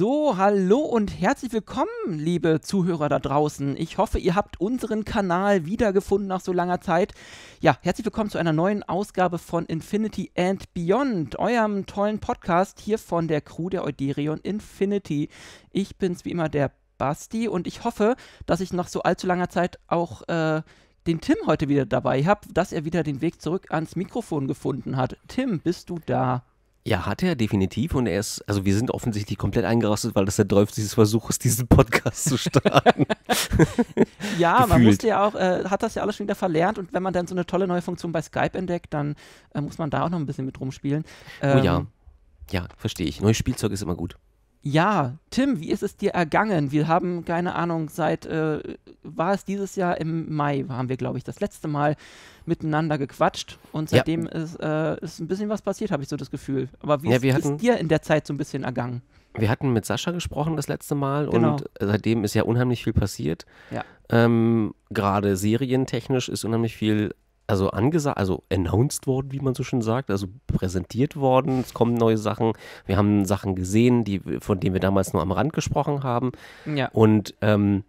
So, hallo und herzlich willkommen, liebe Zuhörer da draußen. Ich hoffe, ihr habt unseren Kanal wiedergefunden nach so langer Zeit. Ja, herzlich willkommen zu einer neuen Ausgabe von Infinity and Beyond, eurem tollen Podcast hier von der Crew der Euderion Infinity. Ich bin's wie immer der Basti und ich hoffe, dass ich nach so allzu langer Zeit auch äh, den Tim heute wieder dabei habe, dass er wieder den Weg zurück ans Mikrofon gefunden hat. Tim, bist du da? Ja, hat er definitiv und er ist, also wir sind offensichtlich komplett eingerastet, weil das der 30. Versuch ist, diesen Podcast zu starten. ja, man musste ja auch, äh, hat das ja alles schon wieder verlernt und wenn man dann so eine tolle neue Funktion bei Skype entdeckt, dann äh, muss man da auch noch ein bisschen mit rumspielen. Ähm, oh ja, ähm, ja, verstehe ich. Neues Spielzeug ist immer gut. Ja, Tim, wie ist es dir ergangen? Wir haben, keine Ahnung, seit, äh, war es dieses Jahr im Mai, haben wir, glaube ich, das letzte Mal miteinander gequatscht und seitdem ja. ist, äh, ist ein bisschen was passiert, habe ich so das Gefühl. Aber wie ja, ist, hatten, ist dir in der Zeit so ein bisschen ergangen? Wir hatten mit Sascha gesprochen das letzte Mal genau. und seitdem ist ja unheimlich viel passiert. Ja. Ähm, Gerade serientechnisch ist unheimlich viel also angesagt, also announced worden, wie man so schön sagt, also präsentiert worden. Es kommen neue Sachen. Wir haben Sachen gesehen, die, von denen wir damals nur am Rand gesprochen haben. Ja. Und ähm,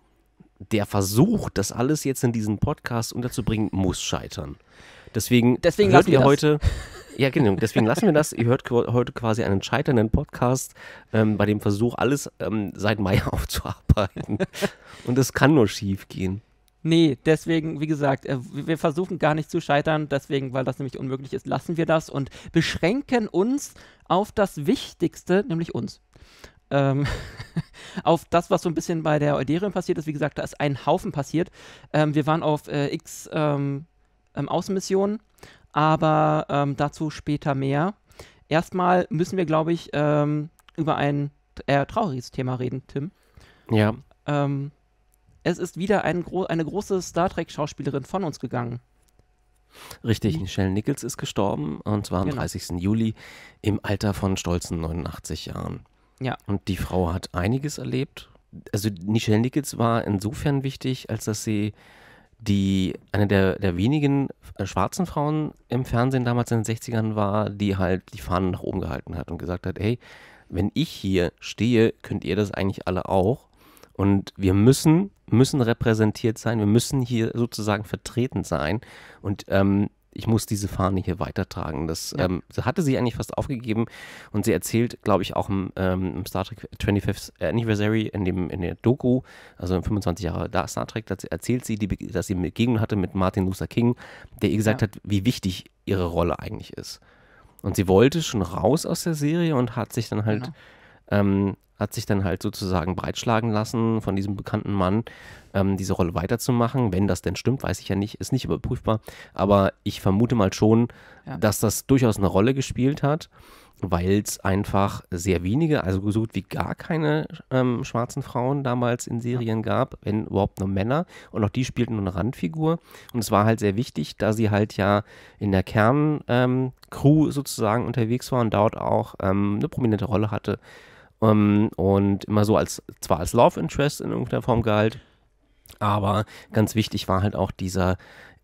der Versuch, das alles jetzt in diesen Podcast unterzubringen, muss scheitern. Deswegen, deswegen hört ihr heute. Ja, genau. Deswegen lassen wir das. Ihr hört heute quasi einen scheiternden Podcast ähm, bei dem Versuch, alles ähm, seit Mai aufzuarbeiten. Und es kann nur schief gehen. Nee, deswegen, wie gesagt, äh, wir versuchen gar nicht zu scheitern, deswegen, weil das nämlich unmöglich ist, lassen wir das und beschränken uns auf das Wichtigste, nämlich uns. Ähm, auf das, was so ein bisschen bei der Euderium passiert ist. Wie gesagt, da ist ein Haufen passiert. Ähm, wir waren auf äh, X ähm, ähm Außenmissionen, aber ähm, dazu später mehr. Erstmal müssen wir, glaube ich, ähm, über ein äh, trauriges Thema reden, Tim. Ja. Ähm, es ist wieder ein gro eine große Star Trek-Schauspielerin von uns gegangen. Richtig, Michelle hm. Nichols ist gestorben und zwar am genau. 30. Juli im Alter von stolzen 89 Jahren. Ja. Und die Frau hat einiges erlebt. Also Michelle Nichols war insofern wichtig, als dass sie die eine der, der wenigen äh, schwarzen Frauen im Fernsehen damals in den 60ern war, die halt die Fahnen nach oben gehalten hat und gesagt hat, hey, wenn ich hier stehe, könnt ihr das eigentlich alle auch. Und wir müssen, müssen repräsentiert sein, wir müssen hier sozusagen vertreten sein. Und ähm, ich muss diese Fahne hier weitertragen. Das ja. ähm, hatte sie eigentlich fast aufgegeben und sie erzählt, glaube ich, auch im, ähm, im, Star Trek 25th Anniversary in, dem, in der Doku, also 25 Jahre da Star Trek, erzählt sie, die, dass sie eine Begegnung hatte mit Martin Luther King, der ihr gesagt ja. hat, wie wichtig ihre Rolle eigentlich ist. Und sie wollte schon raus aus der Serie und hat sich dann halt genau. ähm, hat sich dann halt sozusagen breitschlagen lassen, von diesem bekannten Mann ähm, diese Rolle weiterzumachen. Wenn das denn stimmt, weiß ich ja nicht, ist nicht überprüfbar. Aber ich vermute mal schon, ja. dass das durchaus eine Rolle gespielt hat, weil es einfach sehr wenige, also so gut wie gar keine ähm, schwarzen Frauen damals in Serien ja. gab, wenn überhaupt nur Männer. Und auch die spielten nur eine Randfigur. Und es war halt sehr wichtig, da sie halt ja in der Kerncrew ähm, sozusagen unterwegs war und dort auch ähm, eine prominente Rolle hatte um, ähm, und immer so als, zwar als Love Interest in irgendeiner Form galt, aber ganz wichtig war halt auch dieser,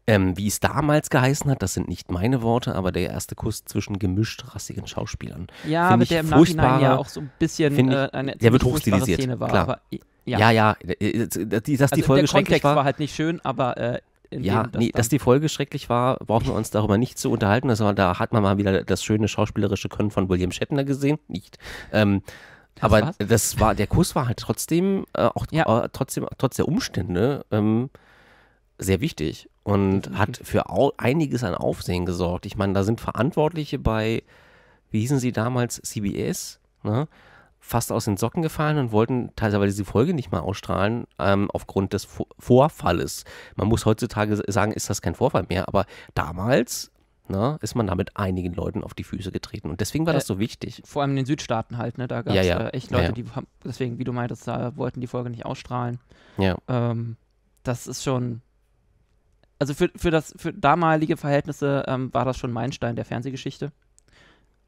ähm, wie es damals geheißen hat, das sind nicht meine Worte, aber der erste Kuss zwischen gemischtrassigen Schauspielern. Ja, aber der im Nachhinein ja auch so ein bisschen ich, äh, eine der wird hochstilisiert, Szene war. Klar. Aber, ja. ja, ja, äh, äh, äh, dass die also Folge der schrecklich war. war halt nicht schön, aber äh, ja, das nee, dass die Folge schrecklich war, brauchen wir uns darüber nicht zu unterhalten. Also, da hat man mal wieder das schöne schauspielerische Können von William Shatner gesehen, nicht. Ähm, aber war's. das war, der Kuss war halt trotzdem, äh, auch ja. äh, trotzdem, trotz der Umstände, ähm, sehr wichtig und Definitiv. hat für au einiges an Aufsehen gesorgt. Ich meine, da sind Verantwortliche bei, wie hießen sie damals, CBS, ne? fast aus den Socken gefallen und wollten teilweise diese Folge nicht mal ausstrahlen, ähm, aufgrund des Vorfalles. Man muss heutzutage sagen, ist das kein Vorfall mehr, aber damals ne, ist man damit einigen Leuten auf die Füße getreten. Und deswegen war das äh, so wichtig. Vor allem in den Südstaaten halt, ne? Da gab es ja, ja. äh, echt Leute, ja, die deswegen, wie du meintest, da wollten die Folge nicht ausstrahlen. Ja. Ähm, das ist schon. Also für, für das für damalige Verhältnisse ähm, war das schon Meilenstein der Fernsehgeschichte.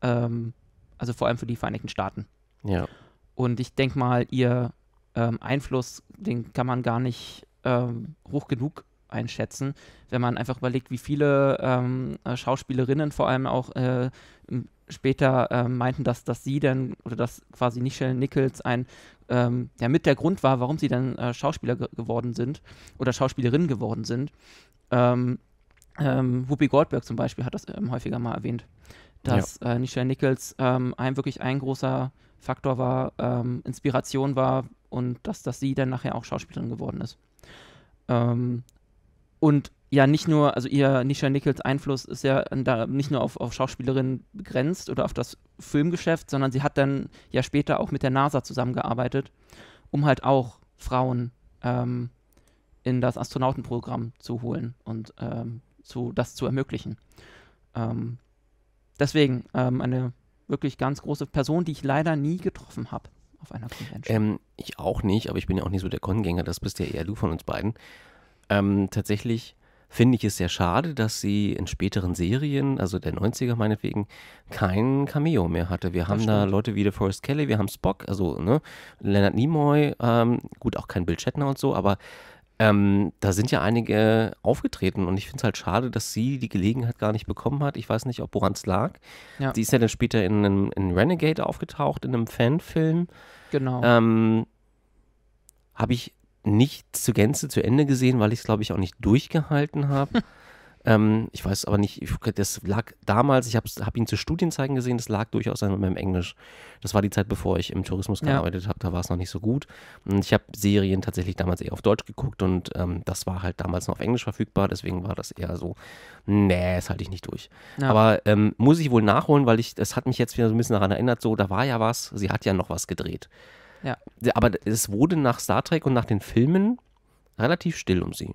Ähm, also vor allem für die Vereinigten Staaten. Ja. Und ich denke mal, ihr ähm, Einfluss, den kann man gar nicht ähm, hoch genug einschätzen, wenn man einfach überlegt, wie viele ähm, äh, Schauspielerinnen vor allem auch äh, später äh, meinten, dass, dass sie denn oder dass quasi Nichelle Nichols ein ähm, der mit der Grund war, warum sie dann äh, Schauspieler ge geworden sind oder Schauspielerinnen geworden sind. Ähm, ähm Whoopi Goldberg zum Beispiel hat das ähm, häufiger mal erwähnt, dass ja. Nichelle äh, Nichols ähm, ein wirklich ein großer Faktor war, Inspiration war und dass, dass sie dann nachher auch Schauspielerin geworden ist. Ähm, und ja nicht nur, also ihr Nisha Nichols Einfluss ist ja da nicht nur auf, auf Schauspielerinnen begrenzt oder auf das Filmgeschäft, sondern sie hat dann ja später auch mit der NASA zusammengearbeitet, um halt auch Frauen ähm, in das Astronautenprogramm zu holen und ähm, zu, das zu ermöglichen. Ähm, deswegen ähm, eine wirklich ganz große Person, die ich leider nie getroffen habe auf einer Convention. Ähm, ich auch nicht, aber ich bin ja auch nicht so der Kongänger, das bist ja eher du von uns beiden. Ähm, tatsächlich finde ich es sehr schade, dass sie in späteren Serien, also der 90er meinetwegen, kein Cameo mehr hatte. Wir haben da Leute wie der Forest Kelly, wir haben Spock, also ne, Leonard Nimoy, ähm, gut, auch kein Bill Shatner und so, aber ähm, da sind ja einige aufgetreten und ich finde es halt schade, dass sie die Gelegenheit gar nicht bekommen hat. Ich weiß nicht, ob woran es lag. Ja. Sie ist ja dann später in, einem, in Renegade aufgetaucht, in einem Fanfilm. Genau. Ähm, Habe ich nicht zu Gänze zu Ende gesehen, weil ich es, glaube ich, auch nicht durchgehalten habe. Hm. ähm, ich weiß aber nicht, das lag damals, ich habe hab ihn zu Studienzeiten gesehen, das lag durchaus an meinem Englisch. Das war die Zeit, bevor ich im Tourismus gearbeitet ja. habe, da war es noch nicht so gut. Und ich habe Serien tatsächlich damals eher auf Deutsch geguckt und ähm, das war halt damals noch auf Englisch verfügbar, deswegen war das eher so, nee, das halte ich nicht durch. Ja. Aber ähm, muss ich wohl nachholen, weil ich, das hat mich jetzt wieder so ein bisschen daran erinnert, so, da war ja was, sie hat ja noch was gedreht. Ja. Aber es wurde nach Star Trek und nach den Filmen relativ still um sie.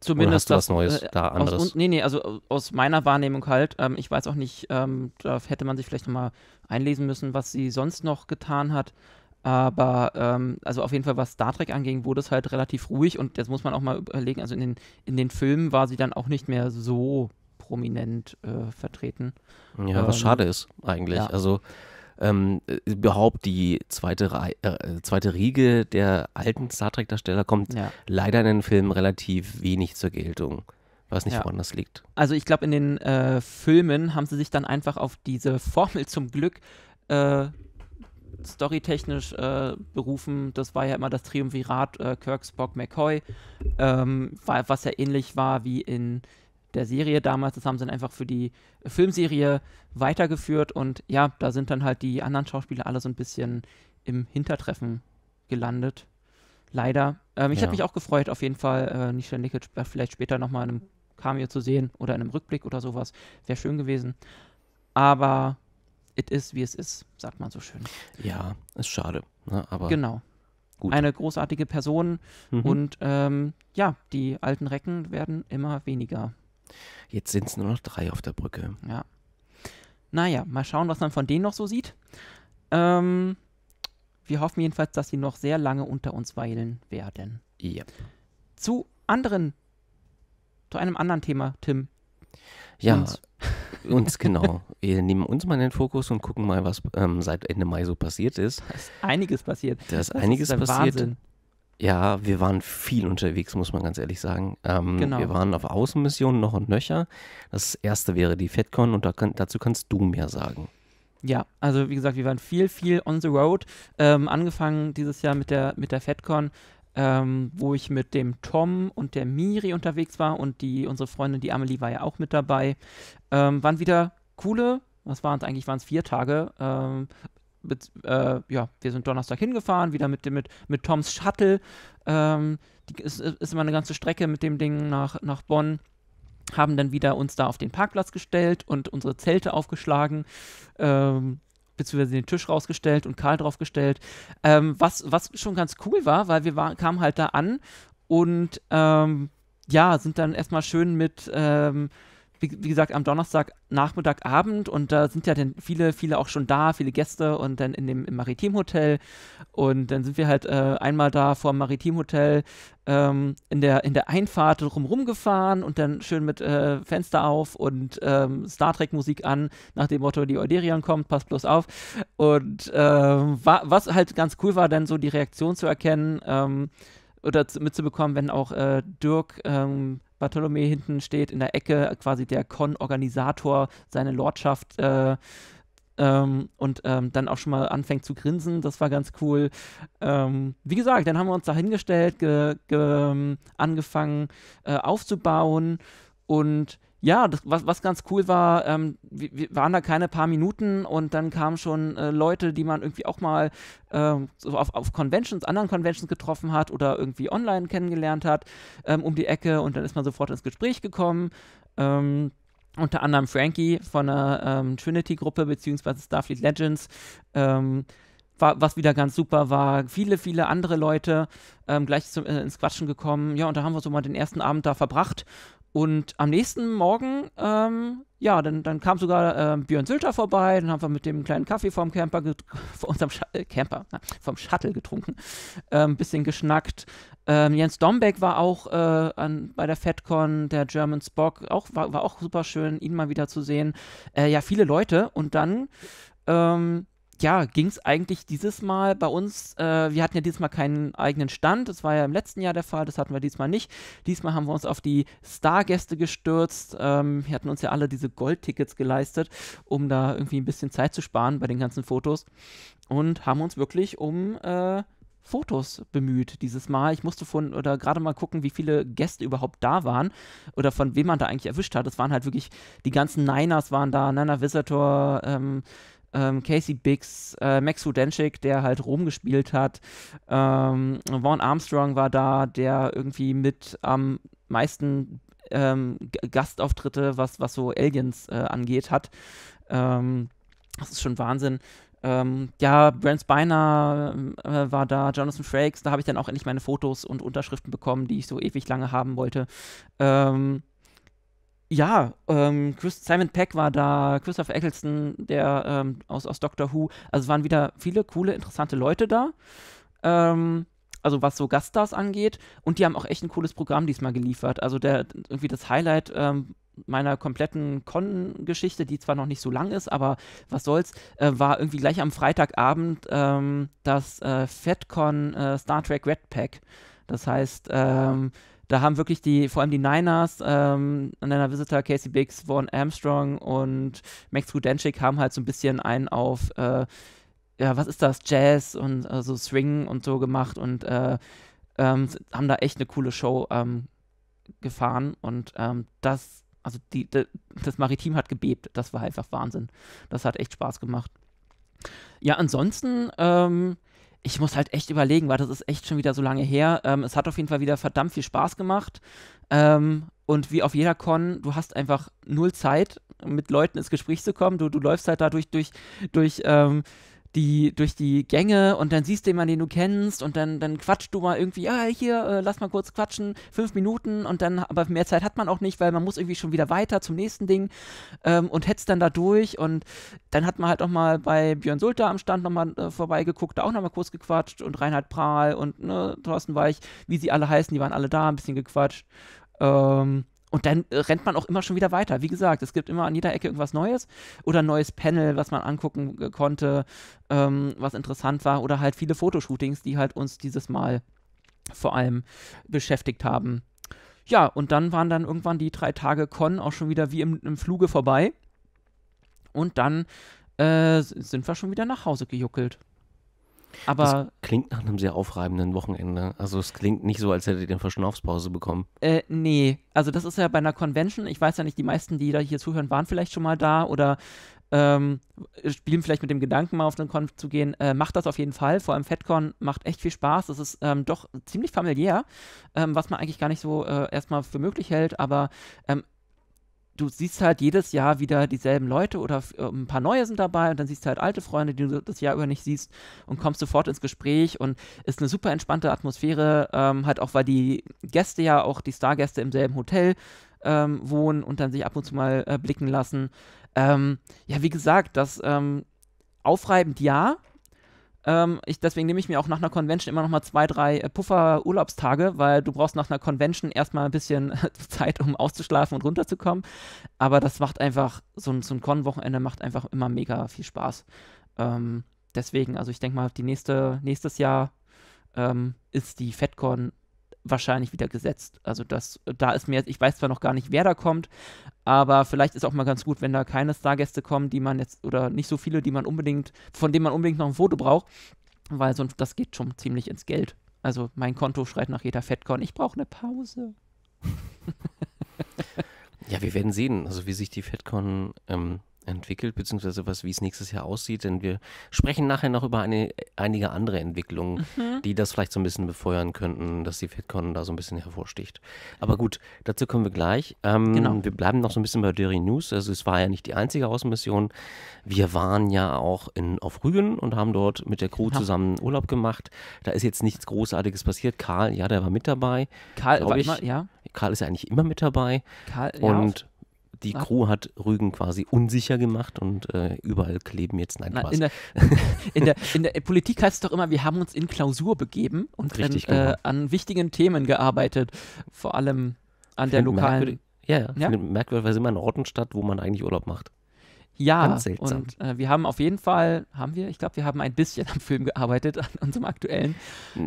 Zumindest Oder hast du das, was Neues äh, da anderes? Aus, nee, nee, also äh, aus meiner Wahrnehmung halt. Ähm, ich weiß auch nicht, ähm, da hätte man sich vielleicht nochmal einlesen müssen, was sie sonst noch getan hat. Aber ähm, also auf jeden Fall, was Star Trek anging, wurde es halt relativ ruhig und das muss man auch mal überlegen, also in den, in den Filmen war sie dann auch nicht mehr so prominent äh, vertreten. Ja, was ähm, schade ist eigentlich. Ja. Also ähm, äh, überhaupt die zweite, äh, äh, zweite Riege der alten Star Trek-Darsteller kommt ja. leider in den Filmen relativ wenig zur Geltung. Was nicht, ja. woran liegt. Also ich glaube, in den äh, Filmen haben sie sich dann einfach auf diese Formel zum Glück äh, storytechnisch äh, berufen. Das war ja immer das Triumvirat äh, Kirk, Spock, McCoy, ähm, war, was ja ähnlich war wie in der Serie damals. Das haben sie dann einfach für die äh, Filmserie weitergeführt und ja, da sind dann halt die anderen Schauspieler alle so ein bisschen im Hintertreffen gelandet. Leider. Ähm, ich ja. habe mich auch gefreut, auf jeden Fall äh, Nisha Nikic äh, vielleicht später nochmal in einem Cameo zu sehen oder in einem Rückblick oder sowas. Wäre schön gewesen. Aber it is, wie es ist, sagt man so schön. Ja, ist schade. Ne? Aber genau. Gut. Eine großartige Person mhm. und ähm, ja, die alten Recken werden immer weniger. Jetzt sind es nur noch drei auf der Brücke. Ja. Naja, mal schauen, was man von denen noch so sieht. Ähm, wir hoffen jedenfalls, dass sie noch sehr lange unter uns weilen werden. Ja. Zu anderen, zu einem anderen Thema, Tim. Ja, uns, uns genau. Wir nehmen uns mal in den Fokus und gucken mal, was ähm, seit Ende Mai so passiert ist. Da ist einiges passiert. Da ist das einiges ist passiert. Wahnsinn. Ja, wir waren viel unterwegs, muss man ganz ehrlich sagen. Ähm, genau. Wir waren auf Außenmissionen noch und nöcher. Das erste wäre die FedCon und da kann, dazu kannst du mehr sagen. Ja, also wie gesagt, wir waren viel, viel on the road. Ähm, angefangen dieses Jahr mit der, mit der FedCon, ähm, wo ich mit dem Tom und der Miri unterwegs war und die, unsere Freundin, die Amelie, war ja auch mit dabei. Ähm, waren wieder coole was waren es eigentlich? Waren es vier Tage? Ähm, mit, äh, ja, wir sind Donnerstag hingefahren, wieder mit, mit, mit Toms Shuttle. Ähm, die, ist, ist immer eine ganze Strecke mit dem Ding nach, nach Bonn haben dann wieder uns da auf den Parkplatz gestellt und unsere Zelte aufgeschlagen, ähm, beziehungsweise den Tisch rausgestellt und Karl draufgestellt. Ähm, was, was schon ganz cool war, weil wir war, kamen halt da an und ähm, ja, sind dann erstmal schön mit ähm, wie, wie, gesagt, am Donnerstag Nachmittag, Abend und da sind ja dann viele, viele auch schon da, viele Gäste und dann in dem im Maritimhotel und dann sind wir halt äh, einmal da vor dem Maritimhotel ähm, in, der, in der Einfahrt drumherum gefahren und dann schön mit äh, Fenster auf und ähm, Star Trek Musik an, nach dem Motto, die Euderion kommt, passt bloß auf und äh, war, was halt ganz cool war, dann so die Reaktion zu erkennen ähm, oder mitzubekommen, wenn auch äh, Dirk ähm, Bartholomew hinten steht in der Ecke, quasi der Con-Organisator, seine Lordschaft äh, ähm, und ähm, dann auch schon mal anfängt zu grinsen. Das war ganz cool. Ähm, wie gesagt, dann haben wir uns da hingestellt, ge, ge, ähm, angefangen äh, aufzubauen und ja, das, was, was ganz cool war, ähm, wir, wir, waren da keine paar Minuten und dann kamen schon äh, Leute, die man irgendwie auch mal ähm, so auf, auf Conventions, anderen Conventions getroffen hat oder irgendwie online kennengelernt hat, ähm, um die Ecke und dann ist man sofort ins Gespräch gekommen. Ähm, unter anderem Frankie von der ähm, Trinity-Gruppe bzw. Starfleet Legends. Ähm, war, was wieder ganz super war, viele, viele andere Leute ähm, gleich zum, äh, ins Quatschen gekommen. Ja, und da haben wir so mal den ersten Abend da verbracht und am nächsten Morgen, ähm, ja, dann, dann kam sogar äh, Björn Sülter vorbei, dann haben wir mit dem kleinen Kaffee vom Camper, vor unserem Sch äh, Camper, na, vom Shuttle getrunken, ein ähm, bisschen geschnackt. Ähm, Jens Dombeck war auch äh, an, bei der FedCon, der German Spock, auch, war, war auch super schön, ihn mal wieder zu sehen. Äh, ja, viele Leute und dann ähm, ja, ging es eigentlich dieses Mal bei uns, äh, wir hatten ja dieses Mal keinen eigenen Stand, das war ja im letzten Jahr der Fall, das hatten wir diesmal nicht. Diesmal haben wir uns auf die Stargäste gestürzt. Ähm, wir hatten uns ja alle diese Goldtickets geleistet, um da irgendwie ein bisschen Zeit zu sparen bei den ganzen Fotos. Und haben uns wirklich um äh, Fotos bemüht dieses Mal. Ich musste von oder gerade mal gucken, wie viele Gäste überhaupt da waren oder von wem man da eigentlich erwischt hat. Es waren halt wirklich die ganzen Niners waren da, Nana Visitor, ähm, ähm, Casey Biggs, äh, Max Rudenschik, der halt Rom gespielt hat, ähm, Vaughn Armstrong war da, der irgendwie mit am meisten ähm, Gastauftritte, was, was so Aliens äh, angeht, hat. Ähm, das ist schon Wahnsinn. Ähm, ja, Brent Spiner äh, war da, Jonathan Frakes, da habe ich dann auch endlich meine Fotos und Unterschriften bekommen, die ich so ewig lange haben wollte. Ähm, ja, ähm, Chris, Simon Peck war da, Christopher Eccleston, der ähm, aus, aus Doctor Who. Also es waren wieder viele coole, interessante Leute da. Ähm, also was so Gaststars angeht. Und die haben auch echt ein cooles Programm diesmal geliefert. Also der irgendwie das Highlight ähm, meiner kompletten Con-Geschichte, die zwar noch nicht so lang ist, aber was soll's, äh, war irgendwie gleich am Freitagabend ähm, das äh, FedCon äh, Star Trek Red Pack. Das heißt, ähm, da haben wirklich die, vor allem die Niners, ähm, Niner Visitor, Casey Biggs, Vaughn Armstrong und Max Rudenschik haben halt so ein bisschen einen auf, äh, ja, was ist das, Jazz und äh, so also Swing und so gemacht und äh, ähm, haben da echt eine coole Show ähm, gefahren und ähm, das, also die, de, das Maritim hat gebebt, das war einfach Wahnsinn. Das hat echt Spaß gemacht. Ja, ansonsten, ähm, ich muss halt echt überlegen, weil das ist echt schon wieder so lange her. Ähm, es hat auf jeden Fall wieder verdammt viel Spaß gemacht. Ähm, und wie auf jeder Con, du hast einfach null Zeit, mit Leuten ins Gespräch zu kommen. Du, du läufst halt dadurch durch, durch ähm, die, durch die Gänge und dann siehst du jemanden, den du kennst und dann, dann quatscht du mal irgendwie, ja, ah, hier, äh, lass mal kurz quatschen, fünf Minuten und dann, aber mehr Zeit hat man auch nicht, weil man muss irgendwie schon wieder weiter zum nächsten Ding ähm, und hetzt dann da durch und dann hat man halt auch mal bei Björn Sulter am Stand nochmal äh, vorbeigeguckt, da auch nochmal kurz gequatscht und Reinhard Prahl und ne, Thorsten Weich, wie sie alle heißen, die waren alle da, ein bisschen gequatscht. Ähm, und dann äh, rennt man auch immer schon wieder weiter. Wie gesagt, es gibt immer an jeder Ecke irgendwas Neues oder ein neues Panel, was man angucken äh, konnte, ähm, was interessant war oder halt viele Fotoshootings, die halt uns dieses Mal vor allem beschäftigt haben. Ja, und dann waren dann irgendwann die drei Tage Con auch schon wieder wie im, im Fluge vorbei. Und dann äh, sind wir schon wieder nach Hause gejuckelt. Aber das klingt nach einem sehr aufreibenden Wochenende. Also es klingt nicht so, als hättet ihr eine Verschnaufspause bekommen. Äh, nee, also das ist ja bei einer Convention. Ich weiß ja nicht, die meisten, die da hier zuhören, waren vielleicht schon mal da oder ähm, spielen vielleicht mit dem Gedanken, mal auf einen Con zu gehen. Äh, macht das auf jeden Fall. Vor allem FedCon macht echt viel Spaß. Es ist ähm, doch ziemlich familiär, ähm, was man eigentlich gar nicht so äh, erstmal für möglich hält. Aber ähm, du siehst halt jedes Jahr wieder dieselben Leute oder äh, ein paar neue sind dabei und dann siehst du halt alte Freunde, die du das Jahr über nicht siehst und kommst sofort ins Gespräch und ist eine super entspannte Atmosphäre, ähm, halt auch, weil die Gäste ja auch, die Stargäste im selben Hotel ähm, wohnen und dann sich ab und zu mal äh, blicken lassen. Ähm, ja, wie gesagt, das ähm, aufreibend ja, ähm, ich, deswegen nehme ich mir auch nach einer Convention immer noch mal zwei, drei äh, Puffer-Urlaubstage, weil du brauchst nach einer Convention erstmal ein bisschen Zeit, um auszuschlafen und runterzukommen. Aber das macht einfach, so ein, so ein Con-Wochenende macht einfach immer mega viel Spaß. Ähm, deswegen, also ich denke mal, die nächste, nächstes Jahr ähm, ist die FedCon wahrscheinlich wieder gesetzt. Also das, da ist mir, jetzt, ich weiß zwar noch gar nicht, wer da kommt, aber vielleicht ist auch mal ganz gut, wenn da keine Stargäste kommen, die man jetzt, oder nicht so viele, die man unbedingt, von denen man unbedingt noch ein Foto braucht, weil sonst, das geht schon ziemlich ins Geld. Also mein Konto schreit nach jeder Fettkorn, ich brauche eine Pause. ja, wir werden sehen, also wie sich die Fettkorn ähm, entwickelt, beziehungsweise was, wie es nächstes Jahr aussieht, denn wir sprechen nachher noch über eine, einige andere Entwicklungen, mhm. die das vielleicht so ein bisschen befeuern könnten, dass die FedCon da so ein bisschen hervorsticht. Aber gut, dazu kommen wir gleich. Ähm, genau. Wir bleiben noch so ein bisschen bei Dirty News. Also es war ja nicht die einzige Außenmission. Wir waren ja auch in, auf Rügen und haben dort mit der Crew ja. zusammen Urlaub gemacht. Da ist jetzt nichts Großartiges passiert. Karl, ja, der war mit dabei. Karl, war ich, immer, ja. Karl ist ja eigentlich immer mit dabei. Karl, ja, die Ach. Crew hat Rügen quasi unsicher gemacht und äh, überall kleben jetzt nein, Na, in, der, in, der, in, der, Politik heißt es doch immer, wir haben uns in Klausur begeben und Richtig, in, äh, genau. äh, an wichtigen Themen gearbeitet, vor allem an Find der lokalen. Ja, ja. ja? Findet merkwürdigerweise immer in Orten statt, wo man eigentlich Urlaub macht. Ja, Ganz seltsam. und äh, wir haben auf jeden Fall, haben wir, ich glaube, wir haben ein bisschen am Film gearbeitet, an unserem aktuellen.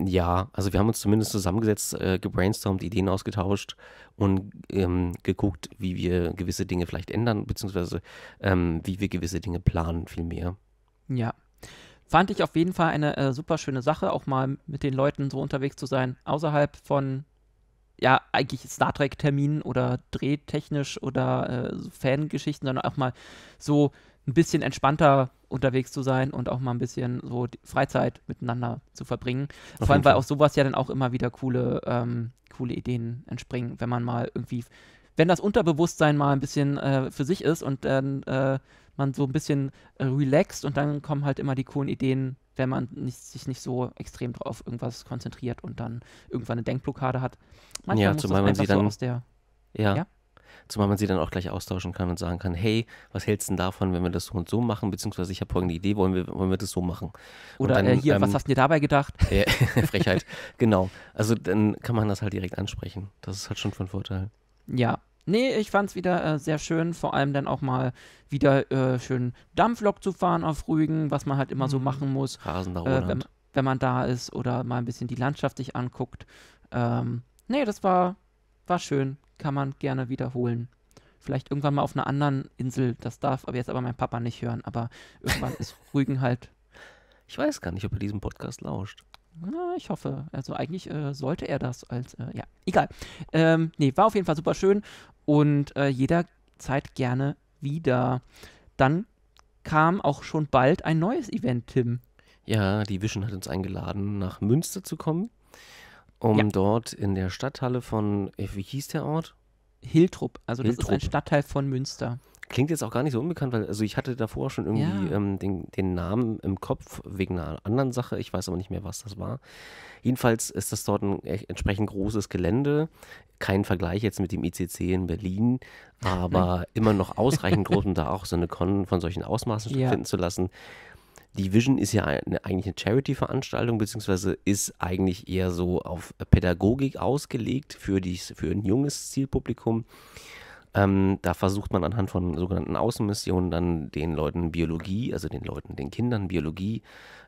Ja, also wir haben uns zumindest zusammengesetzt, äh, gebrainstormt, Ideen ausgetauscht und ähm, geguckt, wie wir gewisse Dinge vielleicht ändern, beziehungsweise ähm, wie wir gewisse Dinge planen, vielmehr. Ja. Fand ich auf jeden Fall eine äh, super schöne Sache, auch mal mit den Leuten so unterwegs zu sein, außerhalb von ja, eigentlich Star Trek-Terminen oder drehtechnisch oder äh, so Fangeschichten, sondern auch mal so ein bisschen entspannter unterwegs zu sein und auch mal ein bisschen so die Freizeit miteinander zu verbringen. Auf Vor allem, weil auch sowas ja dann auch immer wieder coole, ähm, coole Ideen entspringen, wenn man mal irgendwie, wenn das Unterbewusstsein mal ein bisschen äh, für sich ist und dann äh, man so ein bisschen relaxt und dann kommen halt immer die coolen Ideen wenn man nicht, sich nicht so extrem auf irgendwas konzentriert und dann irgendwann eine Denkblockade hat. Manchmal ja, muss zumal man sie dann so aus der. Ja. ja. Zumal man sie dann auch gleich austauschen kann und sagen kann, hey, was hältst du denn davon, wenn wir das so und so machen? Beziehungsweise ich habe folgende Idee, wollen wir, wollen wir das so machen? Oder äh, dann, äh, hier, ähm, was hast du dir dabei gedacht? Äh, Frechheit, genau. Also dann kann man das halt direkt ansprechen. Das ist halt schon von Vorteil. Ja, Nee, ich fand es wieder äh, sehr schön, vor allem dann auch mal wieder äh, schön Dampflok zu fahren auf Rügen, was man halt immer so mhm. machen muss. Rasen äh, wenn, wenn, man da ist oder mal ein bisschen die Landschaft sich anguckt. Ähm, nee, das war, war schön, kann man gerne wiederholen. Vielleicht irgendwann mal auf einer anderen Insel, das darf aber jetzt aber mein Papa nicht hören, aber irgendwann ist Rügen halt. Ich weiß gar nicht, ob er diesen Podcast lauscht. Na, ich hoffe. Also eigentlich äh, sollte er das als, äh, ja, egal. Ähm, nee, war auf jeden Fall super schön und äh, jederzeit gerne wieder. Dann kam auch schon bald ein neues Event, Tim. Ja, die Vision hat uns eingeladen, nach Münster zu kommen, um ja. dort in der Stadthalle von, äh, wie hieß der Ort? Hiltrup. Also das ist ein Stadtteil von Münster. Klingt jetzt auch gar nicht so unbekannt, weil also ich hatte davor schon irgendwie ja. ähm, den, den, Namen im Kopf wegen einer anderen Sache. Ich weiß aber nicht mehr, was das war. Jedenfalls ist das dort ein entsprechend großes Gelände. Kein Vergleich jetzt mit dem ICC in Berlin, aber Nein. immer noch ausreichend groß, um da auch so eine Con von solchen Ausmaßen ja. finden zu lassen. Die Vision ist ja eine, eigentlich eine Charity-Veranstaltung, beziehungsweise ist eigentlich eher so auf Pädagogik ausgelegt für, die, für ein junges Zielpublikum. Ähm, da versucht man anhand von sogenannten Außenmissionen dann den Leuten Biologie, also den Leuten, den Kindern Biologie,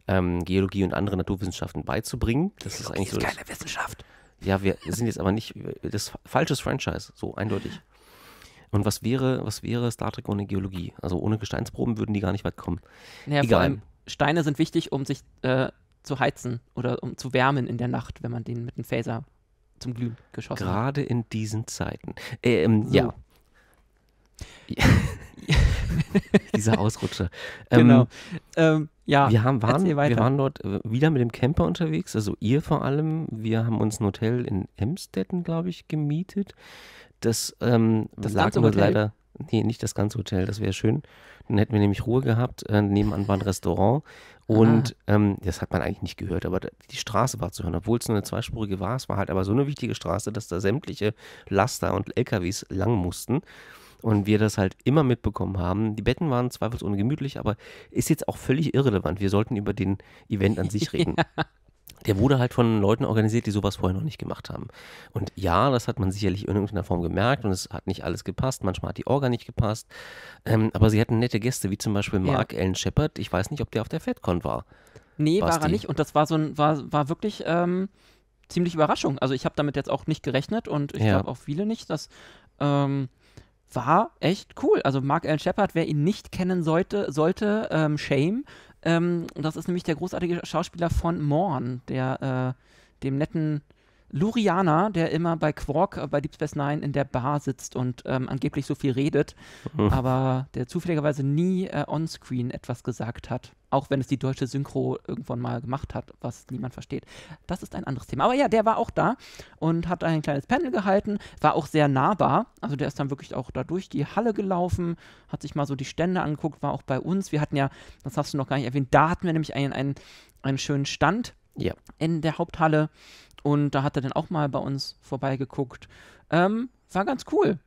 ähm, Geologie und andere Naturwissenschaften beizubringen. Das ist eigentlich so. Ist keine Wissenschaft. Ja, wir sind jetzt aber nicht das ist falsches Franchise, so eindeutig. Und was wäre, was wäre Star Trek ohne Geologie? Also ohne Gesteinsproben würden die gar nicht weit kommen. Naja, Egal. Vor allem Steine sind wichtig, um sich äh, zu heizen oder um zu wärmen in der Nacht, wenn man den mit einem Phaser zum Glühen geschossen Gerade hat. Gerade in diesen Zeiten. Äh, ähm, so. Ja, Dieser Ausrutscher. Ähm, genau. Ähm, ja, wir, haben, waren, wir waren dort äh, wieder mit dem Camper unterwegs, also ihr vor allem. Wir haben uns ein Hotel in Emstetten, glaube ich, gemietet. Das, ähm, das lag aber leider. Nee, nicht das ganze Hotel, das wäre schön. Dann hätten wir nämlich Ruhe gehabt. Äh, nebenan war ein Restaurant und ah. ähm, das hat man eigentlich nicht gehört, aber die Straße war zu hören, obwohl es nur eine zweispurige war. Es war halt aber so eine wichtige Straße, dass da sämtliche Laster und LKWs lang mussten und wir das halt immer mitbekommen haben. Die Betten waren zweifelsohne gemütlich, aber ist jetzt auch völlig irrelevant. Wir sollten über den Event an sich reden. ja. Der wurde halt von Leuten organisiert, die sowas vorher noch nicht gemacht haben. Und ja, das hat man sicherlich in irgendeiner Form gemerkt und es hat nicht alles gepasst. Manchmal hat die Orga nicht gepasst. Ähm, aber sie hatten nette Gäste, wie zum Beispiel Mark ja. Allen Shepard. Ich weiß nicht, ob der auf der FedCon war. Nee, War's war er nicht. Und das war so ein, war, war wirklich ähm, ziemlich Überraschung. Also ich habe damit jetzt auch nicht gerechnet und ich ja. glaube auch viele nicht, dass. Ähm, war echt cool. Also Mark Allen Shepard, wer ihn nicht kennen sollte, sollte ähm, Shame. Ähm, das ist nämlich der großartige Schauspieler von Morn, der äh, dem netten Luriana, der immer bei Quark äh, bei Deep Space Nine in der Bar sitzt und ähm, angeblich so viel redet, mhm. aber der zufälligerweise nie äh, onscreen etwas gesagt hat. Auch wenn es die deutsche Synchro irgendwann mal gemacht hat, was niemand versteht. Das ist ein anderes Thema. Aber ja, der war auch da und hat ein kleines Panel gehalten, war auch sehr nahbar. Also der ist dann wirklich auch da durch die Halle gelaufen, hat sich mal so die Stände angeguckt, war auch bei uns. Wir hatten ja, das hast du noch gar nicht erwähnt, da hatten wir nämlich einen, einen, einen schönen Stand ja. in der Haupthalle. Und da hat er dann auch mal bei uns vorbeigeguckt. Ähm, war ganz cool,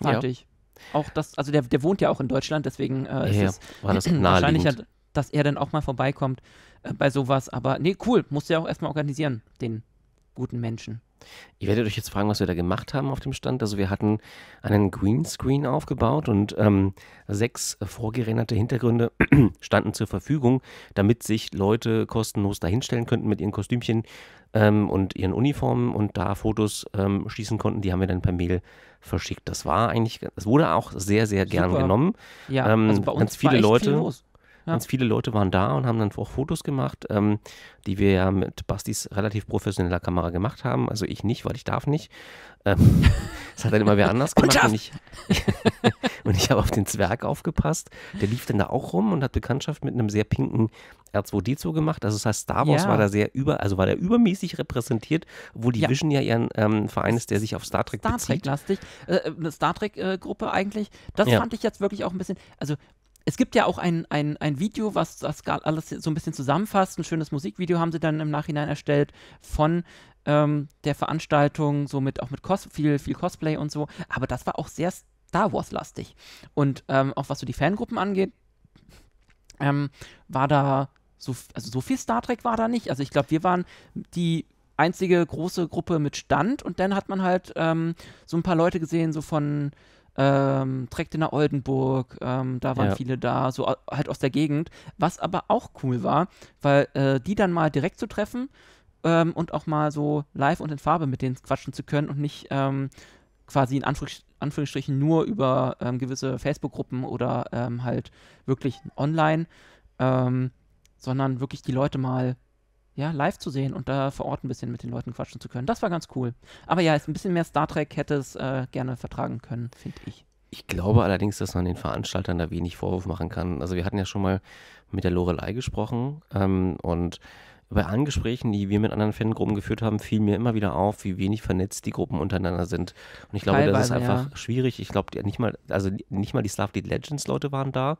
fand ja. ich. Auch das, also der, der wohnt ja auch in Deutschland, deswegen äh, ja, ist es war das wahrscheinlich, dass er dann auch mal vorbeikommt äh, bei sowas. Aber nee, cool, musste ja auch erstmal organisieren, den guten Menschen. Ihr werdet euch jetzt fragen, was wir da gemacht haben auf dem Stand. Also wir hatten einen Greenscreen aufgebaut und ähm, sechs vorgerenderte Hintergründe standen zur Verfügung, damit sich Leute kostenlos dahinstellen könnten mit ihren Kostümchen ähm, und ihren Uniformen und da Fotos ähm, schießen konnten. Die haben wir dann per Mail verschickt. Das war eigentlich, das wurde auch sehr, sehr gern Super. genommen. Ja, ähm, also bei uns ganz viele Leute. Viel los. Ja. Ganz viele Leute waren da und haben dann auch Fotos gemacht, ähm, die wir ja mit Bastis relativ professioneller Kamera gemacht haben. Also ich nicht, weil ich darf nicht. Ähm, das hat dann immer wer anders gemacht. und, ich, und ich habe auf den Zwerg aufgepasst. Der lief dann da auch rum und hat Bekanntschaft mit einem sehr pinken R2D2 gemacht. Also das heißt, Star Wars ja. war da sehr über, also war da übermäßig repräsentiert, wo die ja. Vision ja ihren ähm, Verein ist, der sich auf Star Trek Star äh, äh, Trek lastig. Äh, eine Star Trek-Gruppe eigentlich. Das ja. fand ich jetzt wirklich auch ein bisschen, also es gibt ja auch ein, ein, ein Video, was das alles so ein bisschen zusammenfasst. Ein schönes Musikvideo haben sie dann im Nachhinein erstellt von ähm, der Veranstaltung, so mit, auch mit Cos viel, viel Cosplay und so. Aber das war auch sehr Star Wars-lastig. Und ähm, auch was so die Fangruppen angeht, ähm, war da so, also so viel Star Trek war da nicht. Also ich glaube, wir waren die einzige große Gruppe mit Stand und dann hat man halt ähm, so ein paar Leute gesehen, so von ähm, direkt in der Oldenburg, ähm, da waren ja. viele da, so halt aus der Gegend. Was aber auch cool war, weil äh, die dann mal direkt zu treffen ähm, und auch mal so live und in Farbe mit denen quatschen zu können und nicht ähm, quasi in Anführungs Anführungsstrichen nur über ähm, gewisse Facebook-Gruppen oder ähm, halt wirklich online, sondern wirklich die Leute mal ja, live zu sehen und da vor Ort ein bisschen mit den Leuten quatschen zu können. Das war ganz cool. Aber ja, ist ein bisschen mehr Star Trek hätte es äh, gerne vertragen können, finde ich. Ich glaube allerdings, dass man den Veranstaltern da wenig Vorwurf machen kann. Also wir hatten ja schon mal mit der Lorelei gesprochen ähm, und bei allen Gesprächen, die wir mit anderen Fangruppen geführt haben, fiel mir immer wieder auf, wie wenig vernetzt die Gruppen untereinander sind. Und ich glaube, Teilweise, das ist einfach ja. schwierig. Ich glaube, nicht mal, also nicht mal die Starfleet Legends Leute waren da.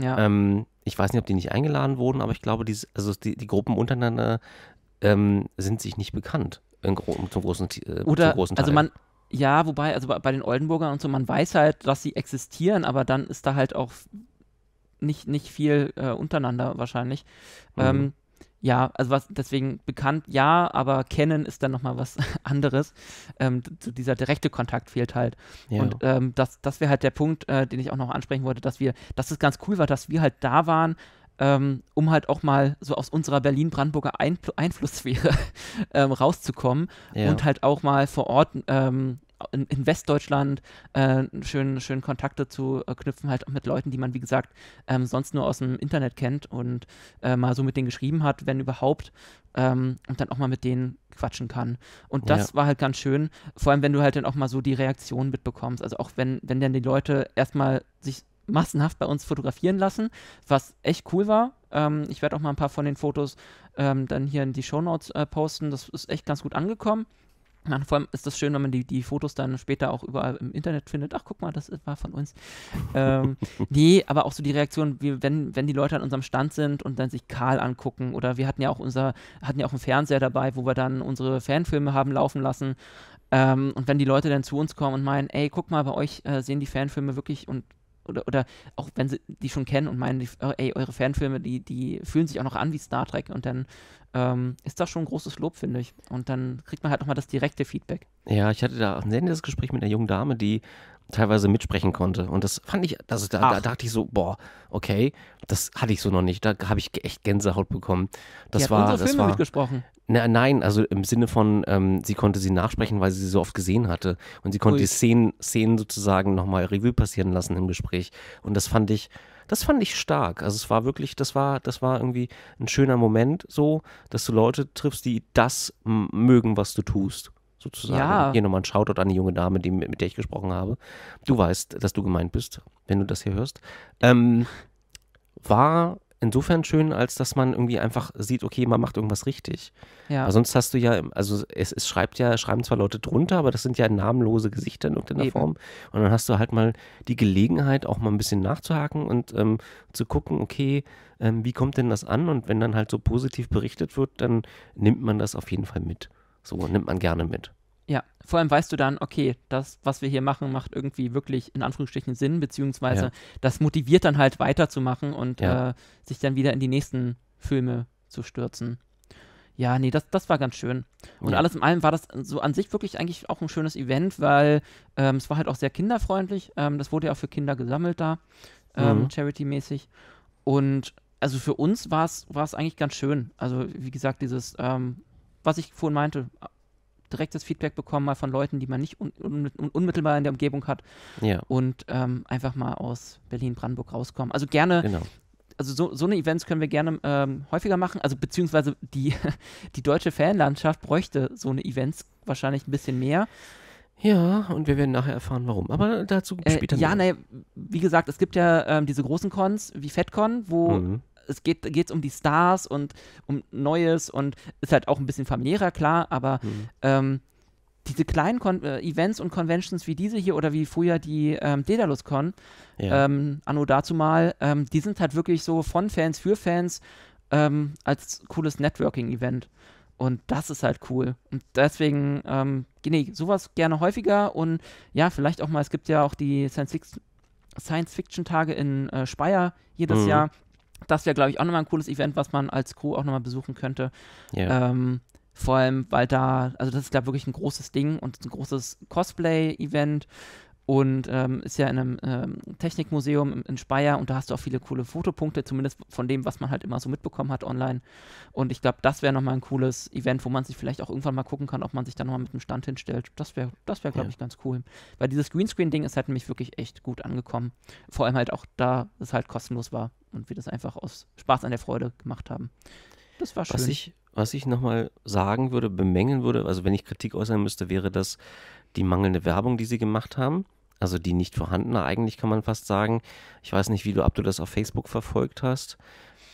Ja. Ähm, ich weiß nicht, ob die nicht eingeladen wurden, aber ich glaube, die, also die, die Gruppen untereinander ähm, sind sich nicht bekannt gro zum, großen, äh, Oder, zum großen also Teil. Also man, ja, wobei, also bei, bei den Oldenburgern und so, man weiß halt, dass sie existieren, aber dann ist da halt auch nicht, nicht viel äh, untereinander wahrscheinlich. Mhm. Ähm, ja, also was deswegen bekannt, ja, aber kennen ist dann nochmal was anderes. Ähm, so dieser direkte Kontakt fehlt halt. Ja. Und ähm, das, das wäre halt der Punkt, äh, den ich auch noch ansprechen wollte, dass wir, dass es ganz cool war, dass wir halt da waren, ähm, um halt auch mal so aus unserer Berlin-Brandenburger Einfl Einflusssphäre ähm, rauszukommen ja. und halt auch mal vor Ort ähm, in, in Westdeutschland äh, schön, schön Kontakte zu äh, knüpfen, halt auch mit Leuten, die man, wie gesagt, ähm, sonst nur aus dem Internet kennt und äh, mal so mit denen geschrieben hat, wenn überhaupt, ähm, und dann auch mal mit denen quatschen kann. Und das ja. war halt ganz schön, vor allem wenn du halt dann auch mal so die Reaktion mitbekommst. Also auch wenn, wenn dann die Leute erstmal sich massenhaft bei uns fotografieren lassen, was echt cool war. Ähm, ich werde auch mal ein paar von den Fotos ähm, dann hier in die Show Notes äh, posten. Das ist echt ganz gut angekommen. Man, vor allem ist das schön, wenn man die, die Fotos dann später auch überall im Internet findet. Ach, guck mal, das war von uns. ähm, nee, aber auch so die Reaktion, wie, wenn, wenn die Leute an unserem Stand sind und dann sich Karl angucken. Oder wir hatten ja auch unser, hatten ja auch einen Fernseher dabei, wo wir dann unsere Fanfilme haben laufen lassen. Ähm, und wenn die Leute dann zu uns kommen und meinen, ey, guck mal, bei euch äh, sehen die Fanfilme wirklich und oder, oder auch wenn sie die schon kennen und meinen, die, oh, ey, eure Fanfilme, die, die fühlen sich auch noch an wie Star Trek und dann ähm, ist das schon ein großes Lob, finde ich. Und dann kriegt man halt nochmal das direkte Feedback. Ja, ich hatte da ein sehr nettes Gespräch mit einer jungen Dame, die teilweise mitsprechen konnte. Und das fand ich, also da, da, dachte ich so, boah, okay, das hatte ich so noch nicht. Da habe ich echt Gänsehaut bekommen. Das die war, hat unsere Filme das war, mitgesprochen. Na, nein, also im Sinne von, ähm, sie konnte sie nachsprechen, weil sie sie so oft gesehen hatte. Und sie konnte Ui. die Szenen, Szenen sozusagen nochmal Revue passieren lassen im Gespräch. Und das fand ich, das fand ich stark. Also es war wirklich, das war, das war irgendwie ein schöner Moment so, dass du Leute triffst, die das mögen, was du tust. Sozusagen. Ja. Hier nochmal ein Shoutout an die junge Dame, die, mit der ich gesprochen habe. Du weißt, dass du gemeint bist, wenn du das hier hörst. Ähm, war insofern schön, als dass man irgendwie einfach sieht, okay, man macht irgendwas richtig. Ja. Weil sonst hast du ja, also es, es, schreibt ja, schreiben zwar Leute drunter, aber das sind ja namenlose Gesichter in irgendeiner Eben. Form. Und dann hast du halt mal die Gelegenheit, auch mal ein bisschen nachzuhaken und ähm, zu gucken, okay, ähm, wie kommt denn das an? Und wenn dann halt so positiv berichtet wird, dann nimmt man das auf jeden Fall mit. So nimmt man gerne mit. Ja, vor allem weißt du dann, okay, das, was wir hier machen, macht irgendwie wirklich in Anführungsstrichen Sinn, beziehungsweise ja. das motiviert dann halt weiterzumachen und ja. äh, sich dann wieder in die nächsten Filme zu stürzen. Ja, nee, das, das war ganz schön. Und ja. alles in allem war das so an sich wirklich eigentlich auch ein schönes Event, weil ähm, es war halt auch sehr kinderfreundlich. Ähm, das wurde ja auch für Kinder gesammelt da, ähm, mhm. charity-mäßig. Und also für uns war es eigentlich ganz schön. Also, wie gesagt, dieses, ähm, was ich vorhin meinte, direktes Feedback bekommen, mal von Leuten, die man nicht un un unmittelbar in der Umgebung hat. Ja. Und ähm, einfach mal aus Berlin-Brandenburg rauskommen. Also gerne. Genau. Also so, so eine Events können wir gerne ähm, häufiger machen. Also beziehungsweise die, die deutsche Fanlandschaft bräuchte so eine Events wahrscheinlich ein bisschen mehr. Ja, und wir werden nachher erfahren, warum. Aber dazu äh, später äh, Ja, naja, wie gesagt, es gibt ja ähm, diese großen Cons wie FedCon, wo mhm es geht geht's um die Stars und um Neues und ist halt auch ein bisschen familiärer, klar, aber mhm. ähm, diese kleinen Kon äh, Events und Conventions wie diese hier oder wie früher die ähm, Daedalus-Con, ja. ähm, anno dazu mal, ähm, die sind halt wirklich so von Fans für Fans ähm, als cooles Networking-Event. Und das ist halt cool. Und deswegen, ähm, nee, sowas gerne häufiger und ja, vielleicht auch mal, es gibt ja auch die Science-Fiction-Tage in äh, Speyer jedes mhm. Jahr das wäre, glaube ich, auch nochmal ein cooles Event, was man als Crew auch nochmal besuchen könnte. Ja. Ähm, vor allem, weil da, also das ist, glaube ich, wirklich ein großes Ding und ein großes Cosplay-Event und ähm, ist ja in einem ähm, Technikmuseum in Speyer und da hast du auch viele coole Fotopunkte, zumindest von dem, was man halt immer so mitbekommen hat online. Und ich glaube, das wäre nochmal ein cooles Event, wo man sich vielleicht auch irgendwann mal gucken kann, ob man sich da nochmal mit dem Stand hinstellt. Das wäre, das wäre, glaube ja. ich, ganz cool. Weil dieses Greenscreen-Ding ist halt nämlich wirklich echt gut angekommen. Vor allem halt auch da es halt kostenlos war und wir das einfach aus Spaß an der Freude gemacht haben. Das war schön. Was ich, was ich nochmal sagen würde, bemängeln würde, also wenn ich Kritik äußern müsste, wäre das die mangelnde Werbung, die sie gemacht haben also die nicht vorhandene eigentlich kann man fast sagen. Ich weiß nicht, wie du, ob du das auf Facebook verfolgt hast.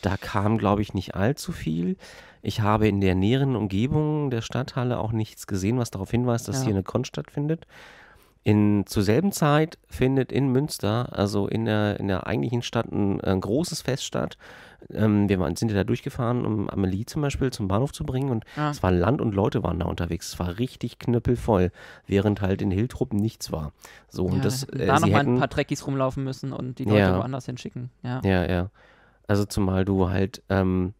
Da kam, glaube ich, nicht allzu viel. Ich habe in der näheren Umgebung der Stadthalle auch nichts gesehen, was darauf hinweist, dass ja. hier eine Con stattfindet. In, zur selben Zeit findet in Münster, also in der, in der eigentlichen Stadt, ein, ein großes Fest statt. Ähm, wir waren, sind ja da durchgefahren, um Amelie zum Beispiel zum Bahnhof zu bringen. Und ja. es war Land und Leute waren da unterwegs. Es war richtig knüppelvoll, während halt in Hiltrup nichts war. So, und ja, das, äh, da nochmal ein paar Trekkies rumlaufen müssen und die Leute ja. woanders hinschicken. Ja. ja, ja. Also zumal du halt. Ähm,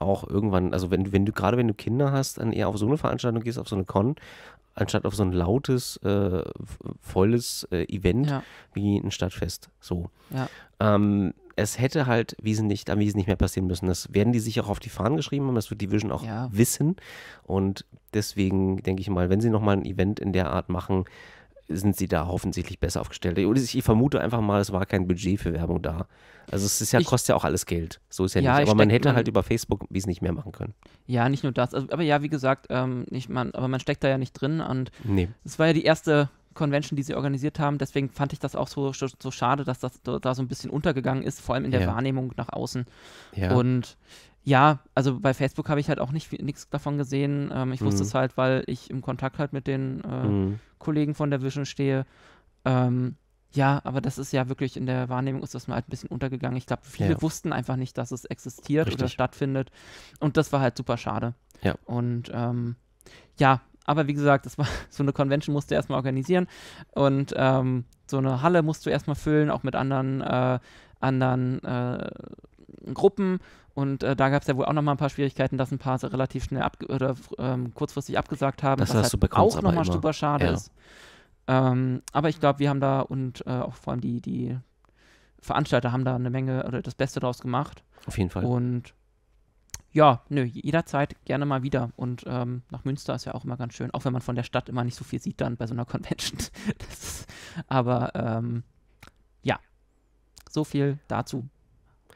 auch irgendwann, also wenn, wenn du, gerade wenn du Kinder hast, dann eher auf so eine Veranstaltung gehst, auf so eine Con, anstatt auf so ein lautes, äh, volles äh, Event ja. wie ein Stadtfest. So. Ja. Ähm, es hätte halt Wiesen nicht, am Wiesen nicht mehr passieren müssen. Das werden die sich auch auf die Fahnen geschrieben haben, das wird die Vision auch ja. wissen. Und deswegen denke ich mal, wenn sie nochmal ein Event in der Art machen, sind sie da offensichtlich besser aufgestellt. Ich, ich vermute einfach mal, es war kein Budget für Werbung da. Also es ist ja, ich, kostet ja auch alles Geld. So ist ja, ja nicht. Aber man hätte man, halt über Facebook es nicht mehr machen können. Ja, nicht nur das. Also, aber ja, wie gesagt, ähm, nicht man, aber man steckt da ja nicht drin. Und es nee. war ja die erste Convention, die sie organisiert haben. Deswegen fand ich das auch so, so, so schade, dass das da, da so ein bisschen untergegangen ist, vor allem in der ja. Wahrnehmung nach außen. Ja. Und ja, also bei Facebook habe ich halt auch nicht nichts davon gesehen. Ähm, ich mhm. wusste es halt, weil ich im Kontakt halt mit den äh, mhm. Kollegen von der Vision stehe. Ähm, ja, aber das ist ja wirklich in der Wahrnehmung ist das mal halt ein bisschen untergegangen. Ich glaube, viele ja. wussten einfach nicht, dass es existiert Richtig. oder stattfindet. Und das war halt super schade. Ja. Und ähm, ja, aber wie gesagt, das war so eine Convention musst du erstmal organisieren und ähm, so eine Halle musst du erstmal füllen, auch mit anderen, äh, anderen äh, Gruppen und äh, da gab es ja wohl auch noch mal ein paar Schwierigkeiten, dass ein paar so relativ schnell oder ähm, kurzfristig abgesagt haben. Das was heißt, halt auch noch mal super schade ja. ist. Ähm, aber ich glaube, wir haben da und äh, auch vor allem die, die Veranstalter haben da eine Menge oder das Beste draus gemacht. Auf jeden Fall. Und ja, nö, jederzeit gerne mal wieder. Und ähm, nach Münster ist ja auch immer ganz schön, auch wenn man von der Stadt immer nicht so viel sieht dann bei so einer Convention. ist, aber ähm, ja, so viel dazu.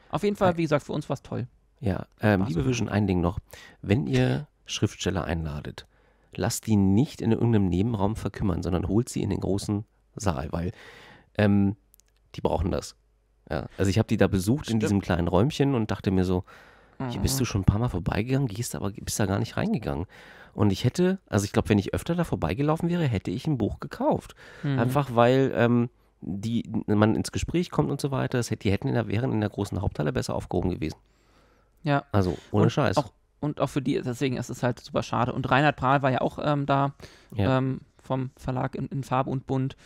Auf jeden Fall, wie gesagt, für uns war es toll. Ja, ähm, liebe Vision, ein Ding noch. Wenn ihr Schriftsteller einladet, lasst die nicht in irgendeinem Nebenraum verkümmern, sondern holt sie in den großen Saal, weil ähm, die brauchen das. Ja, also ich habe die da besucht Stimmt. in diesem kleinen Räumchen und dachte mir so, hier bist mhm. du schon ein paar Mal vorbeigegangen, gehst aber bist da gar nicht reingegangen. Und ich hätte, also ich glaube, wenn ich öfter da vorbeigelaufen wäre, hätte ich ein Buch gekauft. Mhm. Einfach weil ähm, die man ins Gespräch kommt und so weiter. Das, die hätten in der, wären in der großen Haupthalle besser aufgehoben gewesen. Ja. Also ohne und Scheiß. Auch, und auch für die, deswegen ist es halt super schade. Und Reinhard Prahl war ja auch ähm, da ja. Ähm, vom Verlag in, in Farbe und Bunt.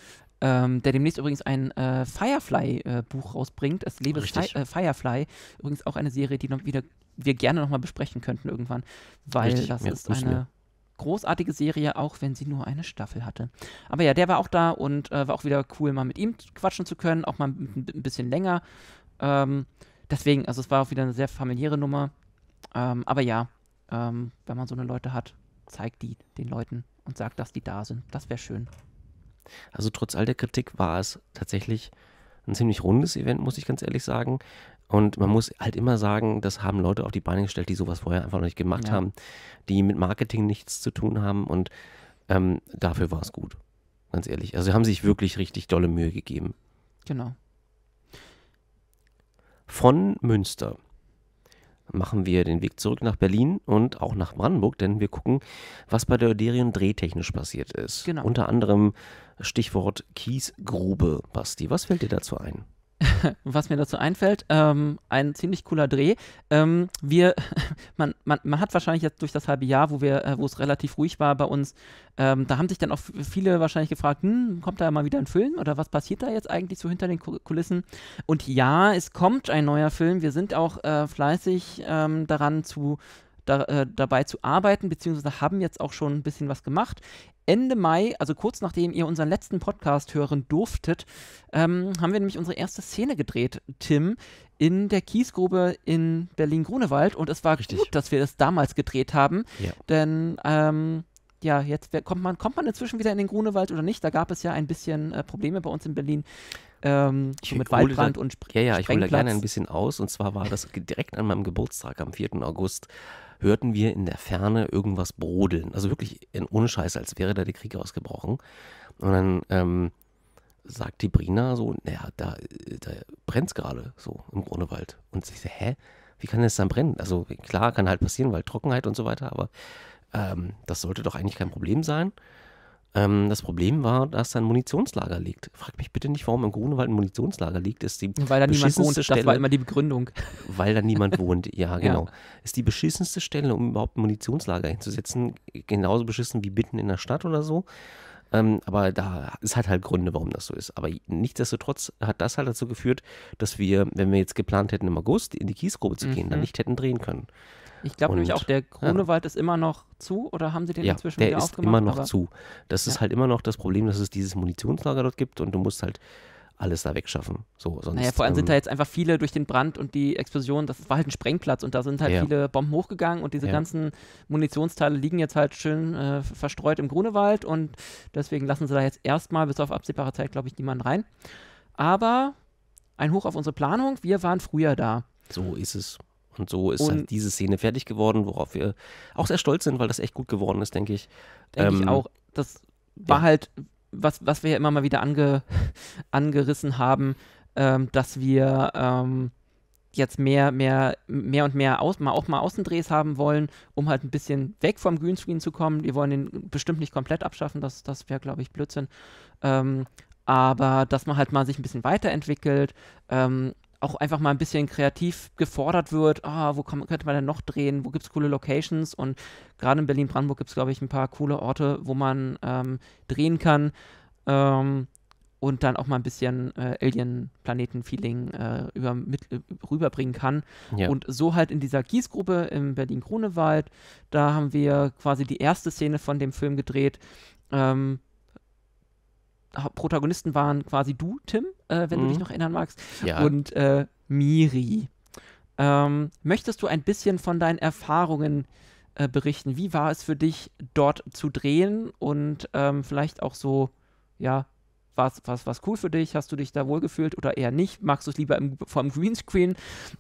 Ähm, der demnächst übrigens ein äh, Firefly-Buch äh, rausbringt. Es lebe äh, Firefly. Übrigens auch eine Serie, die noch wieder, wir gerne nochmal besprechen könnten irgendwann, weil Richtig, das ja, ist eine, großartige Serie, auch wenn sie nur eine Staffel hatte. Aber ja, der war auch da und äh, war auch wieder cool, mal mit ihm quatschen zu können, auch mal ein bisschen länger. Ähm, deswegen, also es war auch wieder eine sehr familiäre Nummer. Ähm, aber ja, ähm, wenn man so eine Leute hat, zeigt die den Leuten und sagt, dass die da sind. Das wäre schön. Also trotz all der Kritik war es tatsächlich ein ziemlich rundes Event, muss ich ganz ehrlich sagen. Und man muss halt immer sagen, das haben Leute auf die Beine gestellt, die sowas vorher einfach noch nicht gemacht ja. haben, die mit Marketing nichts zu tun haben und ähm, dafür war es gut. Ganz ehrlich. Also sie haben sich wirklich richtig dolle Mühe gegeben. Genau. Von Münster machen wir den Weg zurück nach Berlin und auch nach Brandenburg, denn wir gucken, was bei der Oderien drehtechnisch passiert ist. Genau. Unter anderem Stichwort Kiesgrube, Basti. Was fällt dir dazu ein? was mir dazu einfällt, ähm, ein ziemlich cooler Dreh. Ähm, wir, man, man, man hat wahrscheinlich jetzt durch das halbe Jahr, wo wir, äh, wo es relativ ruhig war bei uns, ähm, da haben sich dann auch viele wahrscheinlich gefragt, hm, kommt da mal wieder ein Film oder was passiert da jetzt eigentlich so hinter den Kulissen? Und ja, es kommt ein neuer Film. Wir sind auch äh, fleißig ähm, daran zu da, äh, dabei zu arbeiten, beziehungsweise haben jetzt auch schon ein bisschen was gemacht. Ende Mai, also kurz nachdem ihr unseren letzten Podcast hören durftet, ähm, haben wir nämlich unsere erste Szene gedreht, Tim, in der Kiesgrube in Berlin-Grunewald. Und es war Richtig. gut, dass wir das damals gedreht haben, ja. denn ähm, ja, jetzt kommt man, kommt man inzwischen wieder in den Grunewald oder nicht? Da gab es ja ein bisschen äh, Probleme bei uns in Berlin. Ähm, so mit Waldbrand da, und Spr Ja, ja, ich hole da gerne ein bisschen aus. Und zwar war das direkt an meinem Geburtstag am 4. August hörten wir in der Ferne irgendwas brodeln. Also wirklich in, ohne Scheiß, als wäre da der Krieg ausgebrochen. Und dann ähm, sagt die Brina so, naja, da, da brennt es gerade so im Grunewald. Und ich so, hä? Wie kann das dann brennen? Also klar, kann halt passieren, weil Trockenheit und so weiter, aber ähm, das sollte doch eigentlich kein Problem sein. Ähm, das Problem war, dass da ein Munitionslager liegt. Frag mich bitte nicht, warum im Grunewald ein Munitionslager liegt. Ist die weil da niemand wohnt, Stelle, das war immer die Begründung. Weil da niemand wohnt, ja, genau. Ja. Ist die beschissenste Stelle, um überhaupt ein Munitionslager hinzusetzen, genauso beschissen wie mitten in der Stadt oder so. Ähm, aber da, ist halt halt Gründe, warum das so ist. Aber nichtsdestotrotz hat das halt dazu geführt, dass wir, wenn wir jetzt geplant hätten, im August in die Kiesgrube zu gehen, mhm. dann nicht hätten drehen können. Ich glaube nämlich auch, der Grunewald ja. ist immer noch zu oder haben sie den ja, inzwischen der ist immer noch zu. Das ist halt immer noch das Problem, dass es dieses Munitionslager dort gibt und du musst halt alles da wegschaffen. So, sonst, naja, vor allem ähm, sind da jetzt einfach viele durch den Brand und die Explosion, das war halt ein Sprengplatz und da sind halt ja. viele Bomben hochgegangen und diese ja. ganzen Munitionsteile liegen jetzt halt schön äh, verstreut im Grunewald und deswegen lassen sie da jetzt erstmal bis auf absehbare Zeit, glaube ich, niemanden rein. Aber ein Hoch auf unsere Planung, wir waren früher da. So ist es. Und so ist halt und halt diese Szene fertig geworden, worauf wir auch sehr stolz sind, weil das echt gut geworden ist, denke ich. Denke ähm, ich auch. Das war ja. halt, was, was wir ja immer mal wieder ange, angerissen haben, ähm, dass wir ähm, jetzt mehr, mehr, mehr und mehr aus, mal, auch mal Außendrehs haben wollen, um halt ein bisschen weg vom Greenscreen zu kommen. Wir wollen den bestimmt nicht komplett abschaffen, das, das wäre, glaube ich, Blödsinn. Ähm, aber dass man halt mal sich ein bisschen weiterentwickelt, ähm, auch einfach mal ein bisschen kreativ gefordert wird, ah, wo kann, könnte man denn noch drehen, wo gibt es coole Locations und gerade in Berlin-Brandenburg gibt es, glaube ich, ein paar coole Orte, wo man ähm, drehen kann ähm, und dann auch mal ein bisschen äh, Alien-Planeten-Feeling äh, über, mit, äh, rüberbringen kann. Ja. Und so halt in dieser Gießgrube im Berlin-Grunewald, da haben wir quasi die erste Szene von dem Film gedreht, ähm, Protagonisten waren quasi du, Tim, äh, wenn mhm. du dich noch erinnern magst, ja. und äh, Miri. Ähm, möchtest du ein bisschen von deinen Erfahrungen äh, berichten? Wie war es für dich, dort zu drehen und ähm, vielleicht auch so, ja, war es cool für dich? Hast du dich da wohlgefühlt oder eher nicht? Magst du es lieber im, vor dem Greenscreen?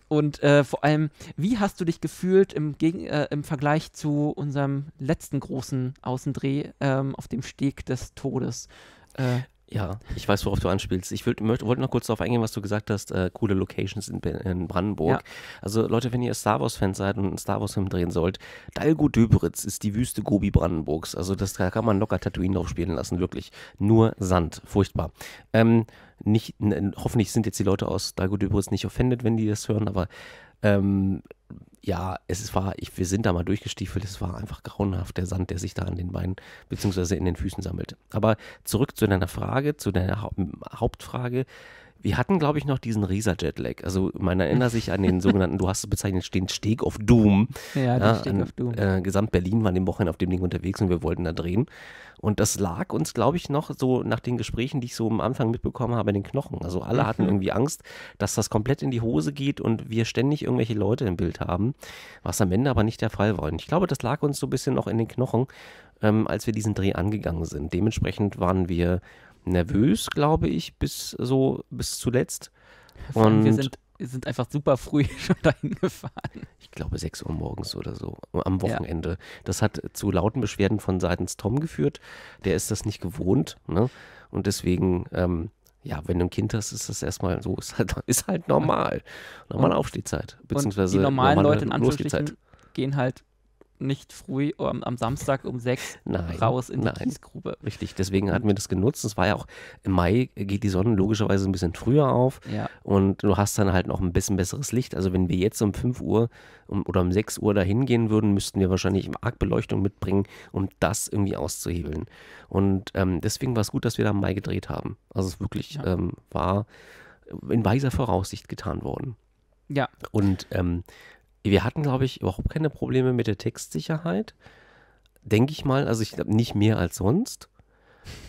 Und äh, vor allem, wie hast du dich gefühlt im, Gegen, äh, im Vergleich zu unserem letzten großen Außendreh ähm, auf dem Steg des Todes? Äh, ja, ich weiß, worauf du anspielst. Ich wollte noch kurz darauf eingehen, was du gesagt hast, äh, coole Locations in, in Brandenburg. Ja. Also Leute, wenn ihr Star Wars-Fans seid und einen Star Wars-Film drehen sollt, Dalgo Döberitz ist die Wüste Gobi Brandenburgs. Also das, da kann man locker Tatooine drauf spielen lassen, wirklich. Nur Sand, furchtbar. Ähm, nicht, hoffentlich sind jetzt die Leute aus Dalgo Döberitz nicht offended, wenn die das hören, aber ähm, ja, es war, ich, wir sind da mal durchgestiefelt, es war einfach grauenhaft, der Sand, der sich da an den Beinen bzw. in den Füßen sammelt. Aber zurück zu deiner Frage, zu deiner ha Hauptfrage, wir hatten, glaube ich, noch diesen Resa-Jetlag. Also man erinnert sich an den sogenannten, du hast es bezeichnet, den Steg of Doom. Ja, der ja, Steg an, of Doom. Äh, Gesamt-Berlin war dem Wochenende auf dem Ding unterwegs und wir wollten da drehen. Und das lag uns, glaube ich, noch so nach den Gesprächen, die ich so am Anfang mitbekommen habe, in den Knochen. Also alle mhm. hatten irgendwie Angst, dass das komplett in die Hose geht und wir ständig irgendwelche Leute im Bild haben, was am Ende aber nicht der Fall war. Und ich glaube, das lag uns so ein bisschen noch in den Knochen, ähm, als wir diesen Dreh angegangen sind. Dementsprechend waren wir nervös, glaube ich, bis so bis zuletzt. Und wir sind, sind einfach super früh schon dahin gefahren. Ich glaube 6 Uhr morgens oder so am Wochenende. Ja. Das hat zu lauten Beschwerden von seitens Tom geführt. Der ist das nicht gewohnt. Ne? Und deswegen ähm, ja, wenn du ein Kind hast, ist das erstmal so, ist halt, ist halt normal. Normale Aufstehzeit. Beziehungsweise und die normalen normale Leute in Anführungsstrichen gehen halt nicht früh um, am Samstag um sechs nein, raus in die nein. Kiesgrube. Richtig, deswegen hatten wir das genutzt. Es war ja auch im Mai geht die Sonne logischerweise ein bisschen früher auf ja. und du hast dann halt noch ein bisschen besseres Licht. Also wenn wir jetzt um 5 Uhr um, oder um 6 Uhr da hingehen würden, müssten wir wahrscheinlich arg Beleuchtung mitbringen, um das irgendwie auszuhebeln. Und ähm, deswegen war es gut, dass wir da im Mai gedreht haben. Also es wirklich ja. ähm, war in weiser Voraussicht getan worden. Ja. Und ähm, wir hatten, glaube ich, überhaupt keine Probleme mit der Textsicherheit. Denke ich mal, also ich glaube nicht mehr als sonst.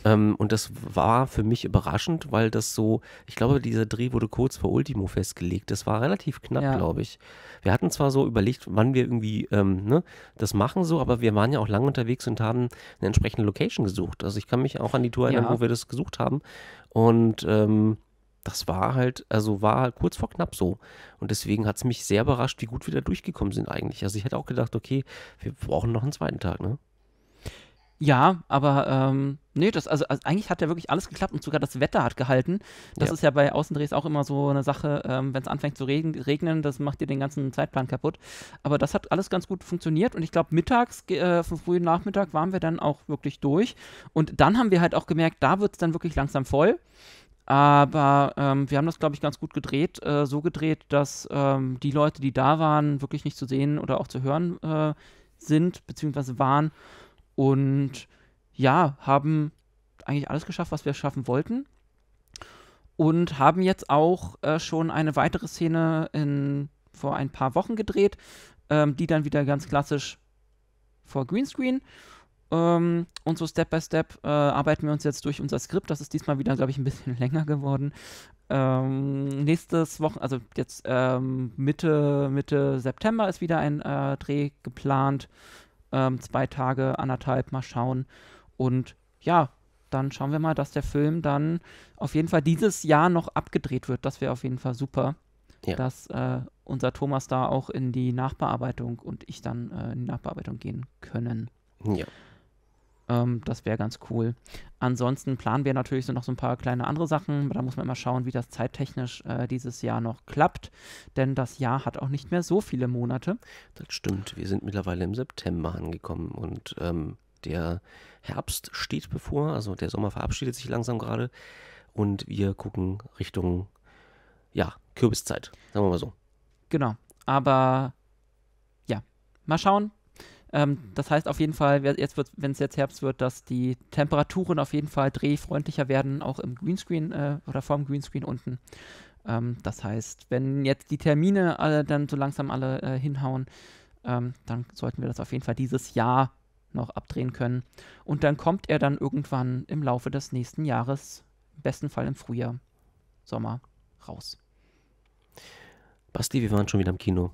Ähm, und das war für mich überraschend, weil das so, ich glaube, dieser Dreh wurde kurz vor Ultimo festgelegt. Das war relativ knapp, ja. glaube ich. Wir hatten zwar so überlegt, wann wir irgendwie ähm, ne, das machen so, aber wir waren ja auch lange unterwegs und haben eine entsprechende Location gesucht. Also ich kann mich auch an die Tour erinnern, ja. wo wir das gesucht haben. Und ähm, das war halt, also war halt kurz vor knapp so. Und deswegen hat es mich sehr überrascht, wie gut wir da durchgekommen sind eigentlich. Also ich hätte auch gedacht, okay, wir brauchen noch einen zweiten Tag, ne? Ja, aber ähm, nee, das, also, also, eigentlich hat ja wirklich alles geklappt und sogar das Wetter hat gehalten. Das ja. ist ja bei Außendrehs auch immer so eine Sache, ähm, wenn es anfängt zu regen, regnen, das macht dir den ganzen Zeitplan kaputt. Aber das hat alles ganz gut funktioniert und ich glaube, mittags, äh, vom frühen Nachmittag waren wir dann auch wirklich durch. Und dann haben wir halt auch gemerkt, da wird es dann wirklich langsam voll. Aber ähm, wir haben das, glaube ich, ganz gut gedreht. Äh, so gedreht, dass ähm, die Leute, die da waren, wirklich nicht zu sehen oder auch zu hören äh, sind, beziehungsweise waren. Und ja, haben eigentlich alles geschafft, was wir schaffen wollten. Und haben jetzt auch äh, schon eine weitere Szene in, vor ein paar Wochen gedreht, ähm, die dann wieder ganz klassisch vor Greenscreen. Ähm, und so Step by Step äh, arbeiten wir uns jetzt durch unser Skript. Das ist diesmal wieder, glaube ich, ein bisschen länger geworden. Ähm, nächstes Wochen, also jetzt ähm, Mitte, Mitte September ist wieder ein äh, Dreh geplant. Ähm, zwei Tage, anderthalb, mal schauen. Und ja, dann schauen wir mal, dass der Film dann auf jeden Fall dieses Jahr noch abgedreht wird. Das wäre auf jeden Fall super, ja. dass äh, unser Thomas da auch in die Nachbearbeitung und ich dann äh, in die Nachbearbeitung gehen können. Ja. Ähm, das wäre ganz cool. Ansonsten planen wir natürlich so noch so ein paar kleine andere Sachen. Da muss man immer schauen, wie das zeittechnisch äh, dieses Jahr noch klappt. Denn das Jahr hat auch nicht mehr so viele Monate. Das stimmt. Wir sind mittlerweile im September angekommen und ähm, der Herbst steht bevor. Also der Sommer verabschiedet sich langsam gerade. Und wir gucken Richtung, ja, Kürbiszeit. Sagen wir mal so. Genau. Aber ja, mal schauen. Ähm, das heißt auf jeden Fall, wenn es jetzt Herbst wird, dass die Temperaturen auf jeden Fall drehfreundlicher werden, auch im Greenscreen äh, oder vorm Greenscreen unten. Ähm, das heißt, wenn jetzt die Termine alle dann so langsam alle äh, hinhauen, ähm, dann sollten wir das auf jeden Fall dieses Jahr noch abdrehen können. Und dann kommt er dann irgendwann im Laufe des nächsten Jahres, im besten Fall im Frühjahr, Sommer, raus. Basti, wir waren schon wieder im Kino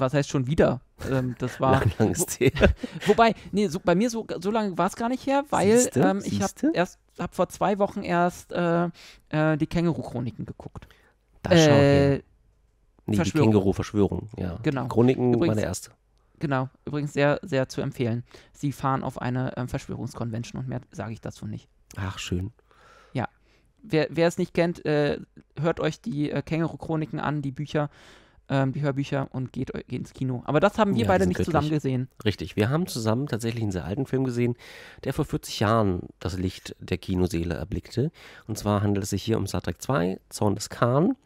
was heißt schon wieder? Ähm, das war. Lang, langes ist wo, wobei, nee, so, bei mir so, so lange war es gar nicht her, weil Ähm, ich habe erst hab vor zwei Wochen erst äh, äh, die Känguru-Chroniken geguckt. Da schau äh, Nee, Verschwörung. die Känguru-Verschwörung, ja. Genau. Die Chroniken übrigens, war der erste. Genau, übrigens sehr, sehr zu empfehlen. Sie fahren auf eine ähm, Verschwörungskonvention und mehr sage ich dazu nicht. Ach, schön. Ja. Wer, wer es nicht kennt, äh, hört euch die äh, Känguru-Chroniken an, die Bücher ähm, die Hörbücher und geht, geht, ins Kino. Aber das haben wir ja, beide nicht glücklich. zusammen gesehen. Richtig, wir haben zusammen tatsächlich einen sehr alten Film gesehen, der vor 40 Jahren das Licht der Kinoseele erblickte. Und zwar handelt es sich hier um Star Trek 2, Zorn des Khan.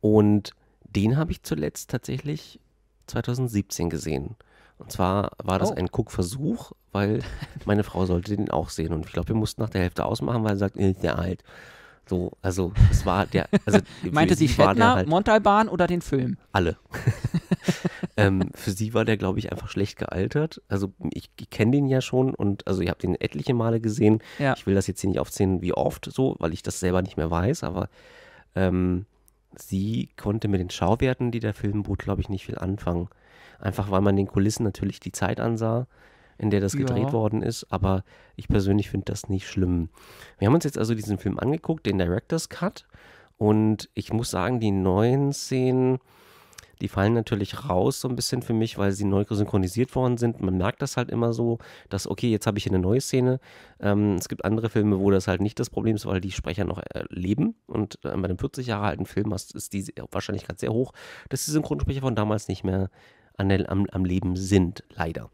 Und den habe ich zuletzt tatsächlich 2017 gesehen. Und zwar war das oh. ein Guckversuch, weil meine Frau sollte den auch sehen. Und ich glaube, wir mussten nach der Hälfte ausmachen, weil sie sagt, nee, ist der alt. So, also es war der. Also Meinte sie Fettner, halt, Montalban oder den Film? Alle. ähm, für sie war der, glaube ich, einfach schlecht gealtert. Also ich, ich kenne den ja schon und also ich habe den etliche Male gesehen. Ja. Ich will das jetzt hier nicht aufzählen, wie oft so, weil ich das selber nicht mehr weiß, aber ähm, sie konnte mit den Schauwerten, die der Film bot, glaube ich, nicht viel anfangen. Einfach weil man den Kulissen natürlich die Zeit ansah in der das ja. gedreht worden ist, aber ich persönlich finde das nicht schlimm. Wir haben uns jetzt also diesen Film angeguckt, den Director's Cut, und ich muss sagen, die neuen Szenen, die fallen natürlich raus so ein bisschen für mich, weil sie neu synchronisiert worden sind. Man merkt das halt immer so, dass, okay, jetzt habe ich hier eine neue Szene. Ähm, es gibt andere Filme, wo das halt nicht das Problem ist, weil die Sprecher noch äh, leben. Und äh, bei einem 40 Jahre alten Film hast, ist die Wahrscheinlichkeit sehr hoch, dass die Synchronsprecher von damals nicht mehr der, am, am Leben sind, leider.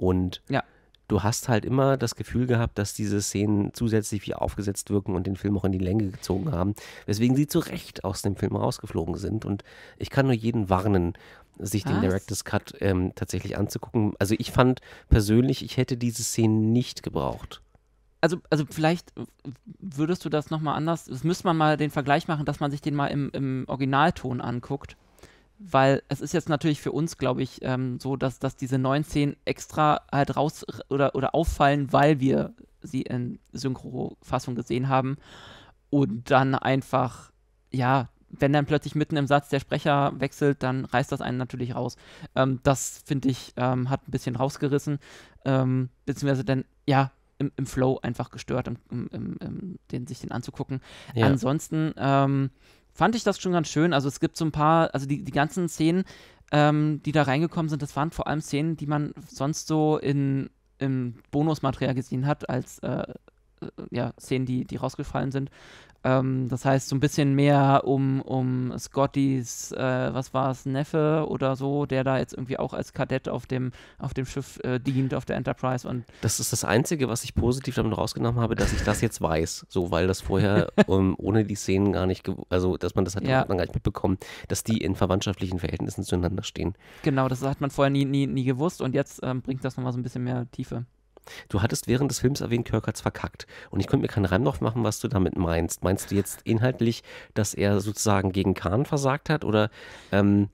Und ja. du hast halt immer das Gefühl gehabt, dass diese Szenen zusätzlich wie aufgesetzt wirken und den Film auch in die Länge gezogen haben, weswegen sie zu Recht aus dem Film rausgeflogen sind. Und ich kann nur jeden warnen, sich Was? den Director's Cut ähm, tatsächlich anzugucken. Also ich fand persönlich, ich hätte diese Szenen nicht gebraucht also, also vielleicht würdest du das nochmal anders, das müsste man mal den Vergleich machen, dass man sich den mal im, im Originalton anguckt weil es ist jetzt natürlich für uns, glaube ich, ähm, so, dass, dass diese 19 extra halt raus oder, oder auffallen, weil wir sie in Synchro-Fassung gesehen haben. Und dann einfach, ja, wenn dann plötzlich mitten im Satz der Sprecher wechselt, dann reißt das einen natürlich raus. Ähm, das, finde ich, ähm, hat ein bisschen rausgerissen, ähm, beziehungsweise dann, ja, im, im Flow einfach gestört, im, im, im, den, sich den anzugucken. Ja. Ansonsten, ähm, fand ich das schon ganz schön. Also es gibt so ein paar, also die, die ganzen Szenen, ähm, die da reingekommen sind, das waren vor allem Szenen, die man sonst so in im Bonusmaterial gesehen hat als äh, äh, ja, Szenen, die, die rausgefallen sind. Ähm, das heißt, so ein bisschen mehr um, um Scottys, äh, was war es, Neffe oder so, der da jetzt irgendwie auch als Kadett auf dem, auf dem Schiff äh, dient, auf der Enterprise. Und das ist das Einzige, was ich positiv damit rausgenommen habe, dass ich das jetzt weiß. So, weil das vorher um, ähm, ohne die Szenen gar nicht, also dass man das hat ja. man gar nicht mitbekommen, dass die in verwandtschaftlichen Verhältnissen zueinander stehen. Genau, das hat man vorher nie, nie, nie gewusst und jetzt ähm, bringt das nochmal so ein bisschen mehr Tiefe. Du hattest während des Films erwähnt, Kirk hat's verkackt. Und ich konnte mir keinen Reim drauf machen, was du damit meinst. Meinst du jetzt inhaltlich, dass er sozusagen gegen Kahn versagt hat oder ähm,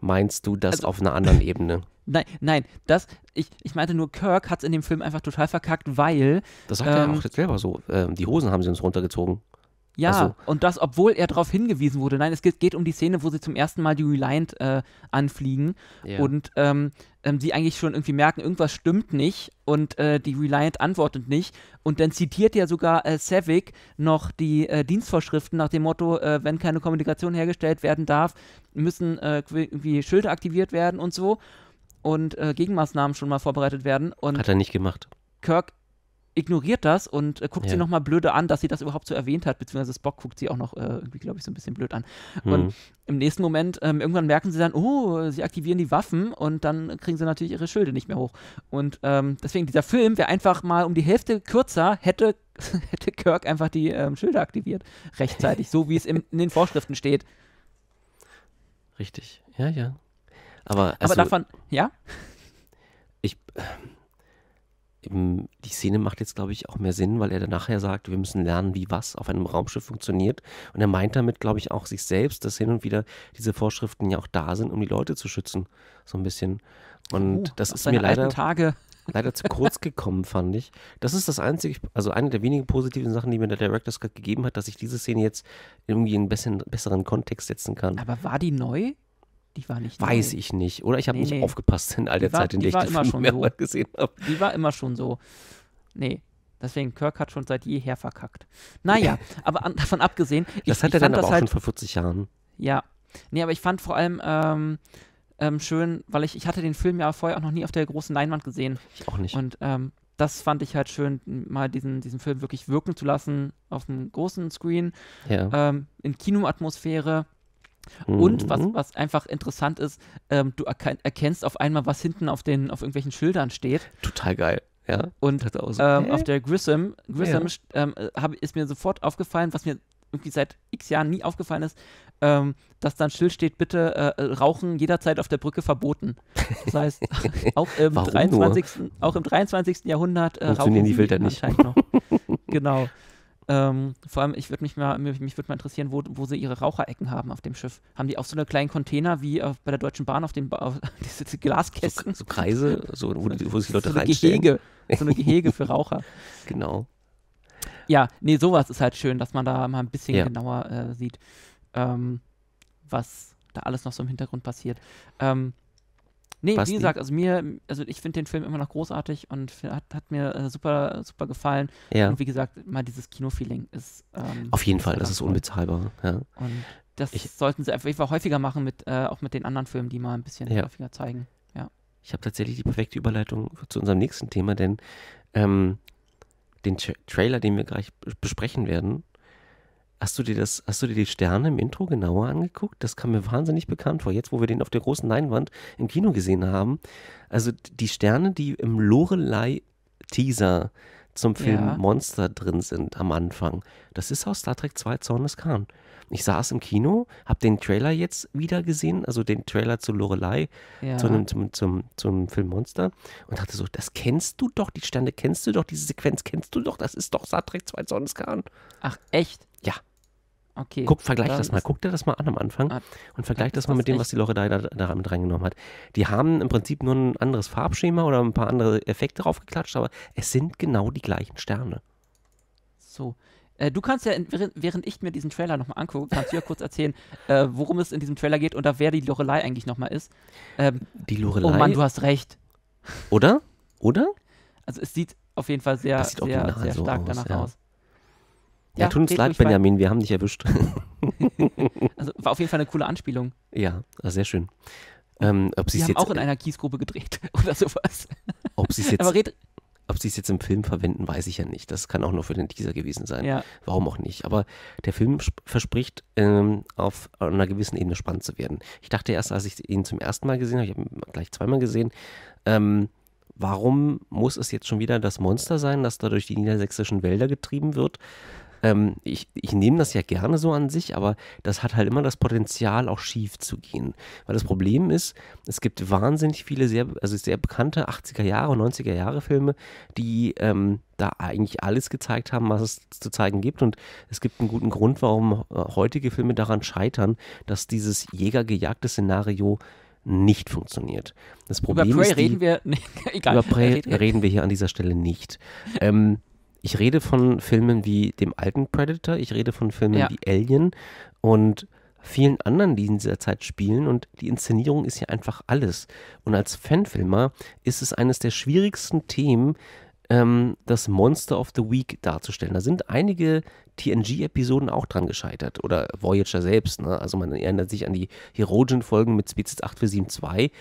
meinst du das also, auf einer anderen Ebene? Nein, nein, das, ich, ich meinte nur, Kirk hat es in dem Film einfach total verkackt, weil. Das sagt ähm, er auch jetzt selber so. Ähm, die Hosen haben sie uns runtergezogen. Ja, so. Also und das, obwohl er darauf hingewiesen wurde. Nein, es geht, geht, um die Szene, wo sie zum ersten Mal die Reliant äh, anfliegen ja. und ähm, ähm, sie eigentlich schon irgendwie merken, irgendwas stimmt nicht und äh, die Reliant antwortet nicht. Und dann zitiert ja sogar äh, Savick noch die äh, Dienstvorschriften nach dem Motto, äh, wenn keine Kommunikation hergestellt werden darf, müssen äh, irgendwie Schilder aktiviert werden und so und äh, Gegenmaßnahmen schon mal vorbereitet werden. Und Hat er nicht gemacht. Kirk ignoriert das und äh, guckt ja. sie nochmal blöde an, dass sie das überhaupt so erwähnt hat, beziehungsweise Spock guckt sie auch noch äh, irgendwie, glaube ich, so ein bisschen blöd an. Mhm. Und im nächsten Moment, ähm, irgendwann merken sie dann, oh, sie aktivieren die Waffen und dann kriegen sie natürlich ihre Schilde nicht mehr hoch. Und ähm, deswegen, dieser Film wäre einfach mal um die Hälfte kürzer, hätte, hätte Kirk einfach die ähm, Schilde aktiviert, rechtzeitig, so wie es in den Vorschriften steht. Richtig, ja, ja. Aber, also, Aber davon, ja? Ich, die Szene macht jetzt, glaube ich, auch mehr Sinn, weil er dann nachher sagt, wir müssen lernen, wie was auf einem Raumschiff funktioniert. Und er meint damit, glaube ich, auch sich selbst, dass hin und wieder diese Vorschriften ja auch da sind, um die Leute zu schützen. So ein bisschen. Und uh, das ist mir leider, leider zu kurz gekommen, fand ich. Das ist das einzige, also eine der wenigen positiven Sachen, die mir der Director's Cut gegeben hat, dass ich diese Szene jetzt irgendwie in einen besseren, besseren Kontext setzen kann. Aber war die neu? Die war nicht Weiß neu. ich nicht. Oder ich habe nee, nicht nee. aufgepasst in all der war, Zeit, in der ich die immer schon so. gesehen habe. Die war immer schon so. Nee. Deswegen, Kirk hat schon seit jeher verkackt. Naja, aber an, davon abgesehen. Ich, das hat er dann aber auch halt, schon vor 40 Jahren. Ja. Nee, aber ich fand vor allem ähm, ähm, schön, weil ich, ich hatte den Film ja vorher auch noch nie auf der großen Leinwand gesehen. Ich auch nicht. Und ähm, das fand ich halt schön, mal diesen, diesen Film wirklich wirken zu lassen auf dem großen Screen, ja. ähm, in Kinoatmosphäre. Und mhm. was, was einfach interessant ist, ähm, du erkennst auf einmal, was hinten auf den auf irgendwelchen Schildern steht. Total geil. Ja, und so, ähm, auf der Grissom, Grissom ja. ähm, hab, ist mir sofort aufgefallen, was mir irgendwie seit x Jahren nie aufgefallen ist, ähm, dass dann Schild steht, bitte äh, äh, Rauchen jederzeit auf der Brücke verboten. Das heißt, auch im, 23., auch im 23. Jahrhundert äh, rauchen die Filter nicht. Noch. genau. Ähm, vor allem, ich würde mich mal, mich, mich würd mal interessieren, wo, wo sie ihre Raucherecken haben auf dem Schiff. Haben die auch so einen kleinen Container wie auf, bei der Deutschen Bahn auf den auf diese Glaskästen? So, so Kreise, so, wo, die, wo sich Leute so reinstellen. Gehege, so eine Gehege für Raucher. Genau. Ja, nee, sowas ist halt schön, dass man da mal ein bisschen ja. genauer äh, sieht, ähm, was da alles noch so im Hintergrund passiert. Ähm, Nee, Basti. wie gesagt, also mir, also ich finde den Film immer noch großartig und hat, hat mir äh, super, super gefallen. Ja. Und wie gesagt, mal dieses Kinofeeling ist. Ähm, Auf jeden ist Fall, das ist unbezahlbar. Ja. Und das ich, sollten sie einfach häufiger machen, mit, äh, auch mit den anderen Filmen, die mal ein bisschen ja. häufiger zeigen. Ja. Ich habe tatsächlich die perfekte Überleitung zu unserem nächsten Thema, denn ähm, den Tra Trailer, den wir gleich besprechen werden, Hast du dir das, hast du dir die Sterne im Intro genauer angeguckt? Das kam mir wahnsinnig bekannt vor. Jetzt, wo wir den auf der großen Leinwand im Kino gesehen haben. Also die Sterne, die im Lorelei-Teaser zum Film ja. Monster drin sind am Anfang. Das ist aus Star Trek 2 Zorn des Khan. Ich saß im Kino, habe den Trailer jetzt wieder gesehen, also den Trailer zu Lorelei, ja. zu einem, zum, zum, zum Film Monster und dachte so, das kennst du doch, die Sterne kennst du doch, diese Sequenz kennst du doch, das ist doch Star Trek 2 Zorn des Khan. Ach, echt? Ja. Okay. Guck, vergleich das mal. Guck dir das mal an am Anfang ah, und vergleich das, mal mit dem, was die Lorelei da, da mit reingenommen hat. Die haben im Prinzip nur ein anderes Farbschema oder ein paar andere Effekte draufgeklatscht, aber es sind genau die gleichen Sterne. So. Äh, du kannst ja, während ich mir diesen Trailer nochmal angucke, kannst du ja kurz erzählen, äh, worum es in diesem Trailer geht und da wer die Lorelei eigentlich nochmal ist. Ähm, die Lorelei? Oh Mann, du hast recht. Oder? Oder? Also es sieht auf jeden Fall sehr, sehr, sehr so stark aus, danach ja. aus. Ja, tut uns leid, Benjamin, wir haben dich erwischt. also war auf jeden Fall eine coole Anspielung. Ja, ah, sehr schön. Ähm, ob sie haben jetzt, auch in einer Kiesgrube gedreht oder sowas. Ob sie es jetzt, ob sie es jetzt im Film verwenden, weiß ich ja nicht. Das kann auch nur für den Teaser gewesen sein. Ja. Warum auch nicht. Aber der Film verspricht, ähm, auf einer gewissen Ebene spannend zu werden. Ich dachte erst, als ich ihn zum ersten Mal gesehen habe, ich habe ihn gleich zweimal gesehen, ähm, warum muss es jetzt schon wieder das Monster sein, das da durch die niedersächsischen Wälder getrieben wird? ähm, ich, ich nehme das ja gerne so an sich, aber das hat halt immer das Potenzial, auch schief zu gehen. Weil das Problem ist, es gibt wahnsinnig viele sehr, also sehr bekannte 80er Jahre, 90er Jahre Filme, die ähm, da eigentlich alles gezeigt haben, was es zu zeigen gibt. Und es gibt einen guten Grund, warum äh, heutige Filme daran scheitern, dass dieses Jäger-Gejagte-Szenario nicht funktioniert. Das Problem über Prey ist die, reden wir, nee, egal. Über Prey reden wir hier an dieser Stelle nicht. Ähm, ich rede von Filmen wie dem alten Predator, ich rede von Filmen ja. wie Alien und vielen anderen, die in dieser Zeit spielen. Und die Inszenierung ist ja einfach alles. Und als Fanfilmer ist es eines der schwierigsten Themen, ähm, das Monster of the Week darzustellen. Da sind einige TNG-Episoden auch dran gescheitert. Oder Voyager selbst. Ne? Also man erinnert sich an die Herogen-Folgen mit Species 8472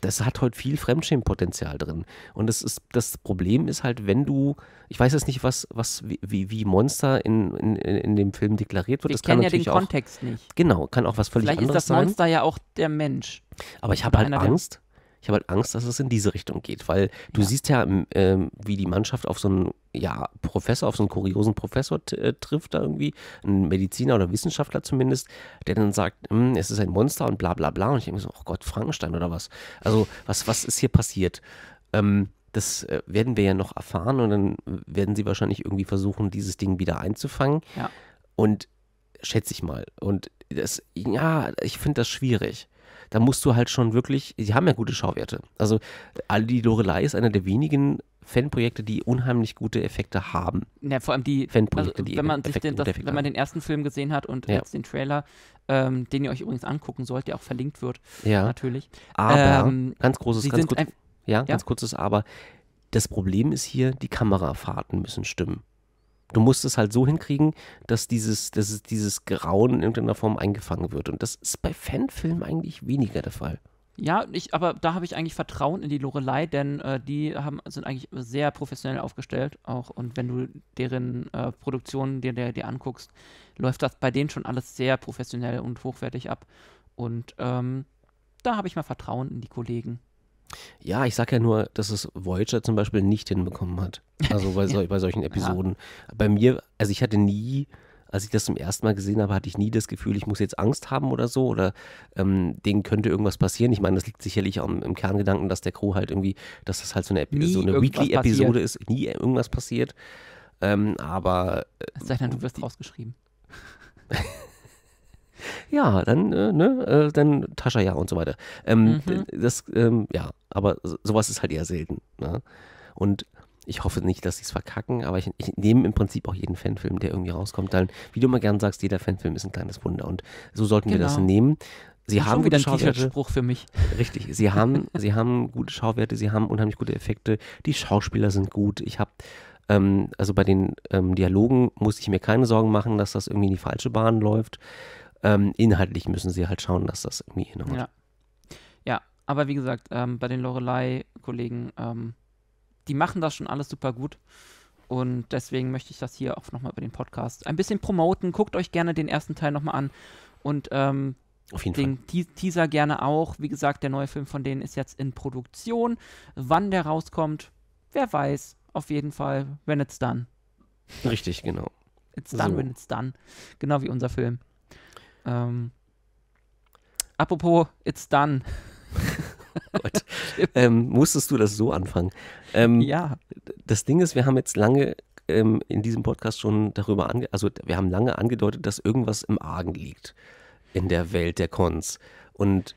das hat heute halt viel Fremdschämpotenzial drin. Und das, ist, das Problem ist halt, wenn du, ich weiß jetzt nicht, was, was wie, wie Monster in, in, in dem Film deklariert wird. Wir das kennen kann ja den auch, Kontext nicht. Genau, kann auch was völlig Vielleicht anderes sein. Vielleicht ist das Monster sein. ja auch der Mensch. Aber ich habe halt Angst, ich habe halt Angst, dass es in diese Richtung geht, weil du ja. siehst ja, ähm, ähm wie die Mannschaft auf so einen ja, Professor, auf so einen kuriosen Professor äh, trifft, da irgendwie, ein Mediziner oder Wissenschaftler zumindest, der dann sagt, hm, es ist ein Monster und bla bla bla. Und ich denke so, oh Gott, Frankenstein oder was? Also, was, was ist hier passiert? Ähm, das äh, werden wir ja noch erfahren und dann werden sie wahrscheinlich irgendwie versuchen, dieses Ding wieder einzufangen. Ja. Und schätze ich mal. Und das, ja, ich finde das schwierig da musst du halt schon wirklich, die haben ja gute Schauwerte. Also Aldi Lorelei ist einer der wenigen Fanprojekte, die unheimlich gute Effekte haben. Ja, vor allem die Fanprojekte, also, wenn man die den, das, wenn man den ersten Film gesehen hat und ja. jetzt den Trailer, ähm, den ihr euch übrigens angucken sollt, der auch verlinkt wird, ja. natürlich. Aber ähm, ganz großes, ganz kurz, ein, ja, ja, ganz kurzes Aber. Das Problem ist hier, die Kamerafahrten müssen stimmen du musst es halt so hinkriegen, dass dieses, dass dieses Grauen in irgendeiner Form eingefangen wird. Und das ist bei Fanfilmen eigentlich weniger der Fall. Ja, ich, aber da habe ich eigentlich Vertrauen in die Lorelei, denn äh, die haben, sind eigentlich sehr professionell aufgestellt auch. Und wenn du deren äh, Produktionen dir, dir, dir anguckst, läuft das bei denen schon alles sehr professionell und hochwertig ab. Und ähm, da habe ich mal Vertrauen in die Kollegen. Ja, ich sage ja nur, dass es Voyager zum Beispiel nicht hinbekommen hat. Also bei, so, bei solchen Episoden. Ja. Bei mir, also ich hatte nie, als ich das zum ersten Mal gesehen habe, hatte ich nie das Gefühl, ich muss jetzt Angst haben oder so oder ähm, denen könnte irgendwas passieren. Ich meine, das liegt sicherlich auch im, Kerngedanken, dass der Crew halt irgendwie, dass das halt so eine, so eine Weekly-Episode ist, nie irgendwas passiert. Ähm, aber. Äh, das heißt, du wirst rausgeschrieben. ja, dann, äh, ne, äh, dann Tascha, ja und so weiter. Ähm, mhm. Das, ähm, ja, aber sowas ist halt eher selten. Ne? Und ich hoffe nicht, dass sie es verkacken, aber ich, ich, nehme im Prinzip auch jeden Fanfilm, der irgendwie rauskommt. Dann, wie du mal gern sagst, jeder Fanfilm ist ein kleines Wunder und so sollten genau. wir das genau. nehmen. Sie ich haben wieder einen T-Shirt-Spruch für mich. Richtig, sie haben, sie haben gute Schauwerte, sie haben unheimlich gute Effekte, die Schauspieler sind gut. Ich habe ähm, also bei den ähm, Dialogen musste ich mir keine Sorgen machen, dass das irgendwie in die falsche Bahn läuft. Ähm, inhaltlich müssen sie halt schauen, dass das irgendwie hinhaut. Ja. ja, aber wie gesagt, ähm, bei den Lorelei-Kollegen, ähm, die machen das schon alles super gut. Und deswegen möchte ich das hier auch nochmal über den Podcast ein bisschen promoten. Guckt euch gerne den ersten Teil nochmal an. Und ähm, den Fall. Teaser gerne auch. Wie gesagt, der neue Film von denen ist jetzt in Produktion. Wann der rauskommt, wer weiß. Auf jeden Fall, wenn it's done. Richtig, genau. It's done so. when it's done. Genau wie unser Film. Ähm, apropos, it's done. Gott. Ähm, musstest du das so anfangen? Ähm, ja. Das Ding ist, wir haben jetzt lange ähm, in diesem Podcast schon darüber ange also wir haben lange angedeutet, dass irgendwas im Argen liegt in der Welt der Cons. Und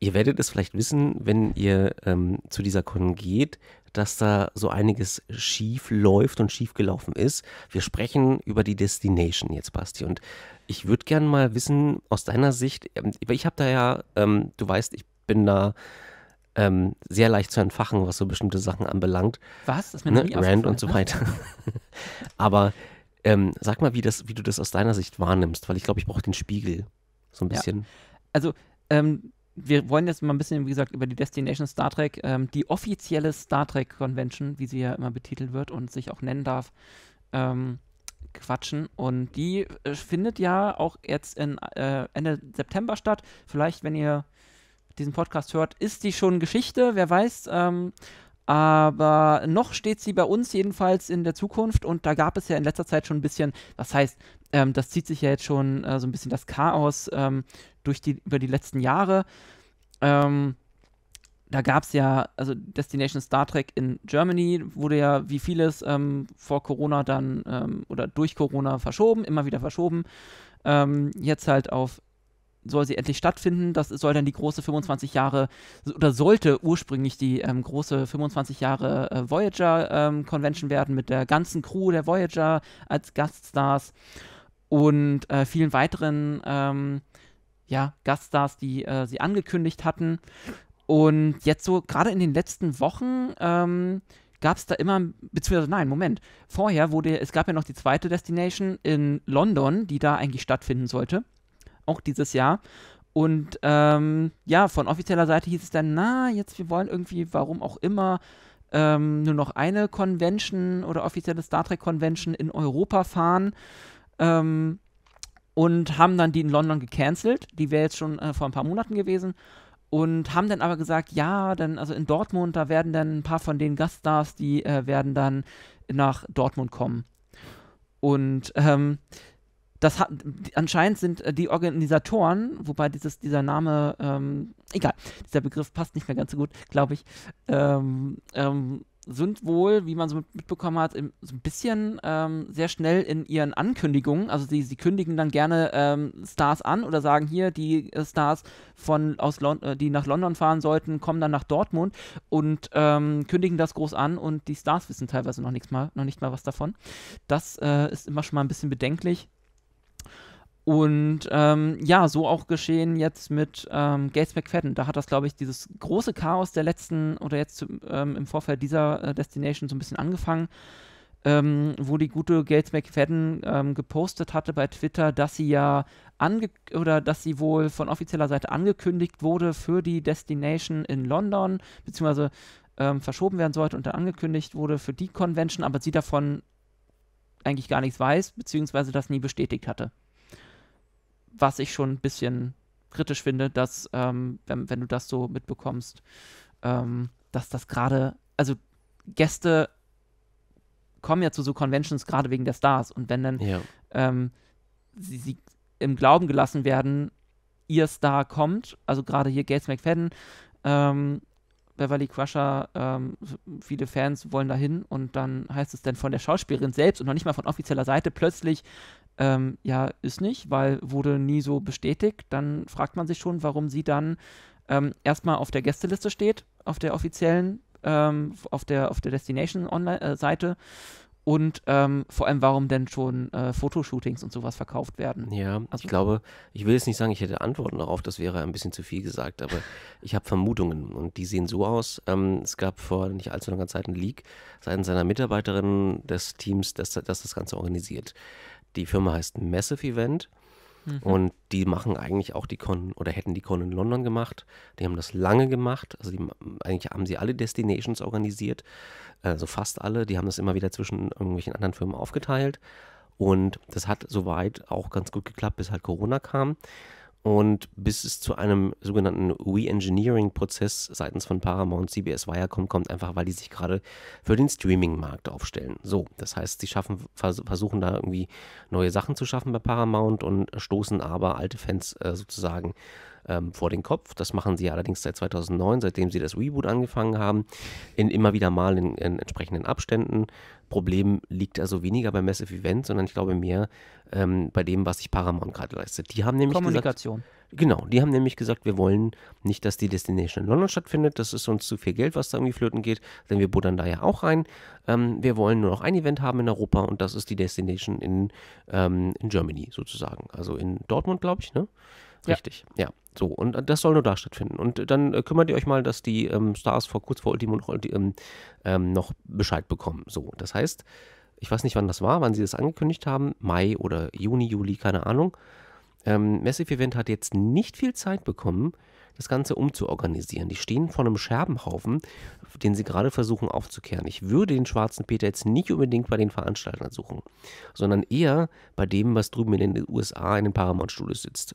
ihr werdet es vielleicht wissen, wenn ihr ähm, zu dieser Con geht, dass da so einiges schief läuft und schief gelaufen ist. Wir sprechen über die Destination jetzt, Basti. Und ich würde gerne mal wissen, aus deiner Sicht, ähm, ich habe da ja, ähm, du weißt, ich bin da ähm, sehr leicht zu entfachen, was so bestimmte Sachen anbelangt. Was? Das ist mir ne? nie Rand und so weiter. Aber ähm, sag mal, wie, das, wie du das aus deiner Sicht wahrnimmst, weil ich glaube, ich brauche den Spiegel so ein bisschen. Ja. Also, ähm, wir wollen jetzt mal ein bisschen, wie gesagt, über die Destination Star Trek, ähm, die offizielle Star Trek Convention, wie sie ja immer betitelt wird und sich auch nennen darf, ähm, quatschen. Und die äh, findet ja auch jetzt in, äh, Ende September statt. Vielleicht, wenn ihr diesen Podcast hört, ist die schon Geschichte, wer weiß. Ähm, aber noch steht sie bei uns jedenfalls in der Zukunft und da gab es ja in letzter Zeit schon ein bisschen, das heißt, ähm, das zieht sich ja jetzt schon äh, so ein bisschen das Chaos ähm, durch die, über die letzten Jahre. Ähm, da gab es ja, also Destination Star Trek in Germany wurde ja wie vieles ähm, vor Corona dann ähm, oder durch Corona verschoben, immer wieder verschoben. Ähm, jetzt halt auf, soll sie endlich stattfinden. Das soll dann die große 25 Jahre oder sollte ursprünglich die ähm, große 25 Jahre äh, Voyager ähm, Convention werden mit der ganzen Crew der Voyager als Gaststars und äh, vielen weiteren ähm, ja, Gaststars, die äh, sie angekündigt hatten. Und jetzt so, gerade in den letzten Wochen, ähm, gab es da immer, beziehungsweise nein, Moment, vorher wurde, es gab ja noch die zweite Destination in London, die da eigentlich stattfinden sollte, auch dieses Jahr. Und ähm, ja, von offizieller Seite hieß es dann, na, jetzt, wir wollen irgendwie, warum auch immer, ähm, nur noch eine Convention oder offizielle Star Trek Convention in Europa fahren. Ähm, und haben dann die in London gecancelt. Die wäre jetzt schon äh, vor ein paar Monaten gewesen und haben dann aber gesagt, ja, dann, also in Dortmund, da werden dann ein paar von den Gaststars, die äh, werden dann nach Dortmund kommen. Und ähm, das hat, anscheinend sind äh, die Organisatoren, wobei dieses, dieser Name, ähm, egal, dieser Begriff passt nicht mehr ganz so gut, glaube ich, ähm, ähm sind wohl, wie man so mitbekommen hat, im, so ein bisschen ähm, sehr schnell in ihren Ankündigungen. Also sie, sie kündigen dann gerne ähm, Stars an oder sagen hier, die äh, Stars von aus äh, die nach London fahren sollten, kommen dann nach Dortmund und ähm, kündigen das groß an und die Stars wissen teilweise noch mal, noch nicht mal was davon. Das äh, ist immer schon mal ein bisschen bedenklich. Und ähm, ja, so auch geschehen jetzt mit ähm, Gates McFadden. Da hat das, glaube ich, dieses große Chaos der letzten oder jetzt ähm, im Vorfeld dieser äh, Destination so ein bisschen angefangen, ähm, wo die gute Gates McFadden ähm, gepostet hatte bei Twitter, dass sie ja ange oder dass sie wohl von offizieller Seite angekündigt wurde für die Destination in London, beziehungsweise ähm, verschoben werden sollte und dann angekündigt wurde für die Convention, aber sie davon eigentlich gar nichts weiß, beziehungsweise das nie bestätigt hatte was ich schon ein bisschen kritisch finde, dass, ähm, wenn, wenn, du das so mitbekommst, ähm, dass das gerade, also Gäste kommen ja zu so Conventions gerade wegen der Stars und wenn dann ja. ähm, sie, sie, im Glauben gelassen werden, ihr Star kommt, also gerade hier Gates McFadden, ähm, Beverly Crusher, ähm, viele Fans wollen dahin und dann heißt es dann von der Schauspielerin selbst und noch nicht mal von offizieller Seite plötzlich, ähm, ja, ist nicht, weil wurde nie so bestätigt, dann fragt man sich schon, warum sie dann ähm, erstmal auf der Gästeliste steht, auf der offiziellen, ähm, auf der, auf der Destination-Online-Seite äh, und ähm, vor allem, warum denn schon äh, Fotoshootings und sowas verkauft werden. Ja, also, ich glaube, ich will jetzt nicht sagen, ich hätte Antworten darauf, das wäre ein bisschen zu viel gesagt, aber ich habe Vermutungen und die sehen so aus. Ähm, es gab vor nicht allzu langer Zeit einen Leak seitens seiner Mitarbeiterin des Teams, das, das das Ganze organisiert. Die Firma heißt Massive Event. Mhm. Und die machen eigentlich auch die Con oder hätten die Con in London gemacht. Die haben das lange gemacht. Also die, eigentlich haben sie alle Destinations organisiert, also fast alle. Die haben das immer wieder zwischen irgendwelchen anderen Firmen aufgeteilt. Und das hat soweit auch ganz gut geklappt, bis halt Corona kam und bis es zu einem sogenannten Re-Engineering-Prozess seitens von Paramount CBS Viacom kommt, einfach weil die sich gerade für den Streaming-Markt aufstellen. So, das heißt, sie schaffen, versuchen da irgendwie neue Sachen zu schaffen bei Paramount und stoßen aber alte Fans äh, sozusagen ähm, vor den Kopf. Das machen sie allerdings seit 2009, seitdem sie das Reboot angefangen haben, in immer wieder mal in, in entsprechenden Abständen. Problem liegt also weniger bei Massive Event, sondern ich glaube mehr ähm, bei dem, was sich Paramount gerade leistet. Die haben nämlich Kommunikation. Gesagt, Genau, die haben nämlich gesagt, wir wollen nicht, dass die Destination in London stattfindet. Das ist uns zu viel Geld, was da irgendwie flöten geht, denn wir buddern da ja auch rein. Ähm, wir wollen nur noch ein Event haben in Europa und das ist die Destination in, ähm, in Germany sozusagen. Also in Dortmund, glaube ich, ne? Richtig, ja. ja. So, und äh, das soll nur da stattfinden. Und äh, dann äh, kümmert ihr euch mal, dass die ähm, Stars vor kurz vor Ultimo noch, ähm, ähm, noch Bescheid bekommen. So, das heißt, ich weiß nicht, wann das war, wann sie das angekündigt haben, Mai oder Juni, Juli, keine Ahnung. Ähm, Massive Event hat jetzt nicht viel Zeit bekommen, das Ganze umzuorganisieren. Die stehen vor einem Scherbenhaufen, den sie gerade versuchen aufzukehren. Ich würde den schwarzen Peter jetzt nicht unbedingt bei den Veranstaltern suchen, sondern eher bei dem, was drüben in den USA in den Paramount-Studios sitzt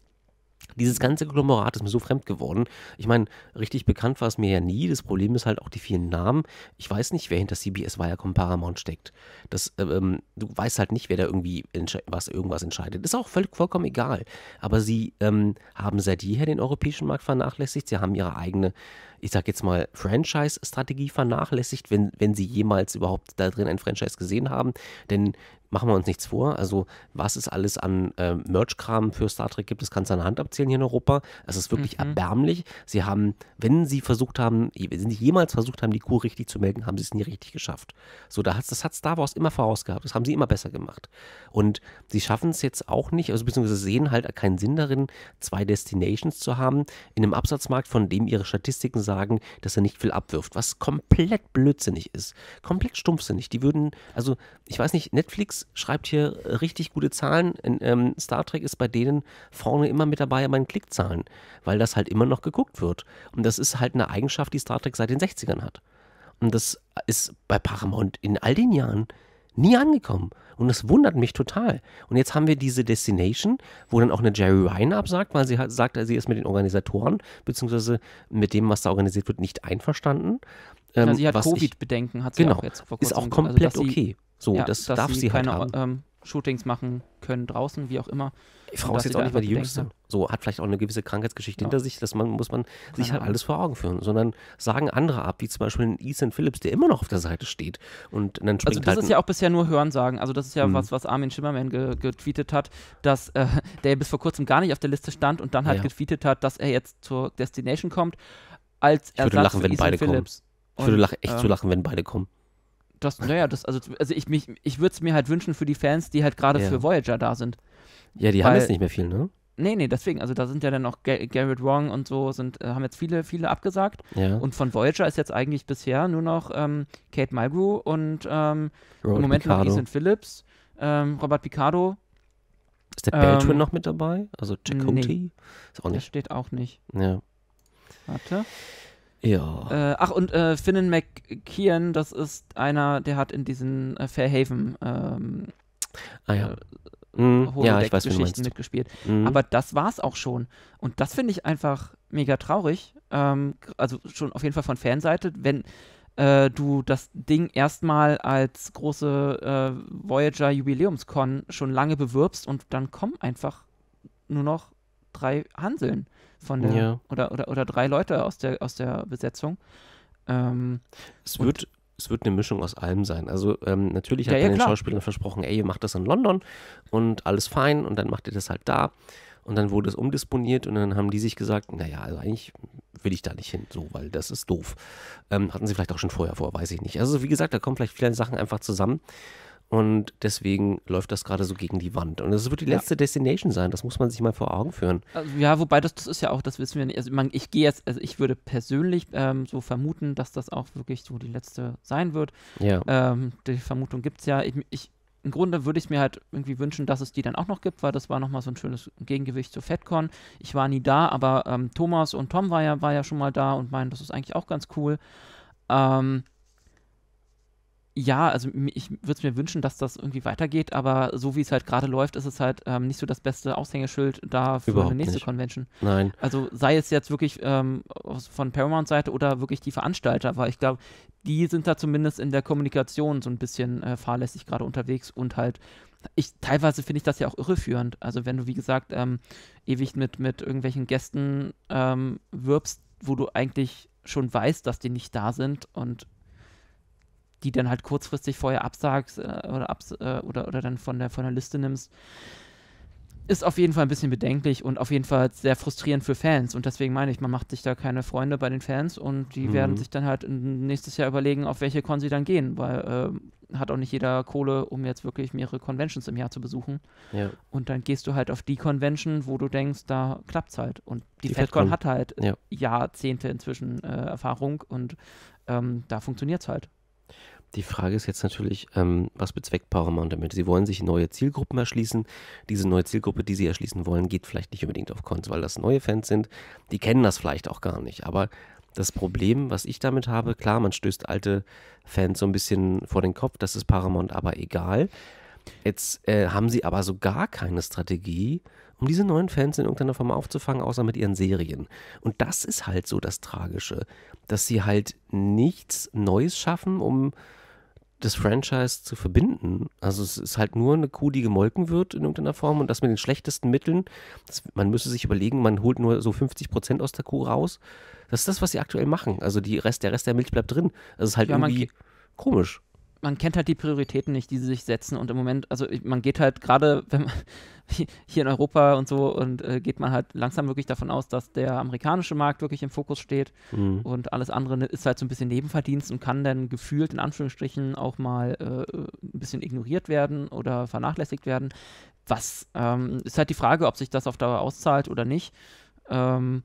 dieses ganze Konglomerat ist mir so fremd geworden. Ich meine, richtig bekannt war es mir ja nie. Das Problem ist halt auch die vielen Namen. Ich weiß nicht, wer hinter CBS Viacom Paramount steckt. Das, äh, ähm, du weißt halt nicht, wer da irgendwie was irgendwas entscheidet. Ist auch völlig vollkommen egal. Aber sie ähm, haben seit jeher den europäischen Markt vernachlässigt. Sie haben ihre eigene, ich sag jetzt mal, Franchise-Strategie vernachlässigt, wenn, wenn sie jemals überhaupt da drin ein Franchise gesehen haben. Denn machen wir uns nichts vor. Also, was es alles an äh, Merch-Kram für Star Trek gibt, das kannst du an der Hand abzählen hier in Europa. Es ist wirklich mhm. erbärmlich. Sie haben, wenn sie versucht haben, wenn sie jemals versucht haben, die Kuh richtig zu melden, haben sie es nie richtig geschafft. So, da hat's, das hat Star Wars immer vorausgehabt. Das haben sie immer besser gemacht. Und sie schaffen es jetzt auch nicht, also beziehungsweise sehen halt keinen Sinn darin, zwei Destinations zu haben in einem Absatzmarkt, von dem ihre Statistiken sagen, dass er nicht viel abwirft, was komplett blödsinnig ist. Komplett stumpfsinnig. Die würden, also ich weiß nicht, Netflix schreibt hier richtig gute Zahlen. In, ähm, Star Trek ist bei denen vorne immer mit dabei bei den Klickzahlen, weil das halt immer noch geguckt wird. Und das ist halt eine Eigenschaft, die Star Trek seit den 60ern hat. Und das ist bei Paramount in all den Jahren nie angekommen. Und das wundert mich total. Und jetzt haben wir diese Destination, wo dann auch eine Jerry Ryan absagt, weil sie halt sagt, sie ist mit den Organisatoren, beziehungsweise mit dem, was da organisiert wird, nicht einverstanden. Ähm, ja, sie ähm, hat Covid-Bedenken, hat sie genau, auch jetzt vor kurzem Ist auch also, komplett also, okay. So, ja, das darf sie, sie halt keine, halt haben. Ähm, Shootings machen können draußen, wie auch immer. Die Frau ist jetzt auch nicht mehr die Jüngste. So hat vielleicht auch eine gewisse Krankheitsgeschichte ja. hinter sich, Das man muss man Keine sich halt Ahnung. alles vor Augen führen, sondern sagen andere ab, wie zum Beispiel ein Ethan Phillips, der immer noch auf der Seite steht und dann also springt Also das halt ist ja auch bisher nur Hörensagen. Also das ist ja mhm. was, was Armin Schimmerman ge getweetet hat, dass äh, der bis vor kurzem gar nicht auf der Liste stand und dann halt ja. getweetet hat, dass er jetzt zur Destination kommt als ich Ersatz würde lachen, wenn beide Phillips. Kommen. Ich und, würde lach echt ähm, zu lachen, wenn beide kommen. Das, naja, das, also, also ich, mich, ich würde es mir halt wünschen für die Fans, die halt gerade ja. für Voyager da sind. Ja, die Weil, haben jetzt nicht mehr viel, ne? Nee, nee, deswegen. Also da sind ja dann auch Garrett Wong und so, sind, äh, haben jetzt viele, viele abgesagt. Ja. Und von Voyager ist jetzt eigentlich bisher nur noch ähm, Kate Mulgrew und ähm, im Moment Picardo. noch Ethan Phillips, ähm, Robert Picardo. Ist der Beltwin ähm, noch mit dabei? Also Chakotay? Nee. Ist auch nicht. Der steht auch nicht. Ja. Warte. Ja. Äh, ach, und äh, Finnan McKeon, das ist einer, der hat in diesen äh, Fairhaven ähm, ah, ja. Mm, ja, ich weiß, Geschichten mitgespielt. Mm. Aber das war's auch schon. Und das finde ich einfach mega traurig. Ähm, also schon auf jeden Fall von Fanseite, wenn äh, du das Ding erstmal als große äh, Voyager Jubiläumscon schon lange bewirbst und dann kommen einfach nur noch drei Hanseln von der ja. oder, oder, oder drei Leute aus der, aus der Besetzung. Ähm, es wird es wird eine Mischung aus allem sein. Also ähm, natürlich hat ja, ja den Schauspielern versprochen, ey, ihr macht das in London und alles fein und dann macht ihr das halt da. Und dann wurde es umdisponiert und dann haben die sich gesagt, naja, also eigentlich will ich da nicht hin, so, weil das ist doof. Ähm, hatten sie vielleicht auch schon vorher vor, weiß ich nicht. Also wie gesagt, da kommen vielleicht viele Sachen einfach zusammen. Und deswegen läuft das gerade so gegen die Wand. Und das wird die letzte ja. Destination sein. Das muss man sich mal vor Augen führen. Äh, ja, wobei das, das ist ja auch, das wissen wir nicht. Also man, ich gehe jetzt, also ich würde persönlich ähm, so vermuten, dass das auch wirklich so die letzte sein wird. Ja. Ähm, die Vermutung gibt es ja. Ich, ich, Im Grunde würde ich mir halt irgendwie wünschen, dass es die dann auch noch gibt, weil das war nochmal so ein schönes Gegengewicht zur FedCon. Ich war nie da, aber ähm, Thomas und Tom war ja, war ja schon mal da und meinen, das ist eigentlich auch ganz cool. Ähm, ja, also ich würde es mir wünschen, dass das irgendwie weitergeht, aber so wie es halt gerade läuft, ist es halt ähm, nicht so das beste Aushängeschild da für Überhaupt eine nächste nicht. Convention. Nein. Also sei es jetzt wirklich ähm, von Paramount-Seite oder wirklich die Veranstalter, weil ich glaube, die sind da zumindest in der Kommunikation so ein bisschen äh, fahrlässig gerade unterwegs und halt ich teilweise finde ich das ja auch irreführend. Also wenn du wie gesagt ähm, ewig mit mit irgendwelchen Gästen ähm, wirbst, wo du eigentlich schon weißt, dass die nicht da sind und die dann halt kurzfristig vorher absagst äh, oder, abs äh, oder, oder dann von der, von der Liste nimmst, ist auf jeden Fall ein bisschen bedenklich und auf jeden Fall sehr frustrierend für Fans. Und deswegen meine ich, man macht sich da keine Freunde bei den Fans und die mhm. werden sich dann halt nächstes Jahr überlegen, auf welche Con sie dann gehen, weil äh, hat auch nicht jeder Kohle, um jetzt wirklich mehrere Conventions im Jahr zu besuchen. Ja. Und dann gehst du halt auf die Convention, wo du denkst, da klappt es halt. Und die, die FedCon hat halt ja. Jahrzehnte inzwischen äh, Erfahrung und ähm, da es halt. Die Frage ist jetzt natürlich, ähm, was bezweckt Paramount damit? Sie wollen sich neue Zielgruppen erschließen. Diese neue Zielgruppe, die sie erschließen wollen, geht vielleicht nicht unbedingt auf Cons, weil das neue Fans sind. Die kennen das vielleicht auch gar nicht. Aber das Problem, was ich damit habe, klar, man stößt alte Fans so ein bisschen vor den Kopf, das ist Paramount aber egal. Jetzt äh, haben sie aber so gar keine Strategie, um diese neuen Fans in irgendeiner Form aufzufangen, außer mit ihren Serien. Und das ist halt so das Tragische, dass sie halt nichts Neues schaffen, um das Franchise zu verbinden. Also es ist halt nur eine Kuh, die gemolken wird in irgendeiner Form und das mit den schlechtesten Mitteln. Das, man müsste sich überlegen, man holt nur so 50 Prozent aus der Kuh raus. Das ist das, was sie aktuell machen. Also die Rest, der Rest der Milch bleibt drin. Das ist halt ja, irgendwie komisch man kennt halt die Prioritäten nicht, die sie sich setzen. Und im Moment, also man geht halt gerade, wenn man hier in Europa und so, und äh, geht man halt langsam wirklich davon aus, dass der amerikanische Markt wirklich im Fokus steht. Mhm. Und alles andere ne, ist halt so ein bisschen Nebenverdienst und kann dann gefühlt in Anführungsstrichen auch mal äh, ein bisschen ignoriert werden oder vernachlässigt werden. Was ähm, ist halt die Frage, ob sich das auf Dauer auszahlt oder nicht. Ähm,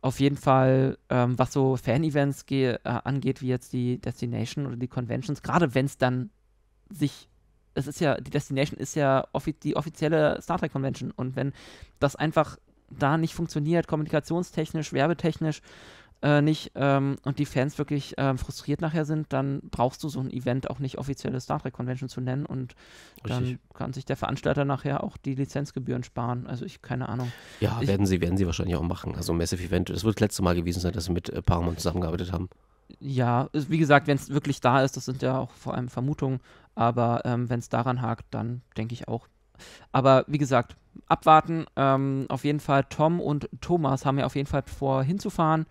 auf jeden Fall, ähm, was so Fan-Events äh, angeht, wie jetzt die Destination oder die Conventions, gerade wenn es dann sich, es ist ja, die Destination ist ja offi die offizielle Star Trek Convention und wenn das einfach da nicht funktioniert, kommunikationstechnisch, werbetechnisch, äh, nicht ähm, und die Fans wirklich ähm, frustriert nachher sind, dann brauchst du so ein Event auch nicht offizielle Star Trek Convention zu nennen und Richtig. dann kann sich der Veranstalter nachher auch die Lizenzgebühren sparen. Also ich keine Ahnung. Ja, ich, werden sie werden sie wahrscheinlich auch machen. Also Massive Event, das wird das letzte Mal gewesen sein, dass sie mit äh, Paramount zusammengearbeitet haben. Ja, wie gesagt, wenn es wirklich da ist, das sind ja auch vor allem Vermutungen, aber ähm, wenn es daran hakt, dann denke ich auch, aber wie gesagt, abwarten. Ähm, auf jeden Fall, Tom und Thomas haben ja auf jeden Fall vor, hinzufahren.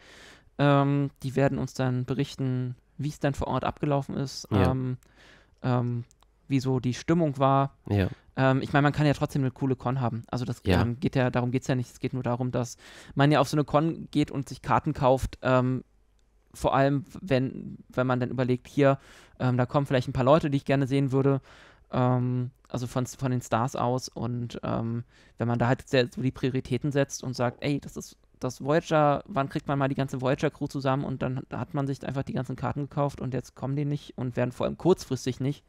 Ähm, die werden uns dann berichten, wie es dann vor Ort abgelaufen ist, ja. ähm, ähm, wie so die Stimmung war. Ja. Ähm, ich meine, man kann ja trotzdem eine coole Con haben. Also das ja. geht ja, darum geht es ja nicht. Es geht nur darum, dass man ja auf so eine Con geht und sich Karten kauft. Ähm, vor allem, wenn, wenn man dann überlegt, hier, ähm, da kommen vielleicht ein paar Leute, die ich gerne sehen würde also von, von den Stars aus. Und ähm, wenn man da halt sehr, so die Prioritäten setzt und sagt, ey, das ist das Voyager, wann kriegt man mal die ganze Voyager-Crew zusammen und dann hat man sich einfach die ganzen Karten gekauft und jetzt kommen die nicht und werden vor allem kurzfristig nicht,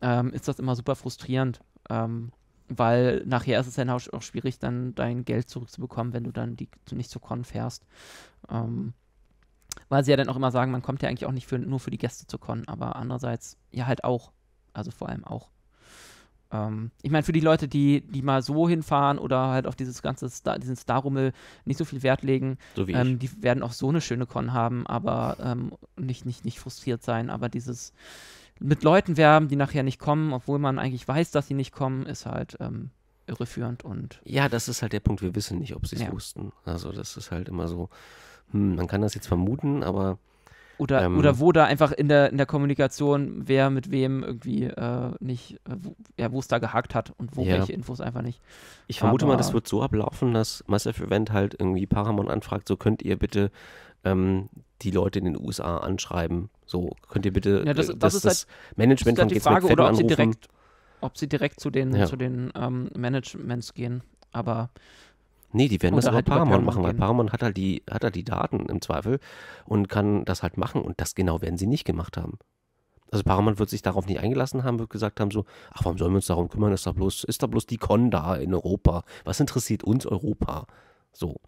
ähm, ist das immer super frustrierend, ähm, weil nachher ist es dann auch schwierig, dann dein Geld zurückzubekommen, wenn du dann die nicht zur Con fährst. Ähm, weil sie ja dann auch immer sagen, man kommt ja eigentlich auch nicht für, nur für die Gäste zur Con, aber andererseits ja halt auch, also vor allem auch. Ähm, ich meine, für die Leute, die, die mal so hinfahren oder halt auf dieses ganze Star, diesen Star-Rummel nicht so viel Wert legen, so ähm, die werden auch so eine schöne Con haben, aber ähm, nicht, nicht, nicht frustriert sein. Aber dieses mit Leuten werben, die nachher nicht kommen, obwohl man eigentlich weiß, dass sie nicht kommen, ist halt ähm, irreführend und. Ja, das ist halt der Punkt, wir wissen nicht, ob sie es ja. wussten. Also das ist halt immer so, hm, man kann das jetzt vermuten, aber oder, ähm, oder wo da einfach in der, in der Kommunikation, wer mit wem irgendwie äh, nicht, äh, wo, ja, wo es da gehakt hat und wo ja. welche Infos einfach nicht. Ich vermute Aber, mal, das wird so ablaufen, dass Massive Event halt irgendwie Paramount anfragt, so könnt ihr bitte ähm, die Leute in den USA anschreiben. So, könnt ihr bitte ja, das, äh, das, das, ist das halt, Management halt von halt die oder ob sie direkt ob sie direkt zu den, ja. zu den ähm, Managements gehen. Aber Nee, die werden Oder das halt über Paramount machen, weil Paramount hat halt, die, hat halt die Daten im Zweifel und kann das halt machen. Und das genau werden sie nicht gemacht haben. Also Paramount wird sich darauf nicht eingelassen haben, wird gesagt haben so, ach, warum sollen wir uns darum kümmern? Ist da bloß, ist da bloß die Con da in Europa? Was interessiert uns Europa? So.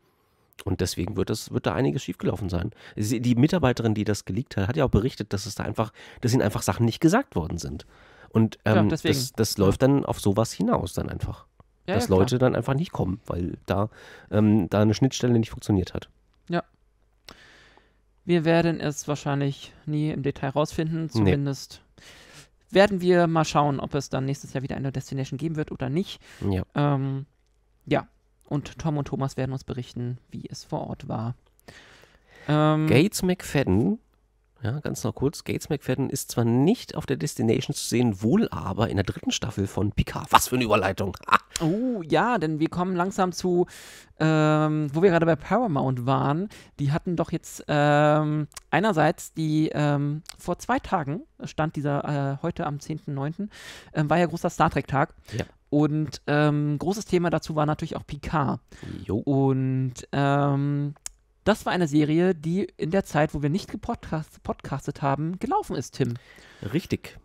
Und deswegen wird, das, wird da einiges schiefgelaufen sein. Die Mitarbeiterin, die das geleakt hat, hat ja auch berichtet, dass es da einfach, dass ihnen einfach Sachen nicht gesagt worden sind. Und ähm, ja, das, das läuft dann auf sowas hinaus dann einfach. Ja, dass ja, Leute dann einfach nicht kommen, weil da, ähm, da eine Schnittstelle nicht funktioniert hat. Ja. Wir werden es wahrscheinlich nie im Detail rausfinden, zumindest. Nee. Werden wir mal schauen, ob es dann nächstes Jahr wieder eine Destination geben wird oder nicht. Ja. Ähm, ja. Und Tom und Thomas werden uns berichten, wie es vor Ort war. Ähm, Gates McFadden ja, ganz noch kurz. Gates McFadden ist zwar nicht auf der Destination zu sehen, wohl aber in der dritten Staffel von Picard. Was für eine Überleitung. Ah. Oh ja, denn wir kommen langsam zu, ähm, wo wir gerade bei Paramount waren. Die hatten doch jetzt ähm, einerseits die, ähm, vor zwei Tagen stand dieser, äh, heute am 10.9., äh, war ja großer Star Trek-Tag. Ja. Und ähm, großes Thema dazu war natürlich auch Picard. Jo. Und ähm, das war eine Serie, die in der Zeit, wo wir nicht gepodcastet gepodcast haben, gelaufen ist, Tim. Richtig.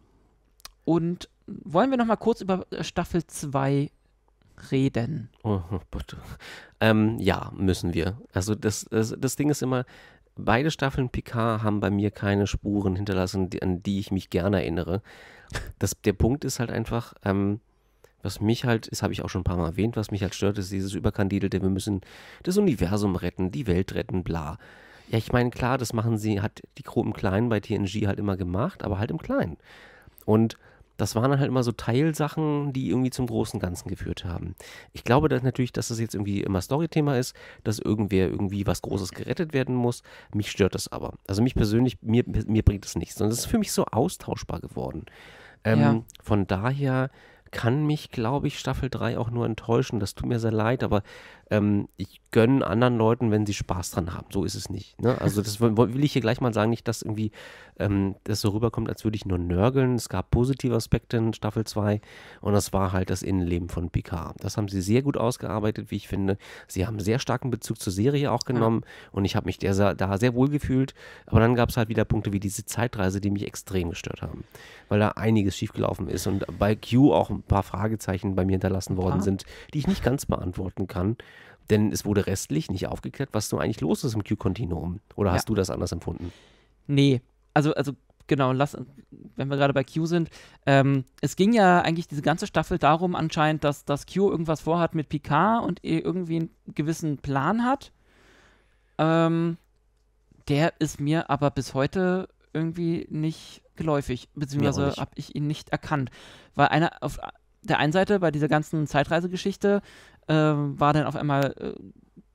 Und wollen wir noch mal kurz über Staffel 2 reden? Oh, bitte. Oh, ähm, ja, müssen wir. Also das, das, das Ding ist immer, beide Staffeln Picard haben bei mir keine Spuren hinterlassen, die, an die ich mich gerne erinnere. Das, der Punkt ist halt einfach, ähm, was mich halt, das habe ich auch schon ein paar Mal erwähnt, was mich halt stört, ist dieses überkandidelte, wir müssen das Universum retten, die Welt retten, bla. Ja, ich meine, klar, das machen sie, hat die Crew im Kleinen bei TNG halt immer gemacht, aber halt im Kleinen. Und das waren dann halt immer so Teilsachen, die irgendwie zum großen Ganzen geführt haben. Ich glaube dass natürlich, dass das jetzt irgendwie immer Storythema ist, dass irgendwer irgendwie was Großes gerettet werden muss. Mich stört das aber. Also mich persönlich, mir, mir bringt das nichts. Sondern es ist für mich so austauschbar geworden. Ähm, ja. Von daher kann mich, glaube ich, Staffel 3 auch nur enttäuschen. Das tut mir sehr leid, aber ähm, ich gönne anderen Leuten, wenn sie Spaß dran haben. So ist es nicht. Ne? Also das will ich hier gleich mal sagen, nicht, dass irgendwie ähm, das so rüberkommt, als würde ich nur nörgeln. Es gab positive Aspekte in Staffel 2 und das war halt das Innenleben von Picard. Das haben sie sehr gut ausgearbeitet, wie ich finde. Sie haben sehr starken Bezug zur Serie auch genommen ja. und ich habe mich der, da sehr wohl gefühlt. Aber dann gab es halt wieder Punkte wie diese Zeitreise, die mich extrem gestört haben, weil da einiges schiefgelaufen ist und bei Q auch ein paar Fragezeichen bei mir hinterlassen worden sind, die ich nicht ganz beantworten kann. Denn es wurde restlich nicht aufgeklärt, was so eigentlich los ist im Q-Kontinuum. Oder ja. hast du das anders empfunden? Nee, also, also genau, lass, wenn wir gerade bei Q sind, ähm, es ging ja eigentlich diese ganze Staffel darum anscheinend, dass, dass Q irgendwas vorhat mit Picard und irgendwie einen gewissen Plan hat. Ähm, der ist mir aber bis heute irgendwie nicht geläufig, beziehungsweise habe ich ihn nicht erkannt. Weil einer auf der einen Seite bei dieser ganzen Zeitreisegeschichte ähm, war dann auf einmal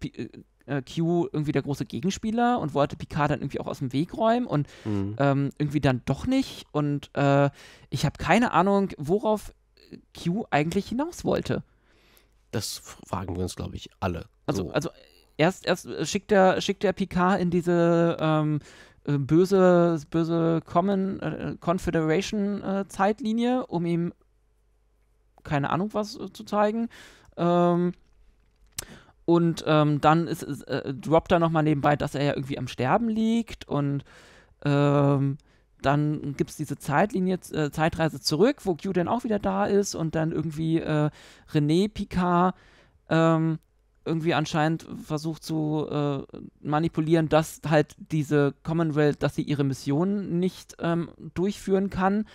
äh, äh, äh, Q irgendwie der große Gegenspieler und wollte Picard dann irgendwie auch aus dem Weg räumen und mhm. ähm, irgendwie dann doch nicht. Und äh, ich habe keine Ahnung, worauf äh, Q eigentlich hinaus wollte. Das fragen wir uns, glaube ich, alle. Also, so. also erst, erst schickt er schickt der Picard in diese ähm, äh, böse, böse Common äh, Confederation äh, Zeitlinie, um ihm keine Ahnung was äh, zu zeigen. Ähm, und ähm, dann ist, ist, äh, droppt er nochmal nebenbei, dass er ja irgendwie am Sterben liegt und ähm, dann gibt es diese Zeitlinie, äh, Zeitreise zurück, wo Q dann auch wieder da ist und dann irgendwie äh, René Picard ähm, irgendwie anscheinend versucht zu äh, manipulieren, dass halt diese Commonwealth, dass sie ihre Mission nicht ähm, durchführen kann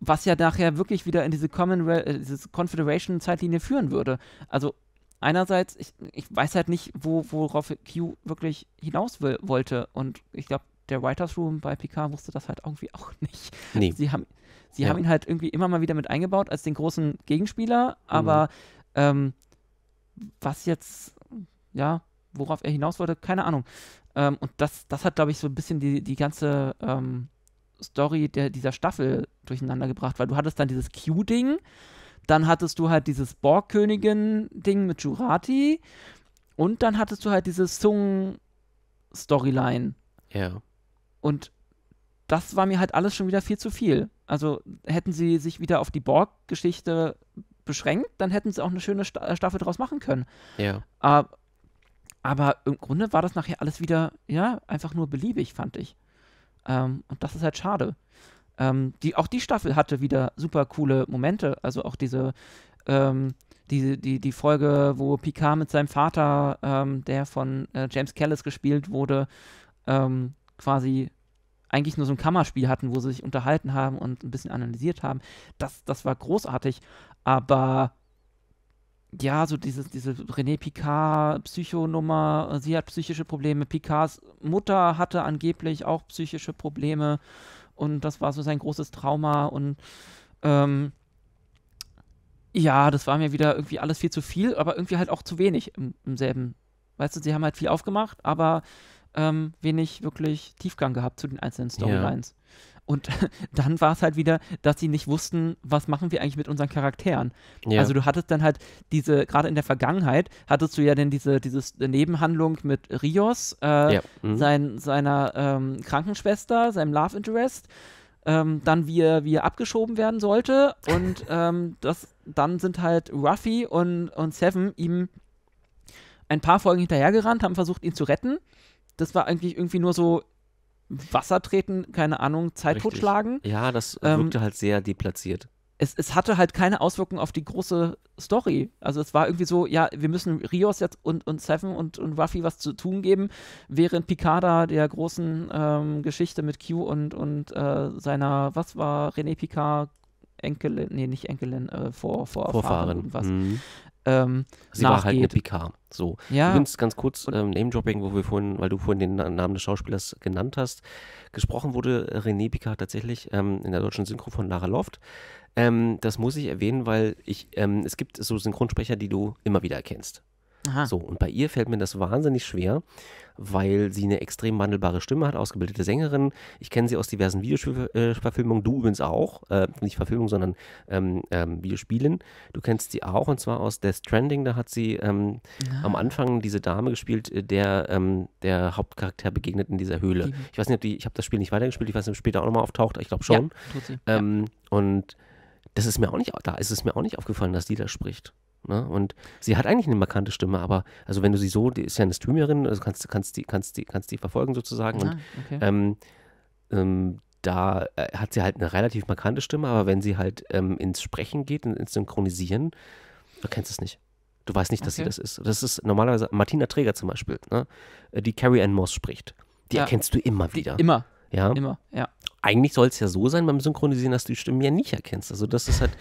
was ja nachher wirklich wieder in diese, Common äh, diese Confederation-Zeitlinie führen würde. Also einerseits, ich, ich weiß halt nicht, wo, worauf Q wirklich hinaus will, wollte. Und ich glaube, der Writers Room bei PK wusste das halt irgendwie auch nicht. Nee. Sie, haben, sie ja. haben ihn halt irgendwie immer mal wieder mit eingebaut als den großen Gegenspieler, aber mhm. ähm, was jetzt, ja, worauf er hinaus wollte, keine Ahnung. Ähm, und das, das hat, glaube ich, so ein bisschen die, die ganze ähm, Story der, dieser Staffel durcheinander gebracht, weil du hattest dann dieses Q-Ding, dann hattest du halt dieses Borg-Königin-Ding mit Jurati und dann hattest du halt diese Sung-Storyline. Ja. Und das war mir halt alles schon wieder viel zu viel. Also hätten sie sich wieder auf die Borg-Geschichte beschränkt, dann hätten sie auch eine schöne Sta äh, Staffel draus machen können. Ja. Aber, aber im Grunde war das nachher alles wieder, ja, einfach nur beliebig, fand ich. Ähm, und das ist halt schade. Ähm, die, auch die Staffel hatte wieder super coole Momente. Also auch diese, ähm, die, die, die Folge, wo Picard mit seinem Vater, ähm, der von äh, James Callis gespielt wurde, ähm, quasi eigentlich nur so ein Kammerspiel hatten, wo sie sich unterhalten haben und ein bisschen analysiert haben. Das, das war großartig. Aber ja, so dieses, diese René Picard-Psychonummer, sie hat psychische Probleme, Picards Mutter hatte angeblich auch psychische Probleme und das war so sein großes Trauma und ähm, ja, das war mir wieder irgendwie alles viel zu viel, aber irgendwie halt auch zu wenig im, im selben. Weißt du, sie haben halt viel aufgemacht, aber ähm, wenig wirklich Tiefgang gehabt zu den einzelnen Storylines. Ja. Und dann war es halt wieder, dass sie nicht wussten, was machen wir eigentlich mit unseren Charakteren. Ja. Also du hattest dann halt diese, gerade in der Vergangenheit, hattest du ja dann diese dieses äh, Nebenhandlung mit Rios, äh, ja. mhm. sein, seiner ähm, Krankenschwester, seinem Love Interest. Ähm, dann wie er, wie er abgeschoben werden sollte und ähm, das, dann sind halt Ruffy und, und Seven ihm ein paar Folgen hinterhergerannt, haben versucht, ihn zu retten. Das war eigentlich irgendwie nur so Wasser treten, keine Ahnung, Zeit Richtig. totschlagen. Ja, das ähm, wirkte ähm, halt sehr deplatziert. Es, es, hatte halt keine Auswirkungen auf die große Story. Also es war irgendwie so, ja, wir müssen Rios jetzt und, und Seven und, und Ruffy was zu tun geben, während Picada der großen ähm, Geschichte mit Q und, und äh, seiner, was war René Picard, Enkelin, nee, nicht Enkelin, äh, vor, vor Vorfahren, irgendwas. Mhm ähm, Sie nachgeht. war halt eine PK. So. Ja. Übrigens ganz kurz ähm, Name-Dropping, wo wir vorhin, weil du vorhin den Namen des Schauspielers genannt hast, gesprochen wurde äh, René Picard tatsächlich ähm, in der deutschen Synchro von Lara Loft. Ähm, das muss ich erwähnen, weil ich, ähm, es gibt so Synchronsprecher, die du immer wieder erkennst. Aha. So, und bei ihr fällt mir das wahnsinnig schwer, weil sie eine extrem wandelbare Stimme hat, ausgebildete Sängerin. Ich kenne sie aus diversen Videospielverfilmungen, du übrigens auch, äh, nicht Verfilmung, sondern ähm, ähm, Videospielen. Du kennst sie auch und zwar aus Death Stranding, da hat sie ähm, ja. Ah. am Anfang diese Dame gespielt, äh, der ähm, der Hauptcharakter begegnet in dieser Höhle. Mhm. Ich weiß nicht, ob die, ich habe das Spiel nicht weitergespielt, ich weiß nicht, ob es später auch nochmal auftaucht, ich glaube schon. Ja, ja. Ähm, und das ist mir auch nicht, da ist es mir auch nicht aufgefallen, dass die da spricht. Ne? Und sie hat eigentlich eine markante Stimme, aber also wenn du sie so, die ist ja eine Streamerin, also kannst, kannst, die, kannst, die, kannst die verfolgen sozusagen. Ah, okay. ähm, ähm, da äh, hat sie halt eine relativ markante Stimme, aber wenn sie halt ähm, ins Sprechen geht, ins Synchronisieren, du kennst es nicht. Du weißt nicht, dass okay. sie das ist. Das ist normalerweise Martina Träger zum Beispiel, ne? die Carrie Ann Moss spricht. Die ja. erkennst du immer wieder. Die, immer. Ja. Immer, ja eigentlich soll es ja so sein beim Synchronisieren, dass du die Stimmen ja nicht erkennst. Also das ist halt,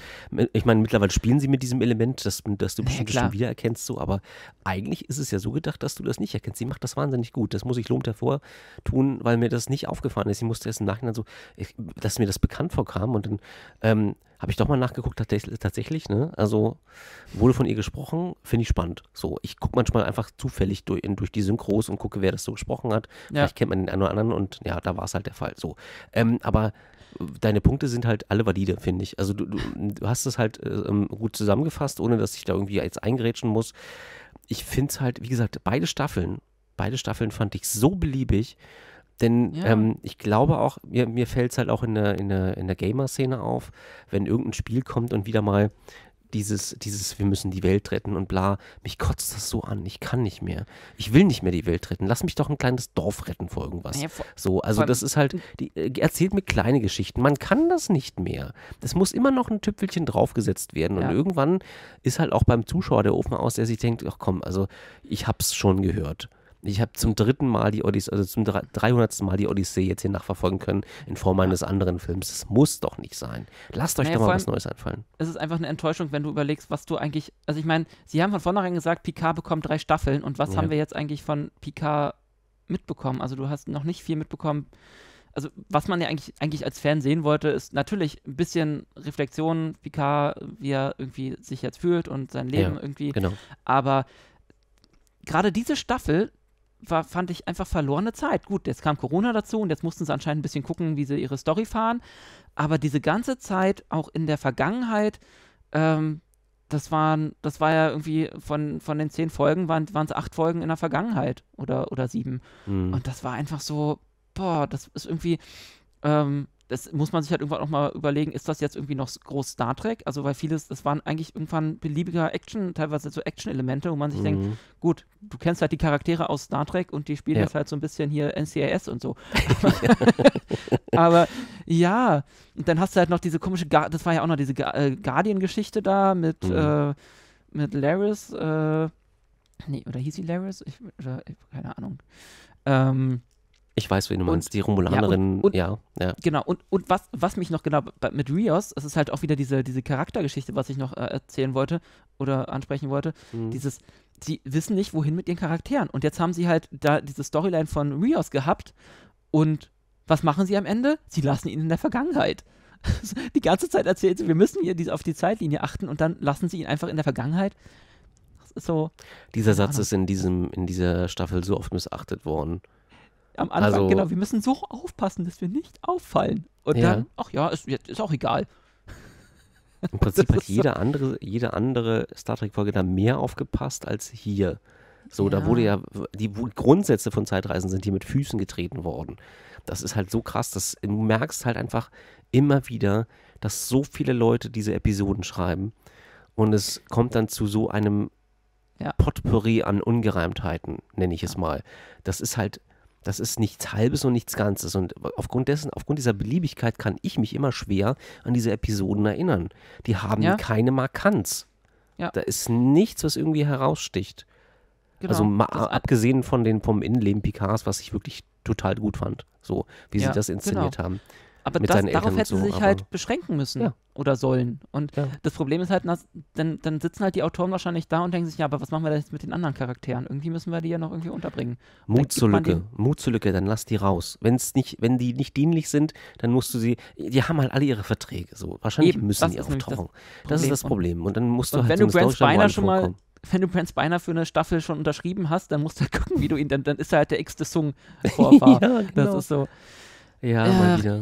ich meine, mittlerweile spielen sie mit diesem Element, dass, dass du bestimmte ja, Stimmen wiedererkennst, so, aber eigentlich ist es ja so gedacht, dass du das nicht erkennst. Sie macht das wahnsinnig gut. Das muss ich lohnt hervor tun, weil mir das nicht aufgefallen ist. Ich musste erst im Nachhinein so, ich, dass mir das bekannt vorkam und dann ähm, habe ich doch mal nachgeguckt, tatsächlich, ne? Also wurde von ihr gesprochen, finde ich spannend. So, ich gucke manchmal einfach zufällig durch, durch die Synchros und gucke, wer das so gesprochen hat. Ja. Vielleicht kennt man den einen oder anderen und ja, da war es halt der Fall. So. Ähm, aber deine Punkte sind halt alle valide, finde ich. Also du, du, du, hast es halt äh, ähm, gut zusammengefasst, ohne dass ich da irgendwie jetzt eingrätschen muss. Ich finde es halt, wie gesagt, beide Staffeln, beide Staffeln fand ich so beliebig denn ja. ähm, ich glaube auch, mir, mir fällt es halt auch in der, in der, in der Gamer-Szene auf, wenn irgendein Spiel kommt und wieder mal dieses, dieses, wir müssen die Welt retten und bla, mich kotzt das so an, ich kann nicht mehr. Ich will nicht mehr die Welt retten. Lass mich doch ein kleines Dorf retten vor irgendwas. Ja, vor, so, also das ist halt, die, äh, erzählt mir kleine Geschichten. Man kann das nicht mehr. Es muss immer noch ein Tüpfelchen draufgesetzt werden. Ja. Und irgendwann ist halt auch beim Zuschauer der Ofen aus, der sich denkt, ach komm, also ich hab's schon gehört. Ich habe zum dritten Mal die Odyssee, also zum 300. Mal die Odyssee jetzt hier nachverfolgen können in Form eines anderen Films. Das muss doch nicht sein. Lasst euch naja, doch mal was Neues einfallen. Es ist einfach eine Enttäuschung, wenn du überlegst, was du eigentlich. Also ich meine, sie haben von vornherein gesagt, Picard bekommt drei Staffeln und was ja. haben wir jetzt eigentlich von Picard mitbekommen? Also du hast noch nicht viel mitbekommen also was man ja eigentlich, eigentlich als Fan sehen wollte, ist natürlich ein bisschen Reflexion, Picard, wie er irgendwie sich jetzt fühlt und sein Leben ja, irgendwie. Genau. Aber gerade diese Staffel, war, fand ich einfach verlorene Zeit. Gut, jetzt kam Corona dazu und jetzt mussten sie anscheinend ein bisschen gucken, wie sie ihre Story fahren. Aber diese ganze Zeit, auch in der Vergangenheit, ähm, das waren, das war ja irgendwie von, von den zehn Folgen waren es acht Folgen in der Vergangenheit oder, oder sieben. Mhm. Und das war einfach so, boah, das ist irgendwie, ähm, das muss man sich halt irgendwann auch mal überlegen, ist das jetzt irgendwie noch groß Star Trek? Also, weil vieles, das waren eigentlich irgendwann beliebiger Action, teilweise so Action-Elemente, wo man sich mhm. denkt, gut, du kennst halt die Charaktere aus Star Trek und die spielen ja. jetzt halt so ein bisschen hier NCIS und so. Aber ja, und dann hast du halt noch diese komische, Ga das war ja auch noch diese Ga äh, Guardian-Geschichte da mit, mhm. äh, mit Laris, äh, nee, oder hieß sie Laris? Ich, oder, keine Ahnung. Ähm, ich weiß, wie du und, meinst, die Romulanerin, ja, und, und, ja, ja, Genau, und, und was, was mich noch genau mit Rios, es ist halt auch wieder diese, diese Charaktergeschichte, was ich noch äh, erzählen wollte oder ansprechen wollte, mhm. dieses, sie wissen nicht, wohin mit ihren Charakteren. Und jetzt haben sie halt da diese Storyline von Rios gehabt und was machen sie am Ende? Sie lassen ihn in der Vergangenheit. die ganze Zeit erzählen sie, wir müssen hier auf die Zeitlinie achten und dann lassen sie ihn einfach in der Vergangenheit. So. Dieser Satz ist in, diesem, in dieser Staffel so oft missachtet worden am Anfang, also, genau, wir müssen so aufpassen, dass wir nicht auffallen. Und ja. dann, ach ja, ist, ist auch egal. Im Prinzip hat jede so. andere, jede andere Star Trek-Folge da mehr aufgepasst als hier. So, ja. da wurde ja, die Grundsätze von Zeitreisen sind hier mit Füßen getreten worden. Das ist halt so krass, dass du merkst halt einfach immer wieder, dass so viele Leute diese Episoden schreiben und es kommt dann zu so einem ja. Potpourri an Ungereimtheiten, nenne ich es mal. Das ist halt das ist nichts Halbes und nichts Ganzes. Und aufgrund dessen, aufgrund dieser Beliebigkeit kann ich mich immer schwer an diese Episoden erinnern. Die haben ja. keine Markanz. Ja. Da ist nichts, was irgendwie heraussticht. Genau. Also mal, abgesehen von den, vom Innenleben Picards, was ich wirklich total gut fand, so wie ja, sie das inszeniert genau. haben aber das, darauf hätten sie sich halt beschränken müssen ja. oder sollen. Und ja. das Problem ist halt, na, dann, dann sitzen halt die Autoren wahrscheinlich da und denken sich, ja, aber was machen wir denn jetzt mit den anderen Charakteren? Irgendwie müssen wir die ja noch irgendwie unterbringen. Mut zur Lücke, Mut zur Lücke, dann lass die raus. Wenn's nicht, wenn die nicht dienlich sind, dann musst du sie, die haben halt alle ihre Verträge so. Wahrscheinlich Eben, müssen die auftauchen. Das, das, ist das Problem. Und dann musst du halt wenn so du Grant schon mal wenn du Brent Beiner für eine Staffel schon unterschrieben hast, dann musst du halt gucken, wie du ihn, dann, dann ist er halt der x-te song vorfahr ja, genau. Das ist so. Ja, äh, mal wieder.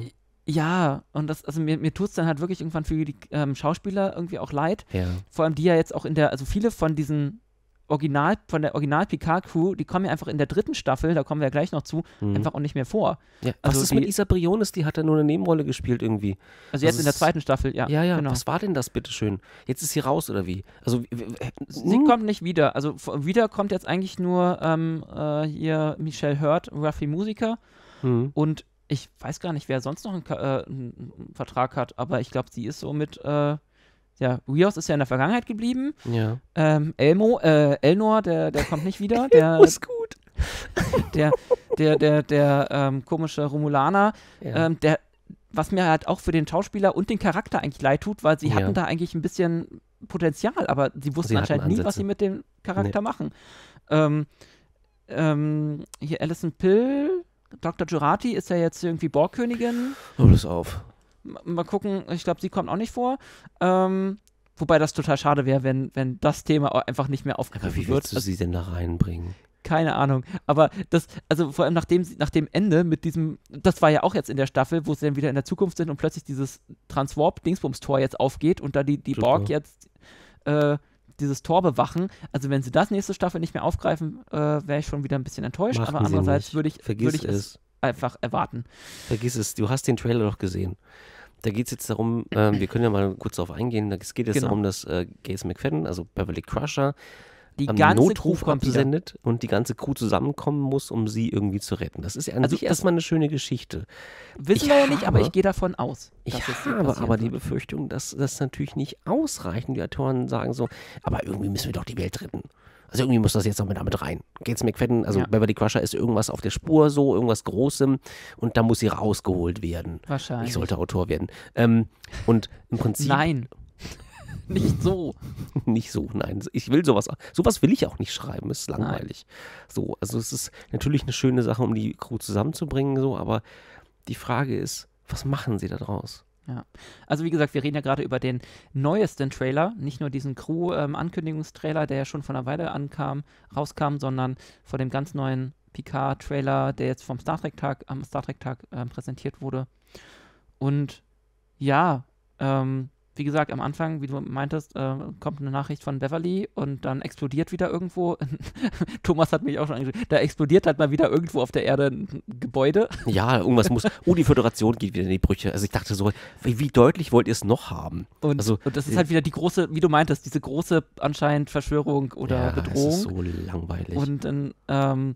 Ja, und das, also mir, mir tut es dann halt wirklich irgendwann für die ähm, Schauspieler irgendwie auch leid. Ja. Vor allem die ja jetzt auch in der, also viele von diesen Original, von der Original Picard-Crew, die kommen ja einfach in der dritten Staffel, da kommen wir ja gleich noch zu, mhm. einfach auch nicht mehr vor. Ja. Also was ist die, mit Isa Briones? Die hat ja nur eine Nebenrolle gespielt irgendwie. Also jetzt also in der zweiten Staffel, ja. Ja, ja, genau. was war denn das, bitteschön? Jetzt ist sie raus oder wie? Also, sie hm? kommt nicht wieder. Also wieder kommt jetzt eigentlich nur ähm, äh, hier Michelle Hurt, Ruffy Musiker mhm. und ich weiß gar nicht, wer sonst noch einen, äh, einen Vertrag hat, aber ich glaube, sie ist so mit, äh, ja, Rios ist ja in der Vergangenheit geblieben. Ja. Ähm, Elmo, äh, Elnor, der, der kommt nicht wieder. Der ist gut. Der, der, der, der ähm, komische Romulaner, ja. ähm, der, was mir halt auch für den Schauspieler und den Charakter eigentlich leid tut, weil sie ja. hatten da eigentlich ein bisschen Potenzial, aber sie wussten sie anscheinend nie, was sie mit dem Charakter nee. machen. Ähm, ähm, hier Alison Pill, Dr. Jurati ist ja jetzt irgendwie Borgkönigin. Hör das auf. M mal gucken, ich glaube, sie kommt auch nicht vor. Ähm, wobei das total schade wäre, wenn, wenn das Thema einfach nicht mehr aufgegriffen wird. Aber wie würdest wird. du sie denn da reinbringen? keine Ahnung. Aber das, also vor allem nach dem, nach dem Ende mit diesem, das war ja auch jetzt in der Staffel, wo sie dann wieder in der Zukunft sind und plötzlich dieses Transwarp-Dingsbums-Tor jetzt aufgeht und da die, die Borg jetzt äh, dieses Tor bewachen. Also wenn sie das nächste Staffel nicht mehr aufgreifen, äh, wäre ich schon wieder ein bisschen enttäuscht. Machen aber andererseits würde ich, würd ich es. einfach erwarten. Vergiss es, du hast den Trailer noch gesehen. Da geht es jetzt darum, äh, wir können ja mal kurz darauf eingehen, es geht jetzt genau. darum, dass äh, Gates McFadden, also Beverly Crusher, die ganze Notruf Crew absendet wieder. und die ganze Crew zusammenkommen muss, um sie irgendwie zu retten. Das ist ja an also sich erstmal eine schöne Geschichte. Wissen ich wir ja nicht, aber ich gehe davon aus. ich habe aber wird. die Befürchtung, dass das natürlich nicht ausreichend. Die Autoren sagen so, aber irgendwie müssen wir doch die Welt retten. Also irgendwie muss das jetzt noch mit damit rein. Gates McFadden, also ja. Beverly Crusher ist irgendwas auf der Spur, so irgendwas Großem und da muss sie rausgeholt werden. Wahrscheinlich. Ich sollte Autor werden. Ähm, und im Prinzip. Nein. nicht so. nicht so, nein. Ich will sowas. Sowas will ich auch nicht schreiben, ist langweilig. Nein. So, also es ist natürlich eine schöne Sache, um die Crew zusammenzubringen, so, aber die Frage ist, was machen sie da draus? Ja. Also wie gesagt, wir reden ja gerade über den neuesten Trailer, nicht nur diesen Crew-Ankündigungstrailer, ähm, der ja schon von einer Weile ankam, rauskam, sondern vor dem ganz neuen Picard-Trailer, der jetzt vom Star Trek-Tag am Star Trek-Tag ähm, präsentiert wurde. Und ja, ähm, wie gesagt, am Anfang, wie du meintest, äh, kommt eine Nachricht von Beverly und dann explodiert wieder irgendwo. Thomas hat mich auch schon angeschaut. Da explodiert halt mal wieder irgendwo auf der Erde ein Gebäude. Ja, irgendwas muss. Oh, die Föderation geht wieder in die Brüche. Also ich dachte so, wie, wie deutlich wollt ihr es noch haben? Und, also, und das ist halt wieder die große, wie du meintest, diese große anscheinend Verschwörung oder ja, Bedrohung. Das ist so langweilig. Und dann, ähm,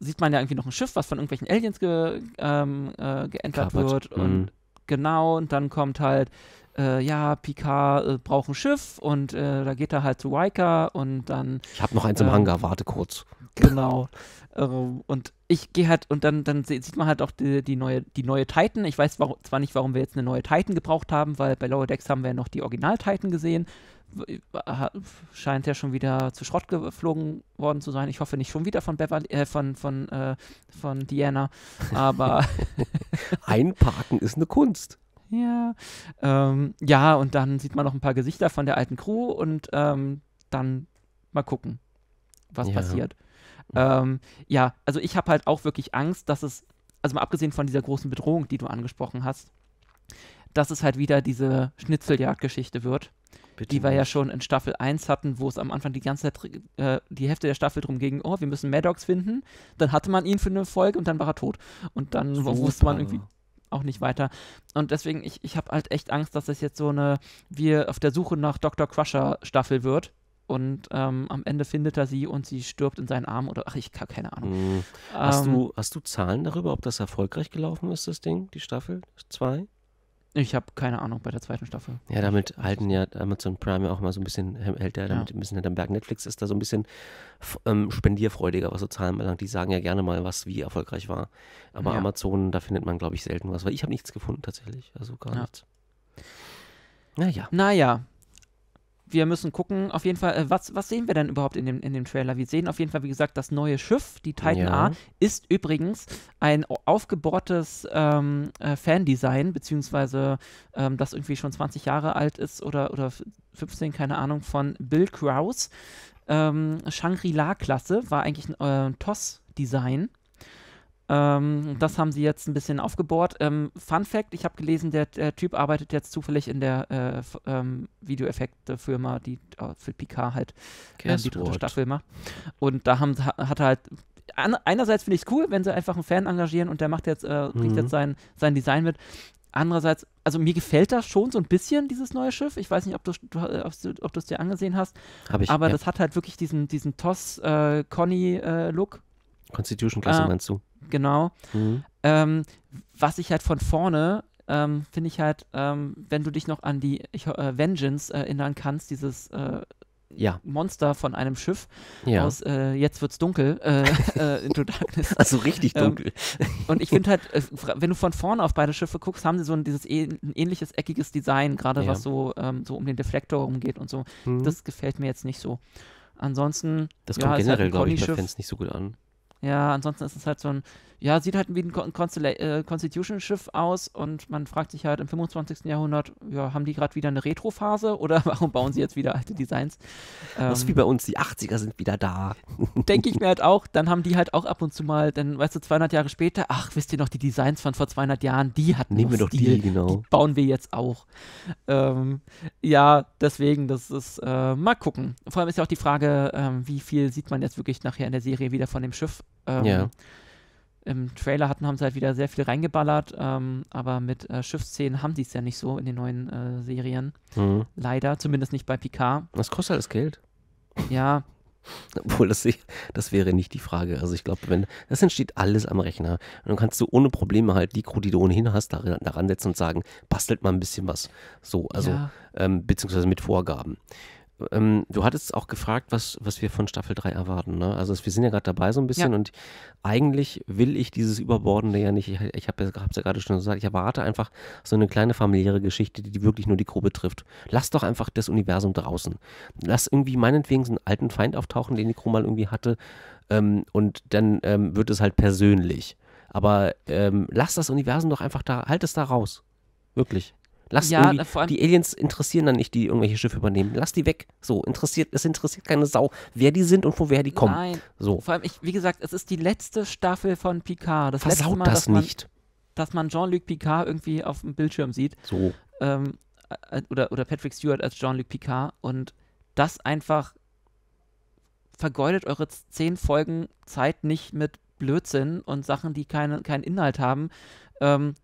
sieht man ja irgendwie noch ein Schiff, was von irgendwelchen Aliens ge, ähm, äh, geentert wird. Und mhm. genau, und dann kommt halt äh, ja, Picard äh, braucht ein Schiff und äh, da geht er halt zu Riker und dann. Ich habe noch eins im ähm, Hangar, warte kurz. Genau. Äh, und ich gehe halt, und dann, dann sieht man halt auch die, die, neue, die neue Titan. Ich weiß warum, zwar nicht, warum wir jetzt eine neue Titan gebraucht haben, weil bei Lower Decks haben wir ja noch die Original-Titan gesehen. Äh, scheint ja schon wieder zu Schrott geflogen worden zu sein. Ich hoffe nicht schon wieder von Beverly, äh, von, von, äh, von Diana. Aber. Einparken ist eine Kunst ja. Ähm, ja, und dann sieht man noch ein paar Gesichter von der alten Crew und ähm, dann mal gucken, was ja. passiert. Ähm, ja, also ich habe halt auch wirklich Angst, dass es, also mal abgesehen von dieser großen Bedrohung, die du angesprochen hast, dass es halt wieder diese Schnitzeljagdgeschichte wird. Bitte die wir ja schon in Staffel 1 hatten, wo es am Anfang die ganze Zeit, äh, die Hälfte der Staffel drum ging, oh, wir müssen Maddox finden. Dann hatte man ihn für eine Folge und dann war er tot. Und dann Super. wusste man irgendwie, auch nicht weiter. Und deswegen, ich, ich habe halt echt Angst, dass das jetzt so eine, wir auf der Suche nach Dr. Crusher Staffel wird. Und ähm, am Ende findet er sie und sie stirbt in seinen Armen oder ach, ich habe keine Ahnung. Hm. Hast, ähm, du, hast du Zahlen darüber, ob das erfolgreich gelaufen ist, das Ding, die Staffel 2? Ich habe keine Ahnung bei der zweiten Staffel. Ja, damit halten ja Amazon Prime ja auch mal so ein bisschen, hält ja damit ja. ein bisschen hinterm Berg. Netflix ist da so ein bisschen ähm, spendierfreudiger, was so Zahlen anbelangt. Die sagen ja gerne mal, was wie erfolgreich war. Aber ja. Amazon, da findet man, glaube ich, selten was. Weil ich habe nichts gefunden tatsächlich. Also gar ja. nichts. Naja. Naja, wir müssen gucken, auf jeden Fall, äh, was, was sehen wir denn überhaupt in dem, in dem Trailer? Wir sehen auf jeden Fall, wie gesagt, das neue Schiff, die Titan ja. A, ist übrigens ein aufgebohrtes ähm, äh, Fandesign, beziehungsweise ähm, das irgendwie schon 20 Jahre alt ist oder, oder 15, keine Ahnung, von Bill Krause. Ähm, Shangri-La-Klasse war eigentlich ein äh, TOS-Design. Ähm, das haben sie jetzt ein bisschen aufgebohrt. Ähm, Fun Fact: Ich habe gelesen, der, der, Typ arbeitet jetzt zufällig in der äh, ähm, Videoeffekte-Firma, die äh, für PK halt äh, die dritte Staffel macht. Und da haben, hat er halt. An, einerseits finde ich es cool, wenn sie einfach einen Fan engagieren und der macht jetzt, äh, bringt mhm. jetzt sein, sein Design mit. Andererseits, also mir gefällt das schon so ein bisschen, dieses neue Schiff. Ich weiß nicht, ob du es äh, ob, ob dir angesehen hast. Ich, aber ja. das hat halt wirklich diesen, diesen Toss-Conny-Look. Äh, äh, Constitution-Klasse ähm, meinst du? genau. Mhm. Ähm, was ich halt von vorne ähm, finde ich halt, ähm, wenn du dich noch an die ich, äh, Vengeance erinnern kannst, dieses äh, ja. Monster von einem Schiff ja. aus äh, Jetzt wird's dunkel, äh, äh Into Darkness. Also richtig ähm, dunkel. Ähm, und ich finde halt, äh, wenn du von vorne auf beide Schiffe guckst, haben sie so ein, dieses e ein ähnliches eckiges Design, gerade ja. was so, ähm, so um den Deflektor umgeht und so. Mhm. Das gefällt mir jetzt nicht so. Ansonsten. Das kommt halt generell, halt glaube ich, bei Fans nicht so gut an. Ja, ansonsten ist es halt so ein ja, sieht halt wie ein äh, Constitution-Schiff aus und man fragt sich halt im 25. Jahrhundert, ja, haben die gerade wieder eine Retro-Phase oder warum bauen sie jetzt wieder alte Designs? Ähm, das ist wie ähm, bei uns, die 80er sind wieder da. Denke ich mir halt auch, dann haben die halt auch ab und zu mal, dann weißt du, 200 Jahre später, ach, wisst ihr noch, die Designs von vor 200 Jahren, die hatten Nehmen wir doch Stil, die, genau. Die bauen wir jetzt auch. Ähm, ja, deswegen, das ist, äh, mal gucken. Vor allem ist ja auch die Frage, ähm, wie viel sieht man jetzt wirklich nachher in der Serie wieder von dem Schiff? Ähm, ja im Trailer hatten, haben sie halt wieder sehr viel reingeballert, ähm, aber mit äh, Schiffsszenen haben sie es ja nicht so in den neuen äh, Serien. Mhm. Leider, zumindest nicht bei Picard. Das kostet alles Geld. Ja. Obwohl, das, das wäre nicht die Frage. Also ich glaube, wenn das entsteht alles am Rechner. Und dann kannst du ohne Probleme halt die Crew, die du ohnehin hast, daran, daran setzen und sagen, bastelt mal ein bisschen was. So, also, ja. ähm, beziehungsweise mit Vorgaben ähm, du hattest auch gefragt, was, was wir von Staffel 3 erwarten. Ne? Also wir sind ja gerade dabei so ein bisschen ja. und eigentlich will ich dieses Überbordende ja nicht. Ich, ich habe es ja gerade schon gesagt, ich erwarte einfach so eine kleine familiäre Geschichte, die, wirklich nur die Crew betrifft. Lass doch einfach das Universum draußen. Lass irgendwie meinetwegen so einen alten Feind auftauchen, den die Crew mal irgendwie hatte. Ähm, und dann ähm, wird es halt persönlich. Aber ähm, lass das Universum doch einfach da, halt es da raus. Wirklich. Lass ja, die Aliens interessieren dann nicht, die irgendwelche Schiffe übernehmen. Lass die weg. So, interessiert, es interessiert keine Sau, wer die sind und woher die kommen. Nein. So. Vor allem, ich, wie gesagt, es ist die letzte Staffel von Picard. Das Versaut Mal, das nicht. Man, dass man Jean-Luc Picard irgendwie auf dem Bildschirm sieht. So. Ähm, äh, äh, oder, oder Patrick Stewart als Jean-Luc Picard und das einfach vergeudet eure zehn Folgen Zeit nicht mit Blödsinn und Sachen, die keine, keinen Inhalt haben. Ähm,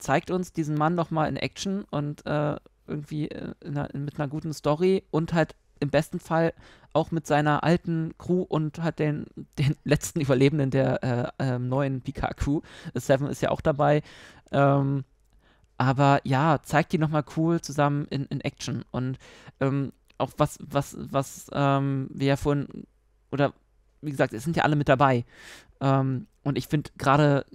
zeigt uns diesen Mann nochmal in Action und äh, irgendwie äh, in einer, mit einer guten Story und halt im besten Fall auch mit seiner alten Crew und hat den, den letzten Überlebenden der äh, äh, neuen PK-Crew. Seven ist ja auch dabei. Ähm, aber ja, zeigt die nochmal cool zusammen in, in Action. Und ähm, auch was, was, was ähm, wir ja vorhin, oder wie gesagt, es sind ja alle mit dabei. Ähm, und ich finde gerade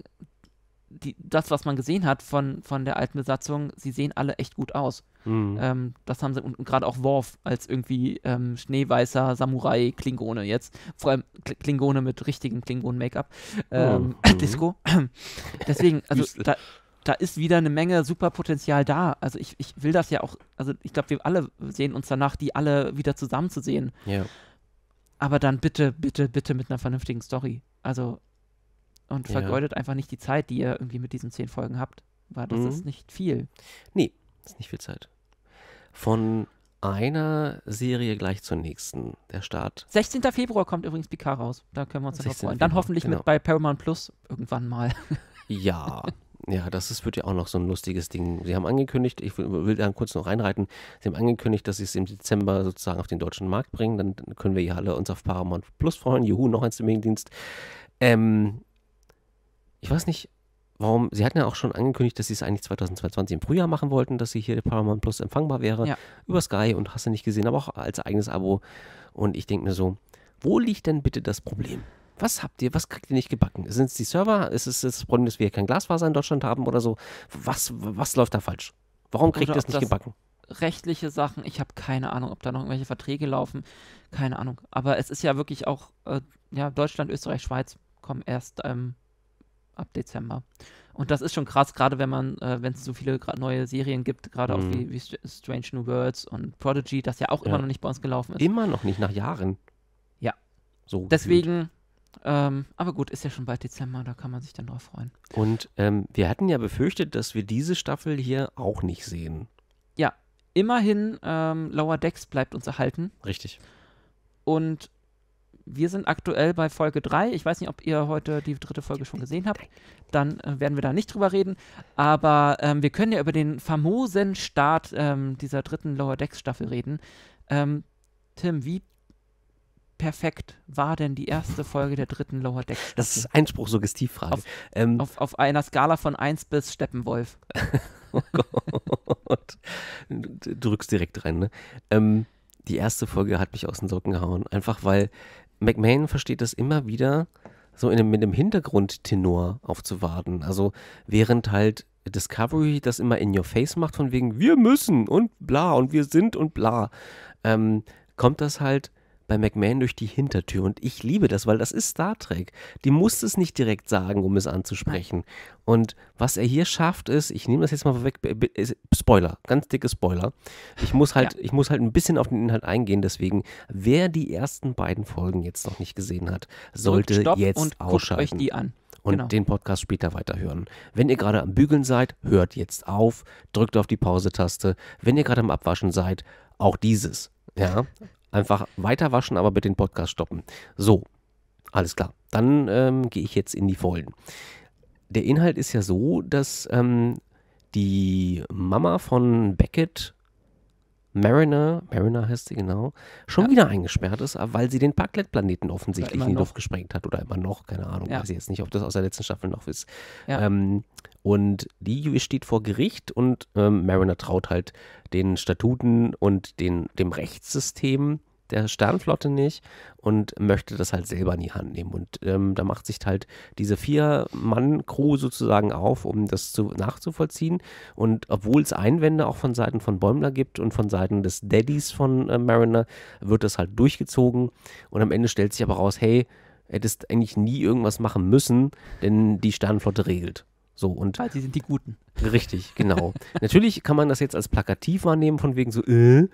die, das, was man gesehen hat von, von der alten Besatzung, sie sehen alle echt gut aus. Mhm. Ähm, das haben sie, und, und gerade auch Worf als irgendwie ähm, schneeweißer Samurai-Klingone jetzt. Vor allem Klingone mit richtigem Klingonen-Make-up. Oh, ähm, mhm. Disco. Deswegen, also da, da ist wieder eine Menge super Potenzial da. Also ich, ich will das ja auch, also ich glaube, wir alle sehen uns danach, die alle wieder zusammen zu sehen. Ja. Aber dann bitte, bitte, bitte mit einer vernünftigen Story. Also und ja. vergeudet einfach nicht die Zeit, die ihr irgendwie mit diesen zehn Folgen habt. Weil das mhm. ist nicht viel. Nee, ist nicht viel Zeit. Von einer Serie gleich zur nächsten, der Start. 16. Februar kommt übrigens Picard raus. Da können wir uns dann noch freuen. Dann hoffentlich genau. mit bei Paramount Plus irgendwann mal. Ja. Ja, das ist, wird ja auch noch so ein lustiges Ding. Sie haben angekündigt, ich will, will dann kurz noch reinreiten, Sie haben angekündigt, dass Sie es im Dezember sozusagen auf den deutschen Markt bringen. Dann können wir ja alle uns auf Paramount Plus freuen. Juhu, noch ein Streamingdienst. Ähm, ich weiß nicht, warum, sie hatten ja auch schon angekündigt, dass sie es eigentlich 2022 im Frühjahr machen wollten, dass sie hier Paramount Plus empfangbar wäre, ja. über Sky und hast du nicht gesehen, aber auch als eigenes Abo. Und ich denke mir so, wo liegt denn bitte das Problem? Was habt ihr, was kriegt ihr nicht gebacken? Sind es die Server? Ist es das Problem, dass wir kein Glasfaser in Deutschland haben oder so? Was, was läuft da falsch? Warum kriegt ihr das nicht das gebacken? Rechtliche Sachen, ich habe keine Ahnung, ob da noch irgendwelche Verträge laufen, keine Ahnung. Aber es ist ja wirklich auch, äh, ja, Deutschland, Österreich, Schweiz kommen erst ähm, ab Dezember. Und das ist schon krass, gerade wenn man, äh, wenn es so viele neue Serien gibt, gerade mhm. auch wie, mhm. wie, Strange New Worlds und Prodigy, das ja auch ja. immer noch nicht bei uns gelaufen ist. Immer noch nicht, nach Jahren. Ja. So. Deswegen, ähm, aber gut, ist ja schon bald Dezember, da kann man sich dann drauf freuen. Und ähm, wir hatten ja befürchtet, dass wir diese Staffel hier auch nicht sehen. Ja, immerhin, ähm, Lower Decks bleibt uns erhalten. Richtig. Und wir sind aktuell bei Folge 3. Ich weiß nicht, ob ihr heute die dritte Folge schon gesehen habt. Dann äh, werden wir da nicht drüber reden. Aber ähm, wir können ja über den famosen Start ähm, dieser dritten Lower Decks Staffel reden. Ähm, Tim, wie perfekt war denn die erste Folge der dritten Lower Decks -Staffel? Das ist Einspruch, Suggestivfrage. Auf, ähm, auf, auf, einer Skala von 1 bis Steppenwolf. oh Gott. Du drückst direkt rein, ne? Ähm, die erste Folge hat mich aus den Socken gehauen. Einfach weil McMahon versteht das immer wieder, so in, mit dem Hintergrundtenor aufzuwarten. Also während halt Discovery das immer in your face macht, von wegen, wir müssen und bla und wir sind und bla, ähm, kommt das halt bei McMahon durch die Hintertür. Und ich liebe das, weil das ist Star Trek. Die muss es nicht direkt sagen, um es anzusprechen. Und was er hier schafft, ist, ich nehme das jetzt mal weg, Spoiler, ganz dicke Spoiler. Ich muss halt, ja. ich muss halt ein bisschen auf den Inhalt eingehen, deswegen, wer die ersten beiden Folgen jetzt noch nicht gesehen hat, sollte Stopp jetzt und ausschalten. Guckt euch die an und genau. den Podcast später weiterhören. Wenn ihr gerade am Bügeln seid, hört jetzt auf, drückt auf die Pause-Taste. Wenn ihr gerade am Abwaschen seid, auch dieses. Ja, Einfach weiter waschen, aber bitte den Podcast stoppen. So, alles klar. Dann ähm, gehe ich jetzt in die Folgen. Der Inhalt ist ja so, dass ähm, die Mama von Beckett Mariner, Mariner heißt sie genau, schon ja. wieder eingesperrt ist, weil sie den Parklet-Planeten offensichtlich in die Luft gesprengt hat oder immer noch, keine Ahnung, ja. weiß ich jetzt nicht, ob das aus der letzten Staffel noch ist. Ja. Ähm, und die steht vor Gericht und ähm, Mariner traut halt den Statuten und den, dem Rechtssystem der Sternflotte nicht und möchte das halt selber in die Hand nehmen. Und ähm, da macht sich halt diese Vier-Mann-Crew sozusagen auf, um das zu, nachzuvollziehen. Und obwohl es Einwände auch von Seiten von Bäumler gibt und von Seiten des Daddys von äh, Mariner, wird das halt durchgezogen. Und am Ende stellt sich aber raus, hey, hättest eigentlich nie irgendwas machen müssen, denn die Sternflotte regelt. So und. Weil ah, sie sind die Guten. Richtig, genau. Natürlich kann man das jetzt als plakativ wahrnehmen, von wegen so, äh,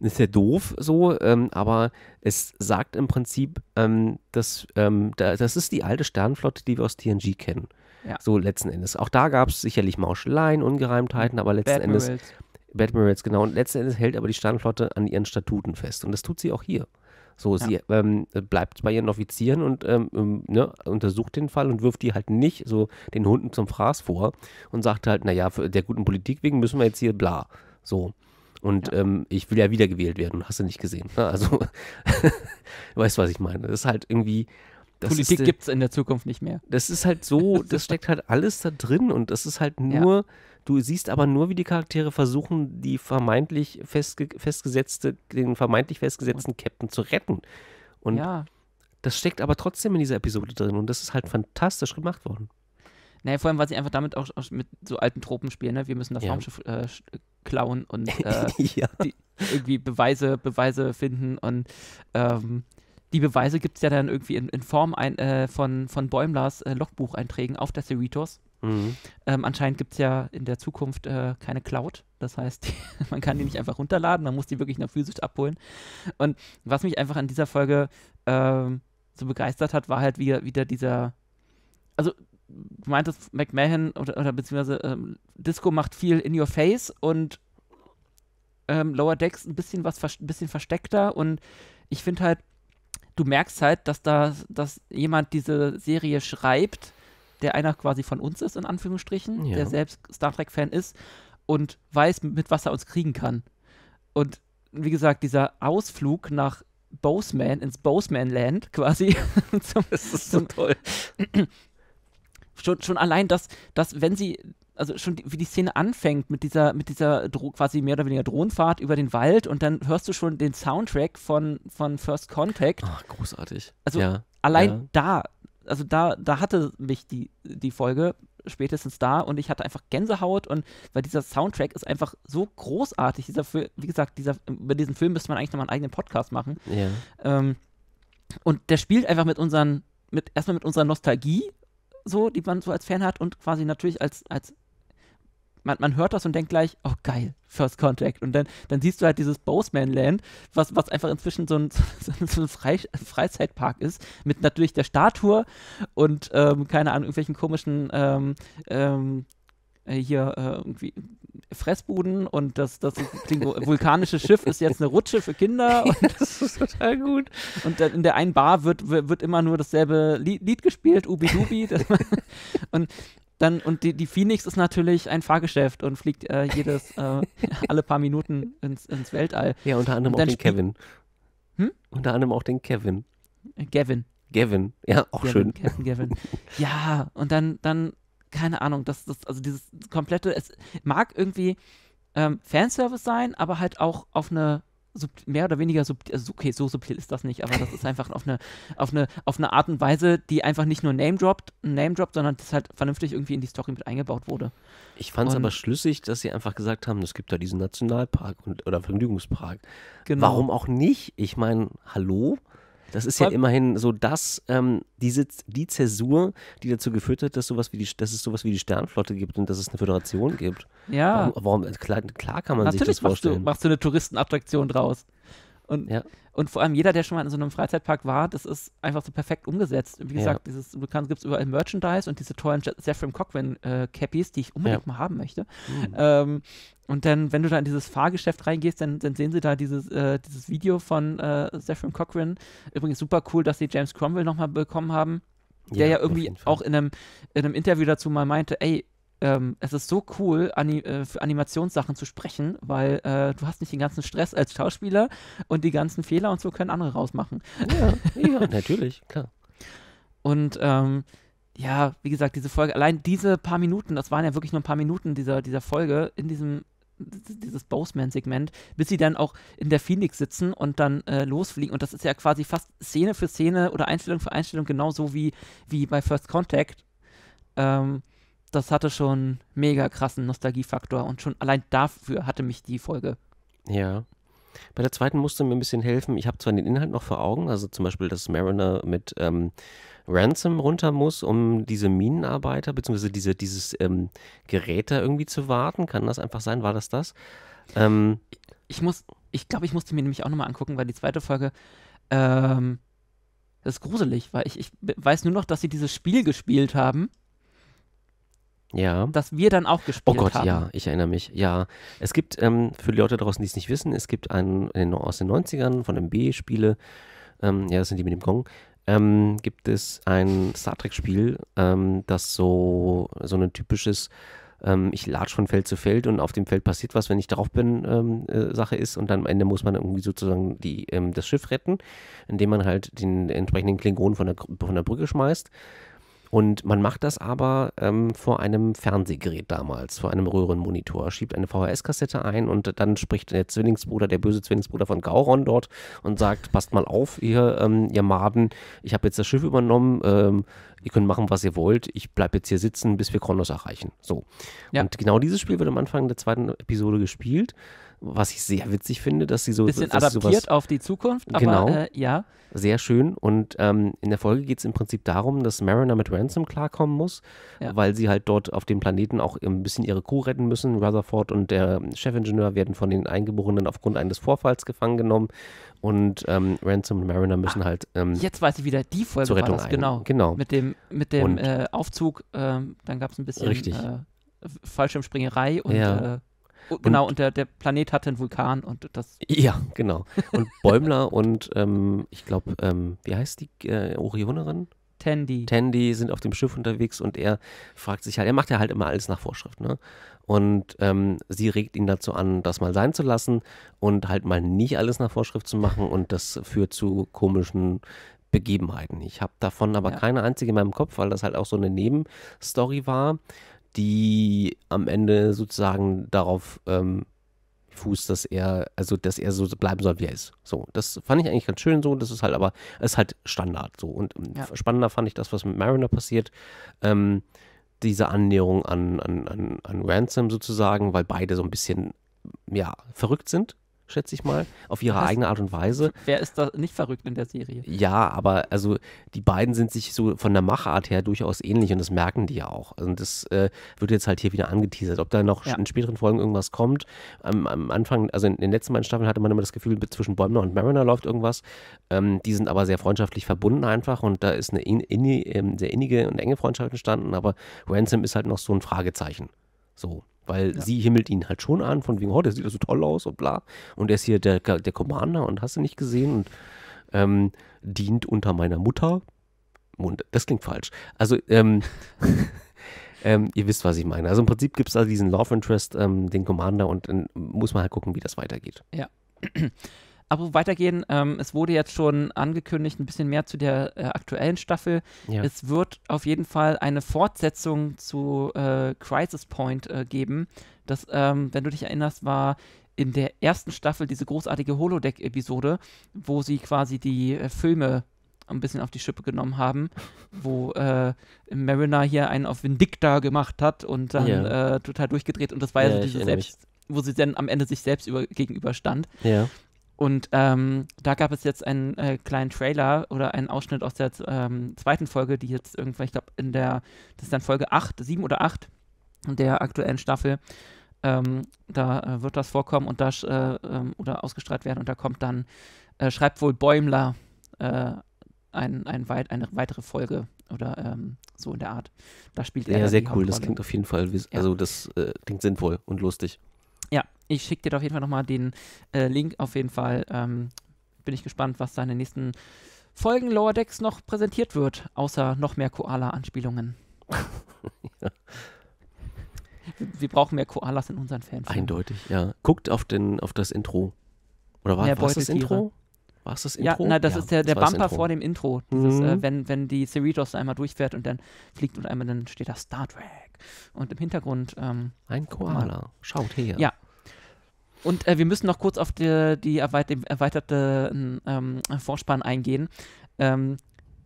ist ja doof so, ähm, aber es sagt im Prinzip, ähm, dass ähm, da, das ist die alte Sternflotte, die wir aus TNG kennen. Ja. So letzten Endes. Auch da gab es sicherlich Mauscheleien, Ungereimtheiten, aber letzten Admirals. Endes. Admirals, genau. Und letzten Endes hält aber die Sternflotte an ihren Statuten fest. Und das tut sie auch hier. So, ja. sie ähm, bleibt bei ihren Offizieren und ähm, ähm ne, untersucht den Fall und wirft die halt nicht so den Hunden zum Fraß vor und sagt halt, naja, der guten Politik wegen müssen wir jetzt hier bla. So. Und ja. ähm, ich will ja wiedergewählt werden, hast du nicht gesehen. Na, ne? also, weißt du, was ich meine? Das ist halt irgendwie. Politik gibt es in der Zukunft nicht mehr. Das ist halt so, das steckt halt alles da drin und das ist halt nur, ja. du siehst aber nur, wie die Charaktere versuchen, die vermeintlich festge festgesetzte, den vermeintlich festgesetzten Captain zu retten. Und ja. das steckt aber trotzdem in dieser Episode drin und das ist halt fantastisch gemacht worden. Naja, vor allem, weil sie einfach damit auch, auch mit so alten Tropen spielen, ne? Wir müssen das ja. Raumschiff äh, klauen und äh, ja. die, irgendwie Beweise, Beweise finden und ähm, die Beweise gibt es ja dann irgendwie in, in Form ein, äh, von, von Bäumlers äh, Logbucheinträgen auf der Cerritos. Mhm. Ähm, anscheinend gibt es ja in der Zukunft äh, keine Cloud. Das heißt, man kann die nicht einfach runterladen, man muss die wirklich noch physisch abholen. Und was mich einfach an dieser Folge ähm, so begeistert hat, war halt wieder, wieder dieser. Also, du meintest, McMahon oder, oder beziehungsweise ähm, Disco macht viel in your face und ähm, Lower Decks ein bisschen was ein bisschen versteckter und ich finde halt, du merkst halt, dass da, dass jemand diese Serie schreibt, der einer quasi von uns ist, in Anführungsstrichen, ja. der selbst Star Trek-Fan ist und weiß, mit was er uns kriegen kann. Und wie gesagt, dieser Ausflug nach Boseman, ins Boseman-Land quasi. zum, das ist so toll. schon, schon allein das, dass wenn sie, also schon die, wie die Szene anfängt mit dieser, mit dieser Dro quasi mehr oder weniger Drohnenfahrt über den Wald und dann hörst du schon den Soundtrack von, von First Contact. Ach, großartig. Also ja, allein ja. da, also da, da hatte mich die, die Folge spätestens da und ich hatte einfach Gänsehaut und weil dieser Soundtrack ist einfach so großartig. Dieser, wie gesagt, dieser, über diesen Film müsste man eigentlich nochmal einen eigenen Podcast machen. Ja. Ähm, und der spielt einfach mit unseren, mit erstmal mit unserer Nostalgie so, die man so als Fan hat und quasi natürlich als, als man, man hört das und denkt gleich, oh geil, First Contact. Und dann, dann siehst du halt dieses Boseman-Land, was, was einfach inzwischen so ein, so ein Fre Freizeitpark ist, mit natürlich der Statue und, ähm, keine Ahnung, irgendwelchen komischen ähm, ähm, äh, hier äh, irgendwie Fressbuden und das, das äh, vulkanische Schiff ist jetzt eine Rutsche für Kinder und das ist total gut. Und in der einen Bar wird, wird immer nur dasselbe Lied gespielt, Ubi Dubi. und dann, und die, die Phoenix ist natürlich ein Fahrgeschäft und fliegt äh, jedes, äh, alle paar Minuten ins, ins Weltall. Ja, unter anderem auch den Kevin. Hm? Unter anderem auch den Kevin. Äh, Gavin. Gavin, ja, auch Gavin, schön. Kevin, Gavin. Ja, und dann, dann keine Ahnung, das, das, also dieses komplette, es mag irgendwie ähm, Fanservice sein, aber halt auch auf eine mehr oder weniger subtil, also äh, okay, so subtil ist das nicht, aber das ist einfach auf eine, auf eine, auf eine Art und Weise, die einfach nicht nur Name droppt, Name droppt, sondern das halt vernünftig irgendwie in die Story mit eingebaut wurde. Ich fand es aber schlüssig, dass sie einfach gesagt haben, es gibt da diesen Nationalpark und, oder Vergnügungspark. Genau. Warum auch nicht? Ich meine, hallo? Das ist ja immerhin so dass ähm, diese, die Zäsur, die dazu geführt hat, dass, sowas wie die, dass es sowas wie die Sternflotte gibt und dass es eine Föderation gibt. Ja. Warum, warum klar, klar, kann man Natürlich sich das vorstellen. Natürlich machst du eine Touristenattraktion draus. Und, ja. und vor allem jeder, der schon mal in so einem Freizeitpark war, das ist einfach so perfekt umgesetzt. Wie gesagt, ja. dieses, bekannt gibt es überall Merchandise und diese tollen Zephyr Cochrane äh, Cappies, die ich unbedingt ja. mal haben möchte. Mhm. Ähm, und dann, wenn du da in dieses Fahrgeschäft reingehst, dann, dann sehen sie da dieses, äh, dieses Video von äh, Zephyr Cochrane. Übrigens super cool, dass sie James Cromwell nochmal bekommen haben der ja, ja irgendwie auch in einem, in einem Interview dazu mal meinte, ey, ähm, es ist so cool, Ani äh, für Animationssachen zu sprechen, weil äh, du hast nicht den ganzen Stress als Schauspieler und die ganzen Fehler und so können andere rausmachen. Ja, ja natürlich, klar. Und ähm, ja, wie gesagt, diese Folge, allein diese paar Minuten, das waren ja wirklich nur ein paar Minuten dieser, dieser Folge in diesem dieses Boseman-Segment, bis sie dann auch in der Phoenix sitzen und dann äh, losfliegen. Und das ist ja quasi fast Szene für Szene oder Einstellung für Einstellung, genauso wie, wie bei First Contact. Ähm, das hatte schon mega krassen Nostalgiefaktor und schon allein dafür hatte mich die Folge. Ja. Bei der zweiten musste mir ein bisschen helfen. Ich habe zwar den Inhalt noch vor Augen, also zum Beispiel, dass Mariner mit ähm, Ransom runter muss, um diese Minenarbeiter, beziehungsweise diese, dieses ähm, Gerät da irgendwie zu warten. Kann das einfach sein? War das das? Ähm, ich, muss, ich glaube, ich musste mir nämlich auch nochmal angucken, weil die zweite Folge, ähm, das ist gruselig, weil ich, ich weiß nur noch, dass sie dieses Spiel gespielt haben. Ja. Dass wir dann auch gespielt haben. Oh Gott, haben. ja, ich erinnere mich. Ja, es gibt, ähm, für die Leute draußen, die es nicht wissen, es gibt einen aus den 90ern von MB-Spiele, ähm, ja, das sind die mit dem Gong, ähm, gibt es ein Star Trek-Spiel, ähm, das so, so ein typisches, ähm, ich latsch von Feld zu Feld und auf dem Feld passiert was, wenn ich drauf bin, ähm, äh, Sache ist und dann am Ende muss man irgendwie sozusagen die, das Schiff retten, indem man halt den entsprechenden Klingonen von der, von der Brücke schmeißt. Und man macht das aber ähm, vor einem Fernsehgerät damals, vor einem Röhrenmonitor, schiebt eine VHS-Kassette ein und dann spricht der Zwillingsbruder, der böse Zwillingsbruder von Gauron dort und sagt, passt mal auf, ihr, ähm, ihr Maden, ich habe jetzt das Schiff übernommen, ähm, ihr könnt machen, was ihr wollt, ich bleibe jetzt hier sitzen, bis wir Kronos erreichen. So. Ja. Und genau dieses Spiel wird am Anfang der zweiten Episode gespielt was ich sehr witzig finde, dass sie so. Bisschen adaptiert auf die Zukunft, aber genau, äh, ja. Sehr schön. Und ähm, in der Folge geht es im Prinzip darum, dass Mariner mit Ransom klarkommen muss, ja. weil sie halt dort auf dem Planeten auch ein bisschen ihre Crew retten müssen. Rutherford und der Chefingenieur werden von den Eingeborenen aufgrund eines Vorfalls gefangen genommen. Und ähm, Ransom und Mariner müssen ah, halt. Ähm, jetzt weiß ich wieder, die Folge zur Rettung war das, genau. genau. Mit dem, mit dem äh, Aufzug, äh, dann gab es ein bisschen. Richtig. Äh, Fallschirmspringerei und ja. äh, und, genau, und der, der Planet hatte einen Vulkan und das. Ja, genau. Und Bäumler und ähm, ich glaube, ähm, wie heißt die äh, Orionerin? Tandy. Tandy sind auf dem Schiff unterwegs und er fragt sich halt, er macht ja halt immer alles nach Vorschrift, ne? Und ähm, sie regt ihn dazu an, das mal sein zu lassen und halt mal nicht alles nach Vorschrift zu machen und das führt zu komischen Begebenheiten. Ich habe davon aber ja. keine einzige in meinem Kopf, weil das halt auch so eine Nebenstory war die am Ende sozusagen darauf ähm, fußt, dass er, also dass er so bleiben soll, wie er ist. So, das fand ich eigentlich ganz schön so. Das ist halt aber, ist halt Standard so. Und ähm, ja. spannender fand ich das, was mit Mariner passiert. Ähm, diese Annäherung an, an, an, an Ransom sozusagen, weil beide so ein bisschen ja, verrückt sind schätze ich mal, auf ihre Was? eigene Art und Weise. Wer ist da nicht verrückt in der Serie? Ja, aber also die beiden sind sich so von der Machart her durchaus ähnlich und das merken die ja auch. Und also das äh, wird jetzt halt hier wieder angeteasert. Ob da noch ja. in späteren Folgen irgendwas kommt, am, am, Anfang, also in den letzten beiden Staffeln hatte man immer das Gefühl, zwischen Bäumler und Mariner läuft irgendwas. Ähm, die sind aber sehr freundschaftlich verbunden einfach und da ist eine in, in, ähm, sehr innige und enge Freundschaft entstanden, aber Ransom ist halt noch so ein Fragezeichen. So. Weil ja. sie himmelt ihn halt schon an, von wegen, oh, der sieht ja so toll aus und bla. Und er ist hier der, der Commander und hast du nicht gesehen und ähm, dient unter meiner Mutter. Und das klingt falsch. Also, ähm, ähm, ihr wisst, was ich meine. Also im Prinzip gibt es da diesen Love Interest, ähm, den Commander, und dann muss man halt gucken, wie das weitergeht. Ja. Aber weitergehen, ähm, es wurde jetzt schon angekündigt, ein bisschen mehr zu der äh, aktuellen Staffel. Ja. Es wird auf jeden Fall eine Fortsetzung zu äh, Crisis Point äh, geben. Das, ähm, wenn du dich erinnerst, war in der ersten Staffel diese großartige Holodeck-Episode, wo sie quasi die äh, Filme ein bisschen auf die Schippe genommen haben, wo äh, Mariner hier einen auf Vindicta gemacht hat und dann ja. äh, total durchgedreht und das war ja, ja so dieses selbst, wo sie dann am Ende sich selbst über, gegenüberstand. Ja. Und ähm, da gab es jetzt einen äh, kleinen Trailer oder einen Ausschnitt aus der ähm, zweiten Folge, die jetzt irgendwann, ich glaube, in der, das ist dann Folge 8, 7 oder 8 der aktuellen Staffel. Ähm, da äh, wird das vorkommen und da äh, ähm, oder ausgestrahlt werden und da kommt dann, äh, schreibt wohl Bäumler äh, ein, ein weit, eine weitere Folge oder ähm, so in der Art. Da spielt er. Ja, sehr cool, das klingt auf jeden Fall, also ja. das äh, klingt sinnvoll und lustig ich schicke dir auf jeden Fall nochmal den äh, Link. Auf jeden Fall ähm, bin ich gespannt, was da in den nächsten Folgen Lower Decks noch präsentiert wird, außer noch mehr Koala-Anspielungen. ja. wir, brauchen mehr Koalas in unseren Fans. Eindeutig, ja. Guckt auf, den, auf das Intro. Oder war, war das Intro? War es das Intro? Ja, na, das ja, ist der, der Bumper vor dem Intro. Dieses, äh, mhm. äh, wenn, wenn die Cerritos einmal durchfährt und dann fliegt und einmal, dann steht da Star Trek. Und im Hintergrund. Ähm, Ein Koala. Schaut her. Ja, und äh, wir müssen noch kurz auf die, die erweiterte ähm, Vorspann eingehen. Ähm,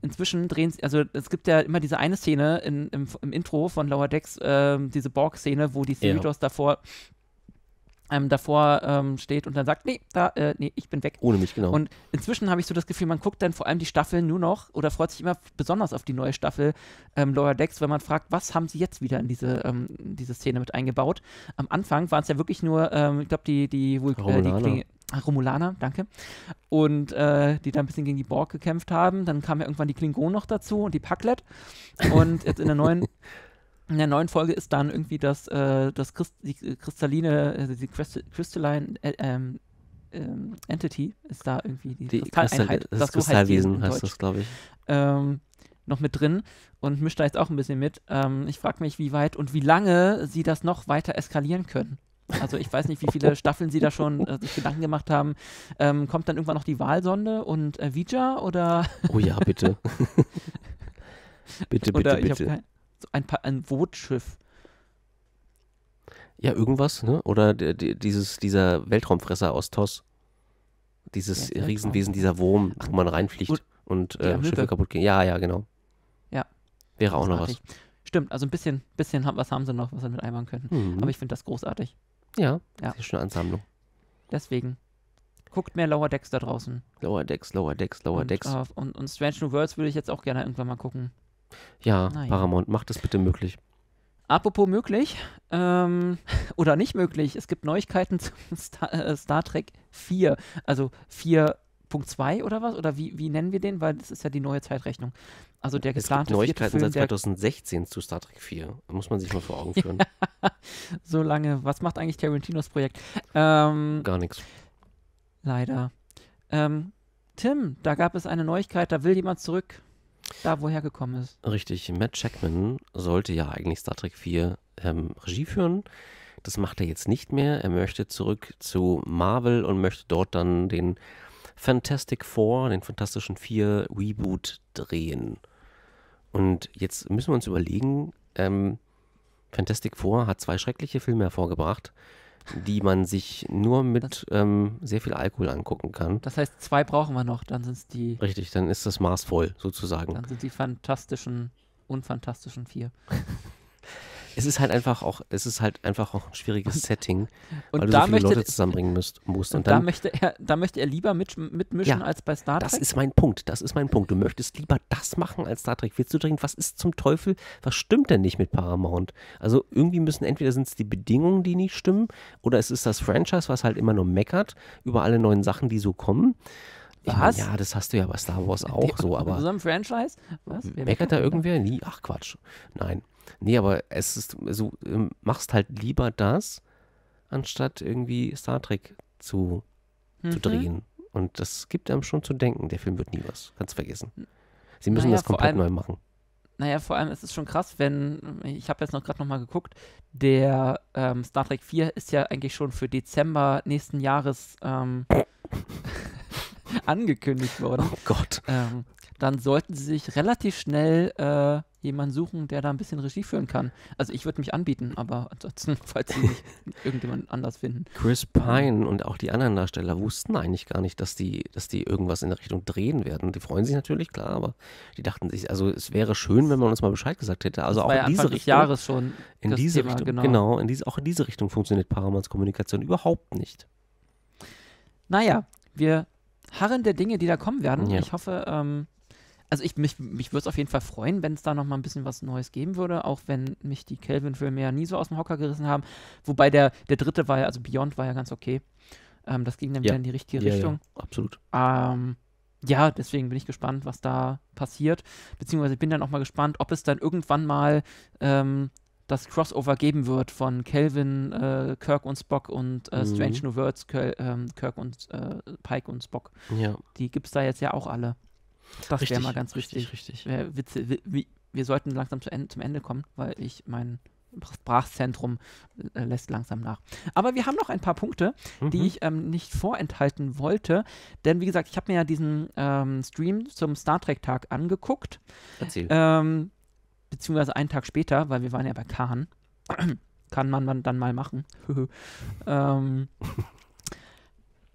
inzwischen drehen sie, also es gibt ja immer diese eine Szene in, im, im, Intro von Lower Decks, äh, diese Borg-Szene, wo die Theodros ja. davor ähm, davor ähm, steht und dann sagt, nee, da, äh, nee, ich bin weg. Ohne mich, genau. Und inzwischen habe ich so das Gefühl, man guckt dann vor allem die Staffeln nur noch oder freut sich immer besonders auf die neue Staffel ähm, Lower Decks, weil man fragt, was haben sie jetzt wieder in diese, ähm, diese Szene mit eingebaut? Am Anfang waren es ja wirklich nur, ähm, ich glaube, die, die, Vul äh, die Klinge, ah, Romulaner, danke. Und äh, die da ein bisschen gegen die Borg gekämpft haben. Dann kam ja irgendwann die Klingon noch dazu und die Paklet. Und jetzt in der neuen in der neuen Folge ist dann irgendwie das, äh, das Christ die äh, kristalline, also die crystalline äh, ähm, ähm, Entity ist da irgendwie die, die Kristalleinheit. das Kristallwesen heißt, heißt das, glaube ich. Ähm, noch mit drin und mischt da jetzt auch ein bisschen mit. Ähm, ich frage mich, wie weit und wie lange sie das noch weiter eskalieren können. Also ich weiß nicht, wie viele Staffeln sie da schon äh, sich Gedanken gemacht haben. Ähm, kommt dann irgendwann noch die Wahlsonde und äh, Vija oder? Oh ja, bitte. bitte, bitte, bitte ein, pa ein Bootschiff. Ja, irgendwas, ne? Oder dieses, dieser Weltraumfresser aus TOS. Dieses ja, Riesenwesen, dieser Wurm, Ach, wo man reinfliegt gut. und äh, Schiffe kaputt gehen. Ja, ja, genau. Ja. Wäre auch noch was. Stimmt, also ein bisschen, bisschen was haben sie noch, was sie mit einbauen könnten. Mhm. Aber ich finde das großartig. Ja, ja. Das ist eine schöne Ansammlung. Deswegen. Guckt mehr Lower Decks da draußen. Lower Decks, Lower Decks, Lower und, Decks. Uh, und, und Strange New Worlds würde ich jetzt auch gerne irgendwann mal gucken. Ja, naja. Paramount, macht das bitte möglich. Apropos möglich ähm, oder nicht möglich, es gibt Neuigkeiten zu Star, äh, Star Trek 4, also 4.2 oder was? Oder wie, wie nennen wir den? Weil das ist ja die neue Zeitrechnung. Also der geplante es gibt Neuigkeiten Film, seit 2016 zu Star Trek 4. Muss man sich mal vor Augen führen. so lange. Was macht eigentlich Tarantinos Projekt? Ähm, Gar nichts. Leider. Ähm, Tim, da gab es eine Neuigkeit, da will jemand zurück da woher gekommen ist. Richtig, Matt Checkman sollte ja eigentlich Star Trek 4 ähm, Regie führen. Das macht er jetzt nicht mehr. Er möchte zurück zu Marvel und möchte dort dann den Fantastic Four, den Fantastischen Vier Reboot drehen. Und jetzt müssen wir uns überlegen, ähm, Fantastic Four hat zwei schreckliche Filme hervorgebracht die man sich nur mit ähm, sehr viel Alkohol angucken kann. Das heißt, zwei brauchen wir noch, dann sind es die. Richtig, dann ist das Maß voll sozusagen. Dann sind die fantastischen, unfantastischen vier. es ist halt einfach auch, es ist halt einfach auch ein schwieriges und, Setting, weil du so viele möchte, Leute zusammenbringen musst. musst. Und, und dann, da, möchte er, da möchte er lieber mit, mitmischen ja, als bei Star Trek. Das ist mein Punkt, das ist mein Punkt. Du möchtest lieber das machen als Star Trek. Willst du dringend, was ist zum Teufel, was stimmt denn nicht mit Paramount? Also irgendwie müssen entweder sind es die Bedingungen, die nicht stimmen, oder es ist das Franchise, was halt immer nur meckert über alle neuen Sachen, die so kommen. Ich mein, ja, das hast du ja bei Star Wars auch die, so, aber. So einem Franchise? Was? Wer meckert da irgendwer? Nie? Ach Quatsch. Nein. Nee, aber es ist so, ähm, machst halt lieber das, anstatt irgendwie Star Trek zu, mhm. zu drehen. Und das gibt einem schon zu denken, der Film wird nie was. Kannst vergessen. Sie müssen naja, das komplett allem, neu machen. Naja, vor allem ist es schon krass, wenn, ich habe jetzt noch gerade nochmal geguckt, der ähm, Star Trek 4 ist ja eigentlich schon für Dezember nächsten Jahres ähm, angekündigt worden. Oh Gott. Ähm, dann sollten sie sich relativ schnell äh, jemanden suchen, der da ein bisschen Regie führen kann. Also ich würde mich anbieten, aber ansonsten, falls sie nicht irgendjemand anders finden. Chris Pine und auch die anderen Darsteller wussten eigentlich gar nicht, dass die, dass die irgendwas in der Richtung drehen werden. Die freuen sich natürlich, klar, aber die dachten sich, also es wäre schön, wenn man uns mal Bescheid gesagt hätte. Also das auch ja in diese Anfang Richtung. Des Jahres schon in diese Thema, Richtung, genau. genau, in diese, auch in diese Richtung funktioniert Paramounts Kommunikation überhaupt nicht. Naja, wir harren der Dinge, die da kommen werden. Ja. Ich hoffe, ähm, also ich, mich, mich würde es auf jeden Fall freuen, wenn es da nochmal ein bisschen was Neues geben würde, auch wenn mich die Kelvin-Filme ja nie so aus dem Hocker gerissen haben. Wobei der, der dritte war ja, also Beyond war ja ganz okay. Ähm, das ging dann ja. wieder in die richtige ja, Richtung. Ja, absolut. Ähm, ja, deswegen bin ich gespannt, was da passiert. Beziehungsweise bin dann auch mal gespannt, ob es dann irgendwann mal ähm, das Crossover geben wird von Kelvin, äh, Kirk und Spock und äh, Strange mhm. New Worlds, Kirk, ähm, Kirk und äh, Pike und Spock. Ja. Die gibt es da jetzt ja auch alle. Das wäre mal ganz richtig, wichtig. Richtig. Witze, wir, sollten langsam zum Ende kommen, weil ich mein Sprachzentrum äh, lässt langsam nach. Aber wir haben noch ein paar Punkte, mhm. die ich ähm, nicht vorenthalten wollte. Denn wie gesagt, ich habe mir ja diesen ähm, Stream zum Star Trek-Tag angeguckt. Erzähl. Ähm, beziehungsweise einen Tag später, weil wir waren ja bei Kahn. Kann man dann mal machen. ähm,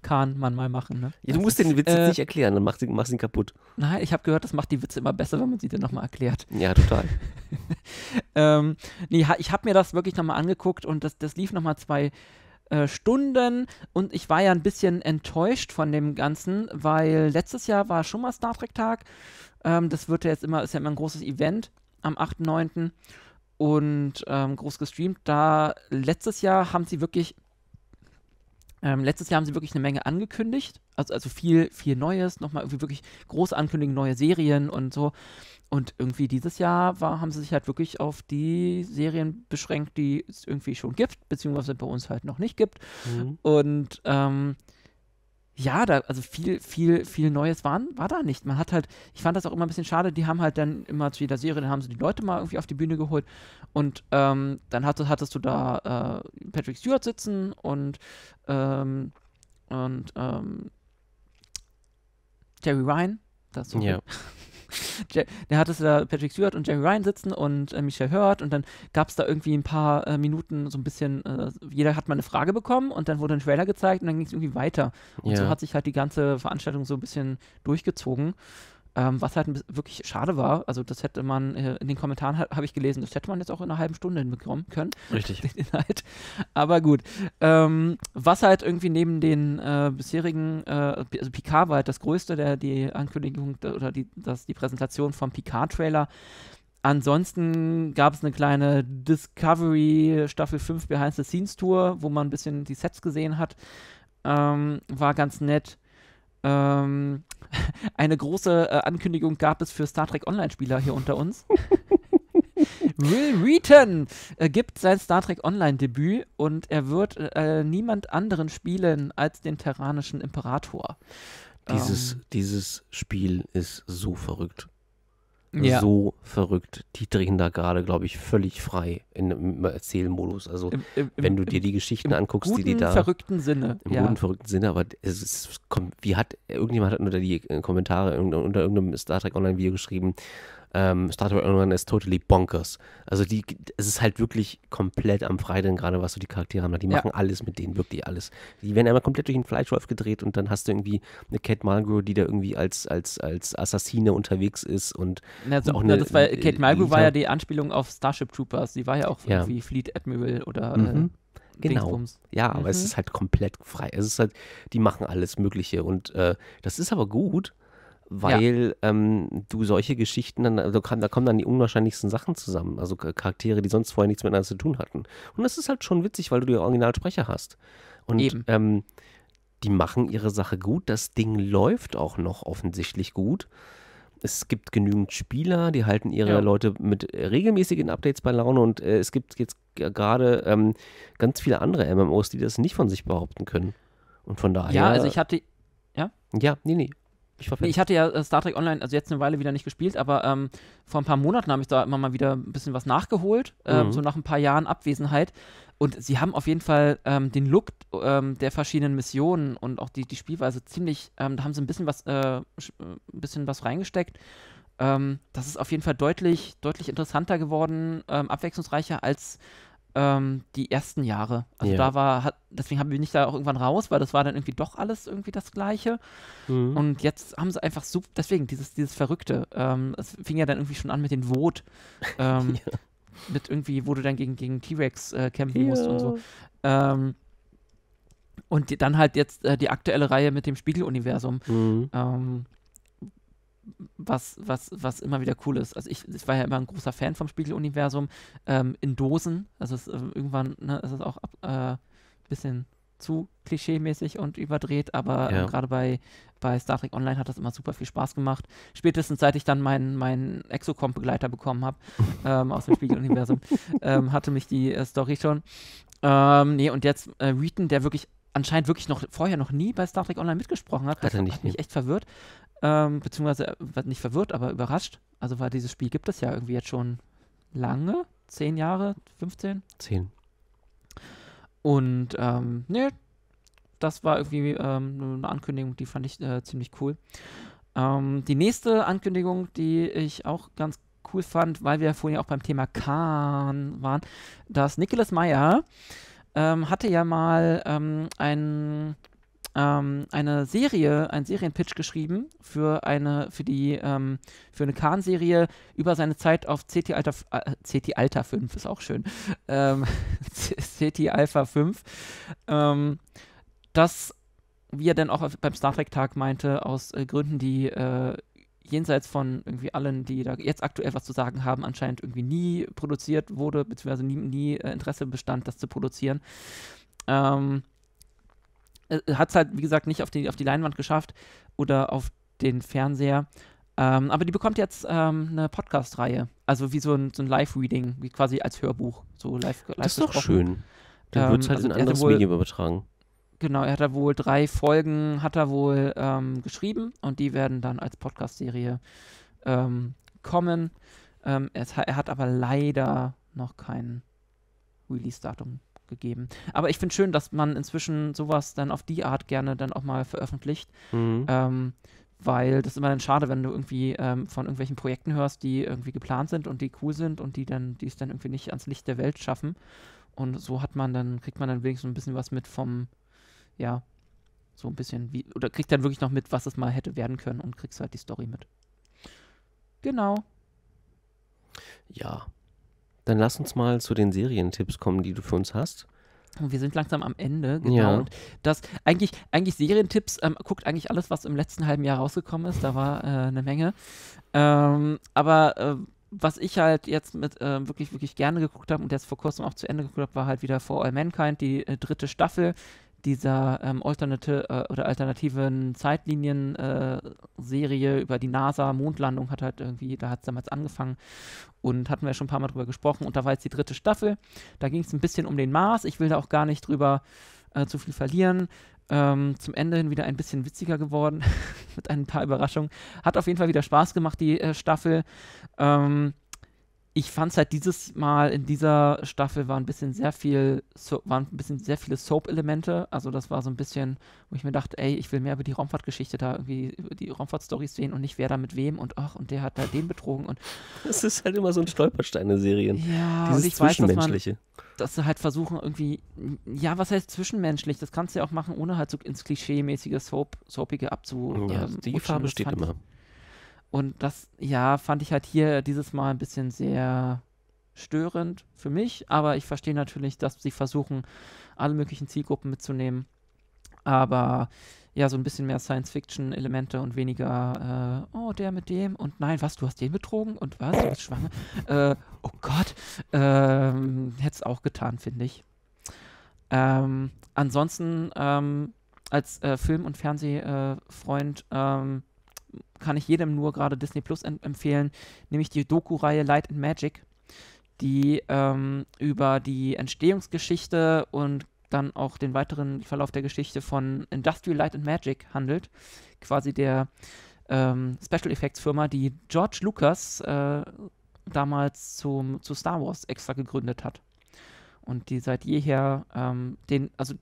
kann man mal machen. Ne? Ja, du musst den Witz äh, jetzt nicht erklären, dann machst du machst ihn kaputt. Nein, ich habe gehört, das macht die Witze immer besser, wenn man sie dann nochmal erklärt. Ja, total. ähm, nee, ich habe mir das wirklich nochmal angeguckt und das, das lief nochmal zwei äh, Stunden und ich war ja ein bisschen enttäuscht von dem Ganzen, weil letztes Jahr war schon mal Star Trek Tag. Ähm, das wird ja jetzt immer, ist ja immer ein großes Event am 8.9. und ähm, groß gestreamt. Da letztes Jahr haben sie wirklich ähm, letztes Jahr haben sie wirklich eine Menge angekündigt, also, also viel, viel Neues, nochmal irgendwie wirklich groß ankündigen, neue Serien und so. Und irgendwie dieses Jahr war, haben sie sich halt wirklich auf die Serien beschränkt, die es irgendwie schon gibt, beziehungsweise bei uns halt noch nicht gibt. Mhm. Und ähm, ja, da, also viel, viel, viel Neues waren, war da nicht. Man hat halt, ich fand das auch immer ein bisschen schade, die haben halt dann immer zu jeder Serie, dann haben sie die Leute mal irgendwie auf die Bühne geholt und ähm, dann hattest, hattest du da äh, Patrick Stewart sitzen und ähm, und ähm, Jerry Ryan, das so. Ja der hattest da Patrick Stewart und Jerry Ryan sitzen und äh, Michelle Hurt und dann gab es da irgendwie ein paar äh, Minuten so ein bisschen, äh, jeder hat mal eine Frage bekommen und dann wurde ein Trailer gezeigt und dann ging es irgendwie weiter. Und ja. so hat sich halt die ganze Veranstaltung so ein bisschen durchgezogen. Ähm, was halt wirklich schade war, also das hätte man, äh, in den Kommentaren habe ich gelesen, das hätte man jetzt auch in einer halben Stunde hinbekommen können. Richtig. Den Inhalt. Aber gut. Ähm, was halt irgendwie neben den äh, bisherigen, äh, also Picard war halt das Größte, der, die Ankündigung oder die, das, die Präsentation vom Picard-Trailer. Ansonsten gab es eine kleine Discovery Staffel 5 Behind the Scenes Tour, wo man ein bisschen die Sets gesehen hat. Ähm, war ganz nett. Ähm, Eine große äh, Ankündigung gab es für Star Trek Online-Spieler hier unter uns. Will Wheaton äh, gibt sein Star Trek Online-Debüt und er wird äh, niemand anderen spielen als den terranischen Imperator. Dieses, ähm, dieses Spiel ist so verrückt ja. so verrückt. Die drehen da gerade, glaube ich, völlig frei in, im Erzählmodus. Also, Im, im, wenn du dir die Geschichten anguckst, guten, die die da. Im verrückten Sinne. Im ja. guten, verrückten Sinne, aber es, ist, wie hat, irgendjemand hat unter die äh, Kommentare unter, unter irgendeinem Star Trek Online-Video geschrieben, ähm, Star Trek Online ist totally bonkers. Also die, es ist halt wirklich komplett am Freitag gerade, was so die Charaktere haben. Die machen ja. alles mit denen, wirklich alles. Die werden einmal komplett durch den Fleischwolf gedreht und dann hast du irgendwie eine Kate Mulgrew, die da irgendwie als, als, als Assassine unterwegs ist und na, so, auch na, eine, das war, äh, Kate Mulgrew war ja die Anspielung auf Starship Troopers. Die war ja auch ja. Fleet Admiral oder äh, mhm. äh, Genau. Dingsbums. Ja, aber mhm. es ist halt komplett frei. Es ist halt, die machen alles Mögliche und äh, das ist aber gut, weil ja. ähm, du solche Geschichten dann, also da kommen dann die unwahrscheinlichsten Sachen zusammen, also Charaktere, die sonst vorher nichts miteinander zu tun hatten. Und das ist halt schon witzig, weil du die Originalsprecher hast. Und ähm, die machen ihre Sache gut, das Ding läuft auch noch offensichtlich gut. Es gibt genügend Spieler, die halten ihre ja. Leute mit regelmäßigen Updates bei Laune und äh, es gibt jetzt gerade ähm, ganz viele andere MMOs, die das nicht von sich behaupten können. Und von daher. Ja, also ich habe die. Ja? Ja, nee, nee. Ich, nee, ich hatte ja äh, Star Trek Online, also jetzt eine Weile wieder nicht gespielt, aber ähm, vor ein paar Monaten habe ich da immer mal wieder ein bisschen was nachgeholt, ähm, so mhm. nach ein paar Jahren Abwesenheit. Und sie haben auf jeden Fall ähm, den Look ähm, der verschiedenen Missionen und auch die, die Spielweise ziemlich, ähm, da haben sie ein bisschen was, äh, äh ein bisschen was reingesteckt. Ähm, das ist auf jeden Fall deutlich, deutlich interessanter geworden, abwechslungsreicher als ähm, die ersten Jahre. Also ja. da war, hat, deswegen haben wir nicht da auch irgendwann raus, weil das war dann irgendwie doch alles irgendwie das Gleiche. Mhm. Und jetzt haben sie einfach so, deswegen dieses, dieses Verrückte. Ähm, es fing ja dann irgendwie schon an mit den Vot. Ähm, ja. Mit irgendwie, wo du dann gegen, gegen T-Rex äh, kämpfen ja. musst und so. Ähm, und die, dann halt jetzt äh, die aktuelle Reihe mit dem Spiegeluniversum. Mhm. Ähm, was, was, was immer wieder cool ist. Also ich, ich war ja immer ein großer Fan vom Spiegeluniversum ähm, in Dosen. Also es, ähm, irgendwann ne, ist es auch ein äh, bisschen zu klischee-mäßig und überdreht, aber ähm, ja. äh, gerade bei, bei Star Trek Online hat das immer super viel Spaß gemacht. Spätestens seit ich dann meinen mein Exocomp-Begleiter bekommen habe ähm, aus dem Spiegeluniversum, ähm, hatte mich die äh, Story schon. Ähm, nee, und jetzt äh, Wheaton, der wirklich anscheinend wirklich noch vorher noch nie bei Star Trek Online mitgesprochen hat. Das hat, hat mich echt verwirrt ähm, beziehungsweise äh, nicht verwirrt, aber überrascht. Also, weil dieses Spiel gibt es ja irgendwie jetzt schon lange, zehn Jahre, 15? Zehn. Und ähm, nee, das war irgendwie ähm, eine Ankündigung, die fand ich äh, ziemlich cool. Ähm, die nächste Ankündigung, die ich auch ganz cool fand, weil wir vorhin auch beim Thema Kahn waren, dass Nicholas Meyer ähm, hatte ja mal ähm, ein ähm, eine Serie, einen Serienpitch geschrieben für eine, für die, ähm, für eine Kahn-Serie über seine Zeit auf CT Alpha, äh, CT Alpha 5, ist auch schön, ähm, CT Alpha 5, ähm, das, wie er dann auch beim Star Trek-Tag meinte, aus äh, Gründen, die äh, jenseits von irgendwie allen, die da jetzt aktuell was zu sagen haben, anscheinend irgendwie nie produziert wurde, beziehungsweise nie, nie äh, Interesse bestand, das zu produzieren. Ähm, äh, äh, hat es halt, wie gesagt, nicht auf die, auf die Leinwand geschafft oder auf den Fernseher. Ähm, aber die bekommt jetzt ähm, eine Podcast-Reihe. Also wie so ein, so ein Live-Reading, wie quasi als Hörbuch. So live, live das ist doch schön. Da ähm, wird es halt also in ein anderes wohl, Medium übertragen. Genau, er hat da wohl drei Folgen, hat er wohl ähm, geschrieben und die werden dann als Podcast-Serie ähm, kommen. Ähm, es, er hat aber leider noch kein Release-Datum gegeben. Aber ich finde schön, dass man inzwischen sowas dann auf die Art gerne dann auch mal veröffentlicht. Mhm. Ähm, weil das ist immer dann schade, wenn du irgendwie ähm, von irgendwelchen Projekten hörst, die irgendwie geplant sind und die cool sind und die dann, die es dann irgendwie nicht ans Licht der Welt schaffen. Und so hat man dann, kriegt man dann wenigstens ein bisschen was mit vom, ja, so ein bisschen wie, oder kriegt dann wirklich noch mit, was es mal hätte werden können und kriegst halt die Story mit. Genau. Ja, dann lass uns mal zu den Serientipps kommen, die du für uns hast. Oh, wir sind langsam am Ende, genau. Ja. Und das eigentlich, eigentlich Serientipps, ähm, guckt eigentlich alles, was im letzten halben Jahr rausgekommen ist. Da war äh, eine Menge. Ähm, aber äh, was ich halt jetzt mit äh, wirklich, wirklich gerne geguckt habe und jetzt vor kurzem auch zu Ende geguckt habe, war halt wieder For All Mankind, die äh, dritte Staffel dieser ähm, Alternate, äh, oder alternativen Zeitlinien-Serie äh, über die NASA-Mondlandung hat halt irgendwie, da hat es damals angefangen und hatten wir schon ein paar Mal drüber gesprochen und da war jetzt die dritte Staffel. Da ging es ein bisschen um den Mars. Ich will da auch gar nicht drüber äh, zu viel verlieren. Ähm, zum Ende hin wieder ein bisschen witziger geworden mit ein paar Überraschungen. Hat auf jeden Fall wieder Spaß gemacht, die äh, Staffel. Ähm, ich fand es halt dieses Mal in dieser Staffel waren ein bisschen sehr viel so waren ein bisschen sehr viele Soap-Elemente. Also das war so ein bisschen, wo ich mir dachte, ey, ich will mehr über die Raumfahrtgeschichte da irgendwie über die Raumfahrtstories sehen und nicht wer da mit wem und ach und der hat da den betrogen und das ist halt immer so ein Stolperstein in Serien. Ja, dieses und ich weiß, dass dass sie halt versuchen irgendwie, ja, was heißt zwischenmenschlich? Das kannst du ja auch machen, ohne halt so ins klischee-mäßige Soap, soapige abzu. Oh ja, ähm, die Gefahr besteht immer. Ich, und das, ja, fand ich halt hier dieses Mal ein bisschen sehr störend für mich, aber ich verstehe natürlich, dass sie versuchen, alle möglichen Zielgruppen mitzunehmen. Aber ja, so ein bisschen mehr Science-Fiction-Elemente und weniger, äh, oh, der mit dem und nein, was, du hast den betrogen und was, du bist schwanger. Äh, oh Gott, ähm, hätte es auch getan, finde ich. Ähm, ansonsten, ähm, als äh, Film- und Fernsehfreund, ähm, kann ich jedem nur gerade Disney Plus empfehlen, nämlich die Doku-Reihe Light and Magic, die ähm, über die Entstehungsgeschichte und dann auch den weiteren Verlauf der Geschichte von Industrial Light and Magic handelt, quasi der ähm, Special Effects Firma, die George Lucas äh, damals zum, zu Star Wars extra gegründet hat und die seit jeher ähm, den, also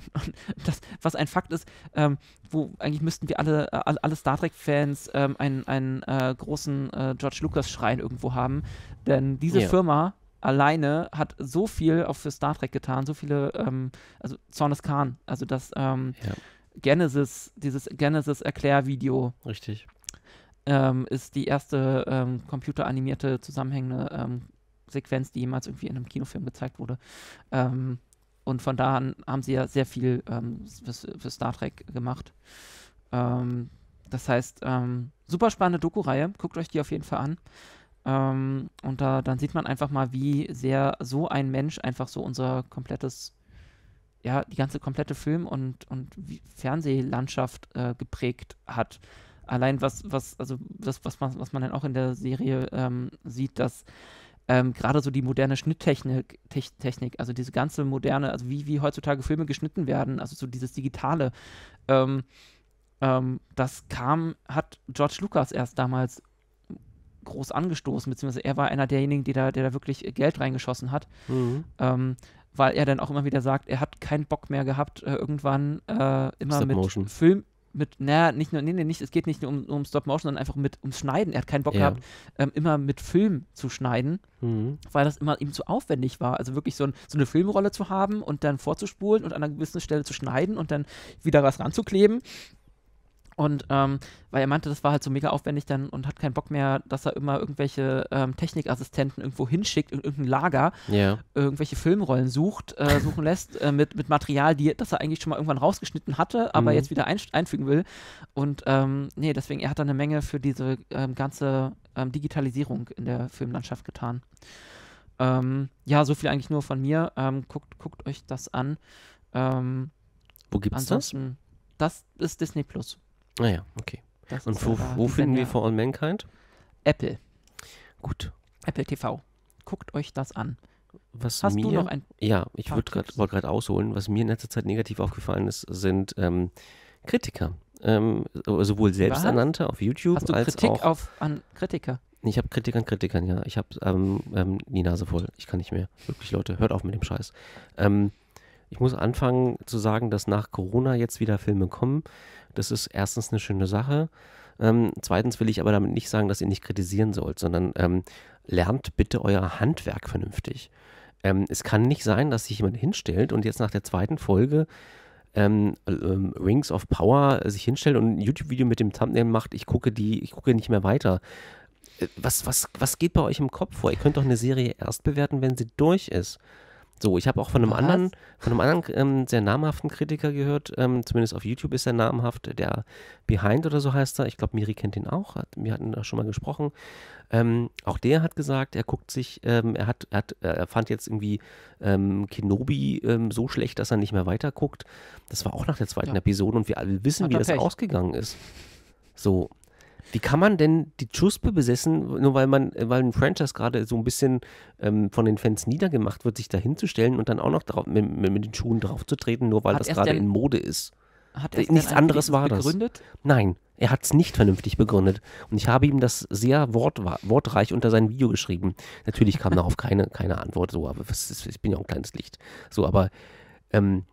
das, was ein Fakt ist, ähm, wo eigentlich müssten wir alle, äh, alle, alle Star Trek-Fans ähm, einen, einen äh, großen äh, George Lucas-Schrein irgendwo haben. Denn diese yeah. Firma alleine hat so viel auch für Star Trek getan, so viele, ähm, also Zornes Khan, also das ähm, ja. Genesis, dieses Genesis-Erklärvideo. Richtig. Ähm, ist die erste ähm, computeranimierte zusammenhängende ähm, Sequenz, die jemals irgendwie in einem Kinofilm gezeigt wurde. Ähm, und von da an haben sie ja sehr viel ähm, für, für, Star Trek gemacht. Ähm, das heißt, ähm, super spannende Doku-Reihe. Guckt euch die auf jeden Fall an. Ähm, und da, dann sieht man einfach mal, wie sehr so ein Mensch einfach so unser komplettes, ja, die ganze komplette Film- und, und Fernsehlandschaft äh, geprägt hat. Allein was, was, also das, was man, was man dann auch in der Serie ähm, sieht, dass ähm, gerade so die moderne Schnitttechnik, Technik, also diese ganze moderne, also wie, wie heutzutage Filme geschnitten werden, also so dieses Digitale, ähm, ähm, das kam, hat George Lucas erst damals groß angestoßen, beziehungsweise er war einer derjenigen, die da, der da wirklich Geld reingeschossen hat. Mhm. Ähm, weil er dann auch immer wieder sagt, er hat keinen Bock mehr gehabt, äh, irgendwann äh, immer Stop mit Film, mit, naja, nicht nur, nee, nee, nicht, es geht nicht nur um, um Stop-Motion, sondern einfach mit ums Schneiden. Er hat keinen Bock ja. gehabt, ähm, immer mit Film zu schneiden, mhm. weil das immer ihm zu aufwendig war. Also wirklich so, ein, so, eine Filmrolle zu haben und dann vorzuspulen und an einer gewissen Stelle zu schneiden und dann wieder was ranzukleben. Und ähm, weil er meinte, das war halt so mega aufwendig dann und hat keinen Bock mehr, dass er immer irgendwelche ähm, Technikassistenten irgendwo hinschickt, in irgendein Lager, yeah. irgendwelche Filmrollen sucht, äh, suchen lässt äh, mit, mit Material, die, das er eigentlich schon mal irgendwann rausgeschnitten hatte, aber mhm. jetzt wieder ein, einfügen will. Und ähm, nee, deswegen, er hat da eine Menge für diese ähm, ganze ähm, Digitalisierung in der Filmlandschaft getan. Ähm, ja, so viel eigentlich nur von mir. Ähm, guckt, guckt euch das an. Ähm, Wo gibt's das? Das ist Disney Plus. Naja, ah okay. Das Und wo, wo finden wir For All Mankind? Apple. Gut. Apple TV. Guckt euch das an. Was Hast mir, du noch ein Ja, ich wollte gerade ausholen. Was mir in letzter Zeit negativ aufgefallen ist, sind ähm, Kritiker. Ähm, sowohl selbsternannte auf YouTube Hast du als Kritik auch auf, an Kritiker. Ich habe Kritik an Kritikern, ja. Ich habe ähm, ähm, die Nase voll. Ich kann nicht mehr. Wirklich, Leute, hört auf mit dem Scheiß. Ähm, ich muss anfangen zu sagen, dass nach Corona jetzt wieder Filme kommen das ist erstens eine schöne Sache. Ähm, zweitens will ich aber damit nicht sagen, dass ihr nicht kritisieren sollt, sondern ähm, lernt bitte euer Handwerk vernünftig. Ähm, es kann nicht sein, dass sich jemand hinstellt und jetzt nach der zweiten Folge ähm, ähm, Rings of Power äh, sich hinstellt und ein YouTube-Video mit dem Thumbnail macht, ich gucke die, ich gucke nicht mehr weiter. Äh, was, was, was geht bei euch im Kopf vor? Ihr könnt doch eine Serie erst bewerten, wenn sie durch ist. So, ich habe auch von einem Was? anderen, von einem anderen ähm, sehr namhaften Kritiker gehört, ähm, zumindest auf YouTube ist er namhaft, der Behind oder so heißt er. Ich glaube, Miri kennt ihn auch, hat, wir hatten da schon mal gesprochen. Ähm, auch der hat gesagt, er guckt sich, ähm, er hat, er hat, er fand jetzt irgendwie ähm, Kenobi ähm, so schlecht, dass er nicht mehr weiterguckt. Das war auch nach der zweiten ja. Episode und wir alle wissen, hat wie das ausgegangen ist. So, wie kann man denn die Chuspe besessen, nur weil man, weil ein Franchise gerade so ein bisschen ähm, von den Fans niedergemacht wird, sich da hinzustellen und dann auch noch drauf, mit, mit, den Schuhen draufzutreten, nur weil hat das gerade in Mode ist? Hat er Nichts anderes war das. Begründet? Nein, er hat es nicht vernünftig begründet. Und ich habe ihm das sehr wort, wortreich unter sein Video geschrieben. Natürlich kam darauf keine, keine Antwort, so, aber ich bin ja auch ein kleines Licht. So, aber ähm,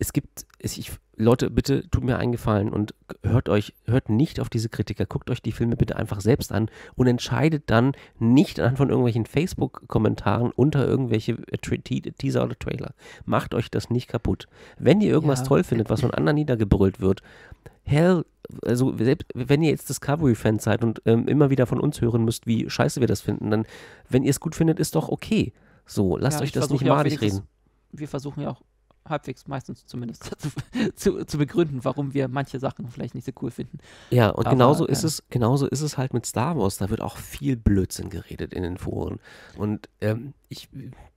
es gibt, es, ich, Leute, bitte tut mir einen Gefallen und hört euch, hört nicht auf diese Kritiker, guckt euch die Filme bitte einfach selbst an und entscheidet dann nicht anhand von irgendwelchen Facebook-Kommentaren unter irgendwelche Teaser oder Trailer. Macht euch das nicht kaputt. Wenn ihr irgendwas ja. toll findet, was von anderen niedergebrüllt wird, hell, also selbst wenn ihr jetzt Discovery-Fans seid und ähm, immer wieder von uns hören müsst, wie scheiße wir das finden, dann, wenn ihr es gut findet, ist doch okay. So, lasst ja, euch das nicht madig reden. Wir versuchen ja auch halbwegs meistens zumindest zu, zu, zu, begründen, warum wir manche Sachen vielleicht nicht so cool finden. Ja, und Aber, genauso ist äh, es, genauso ist es halt mit Star Wars. Da wird auch viel Blödsinn geredet in den Foren. Und ähm, ich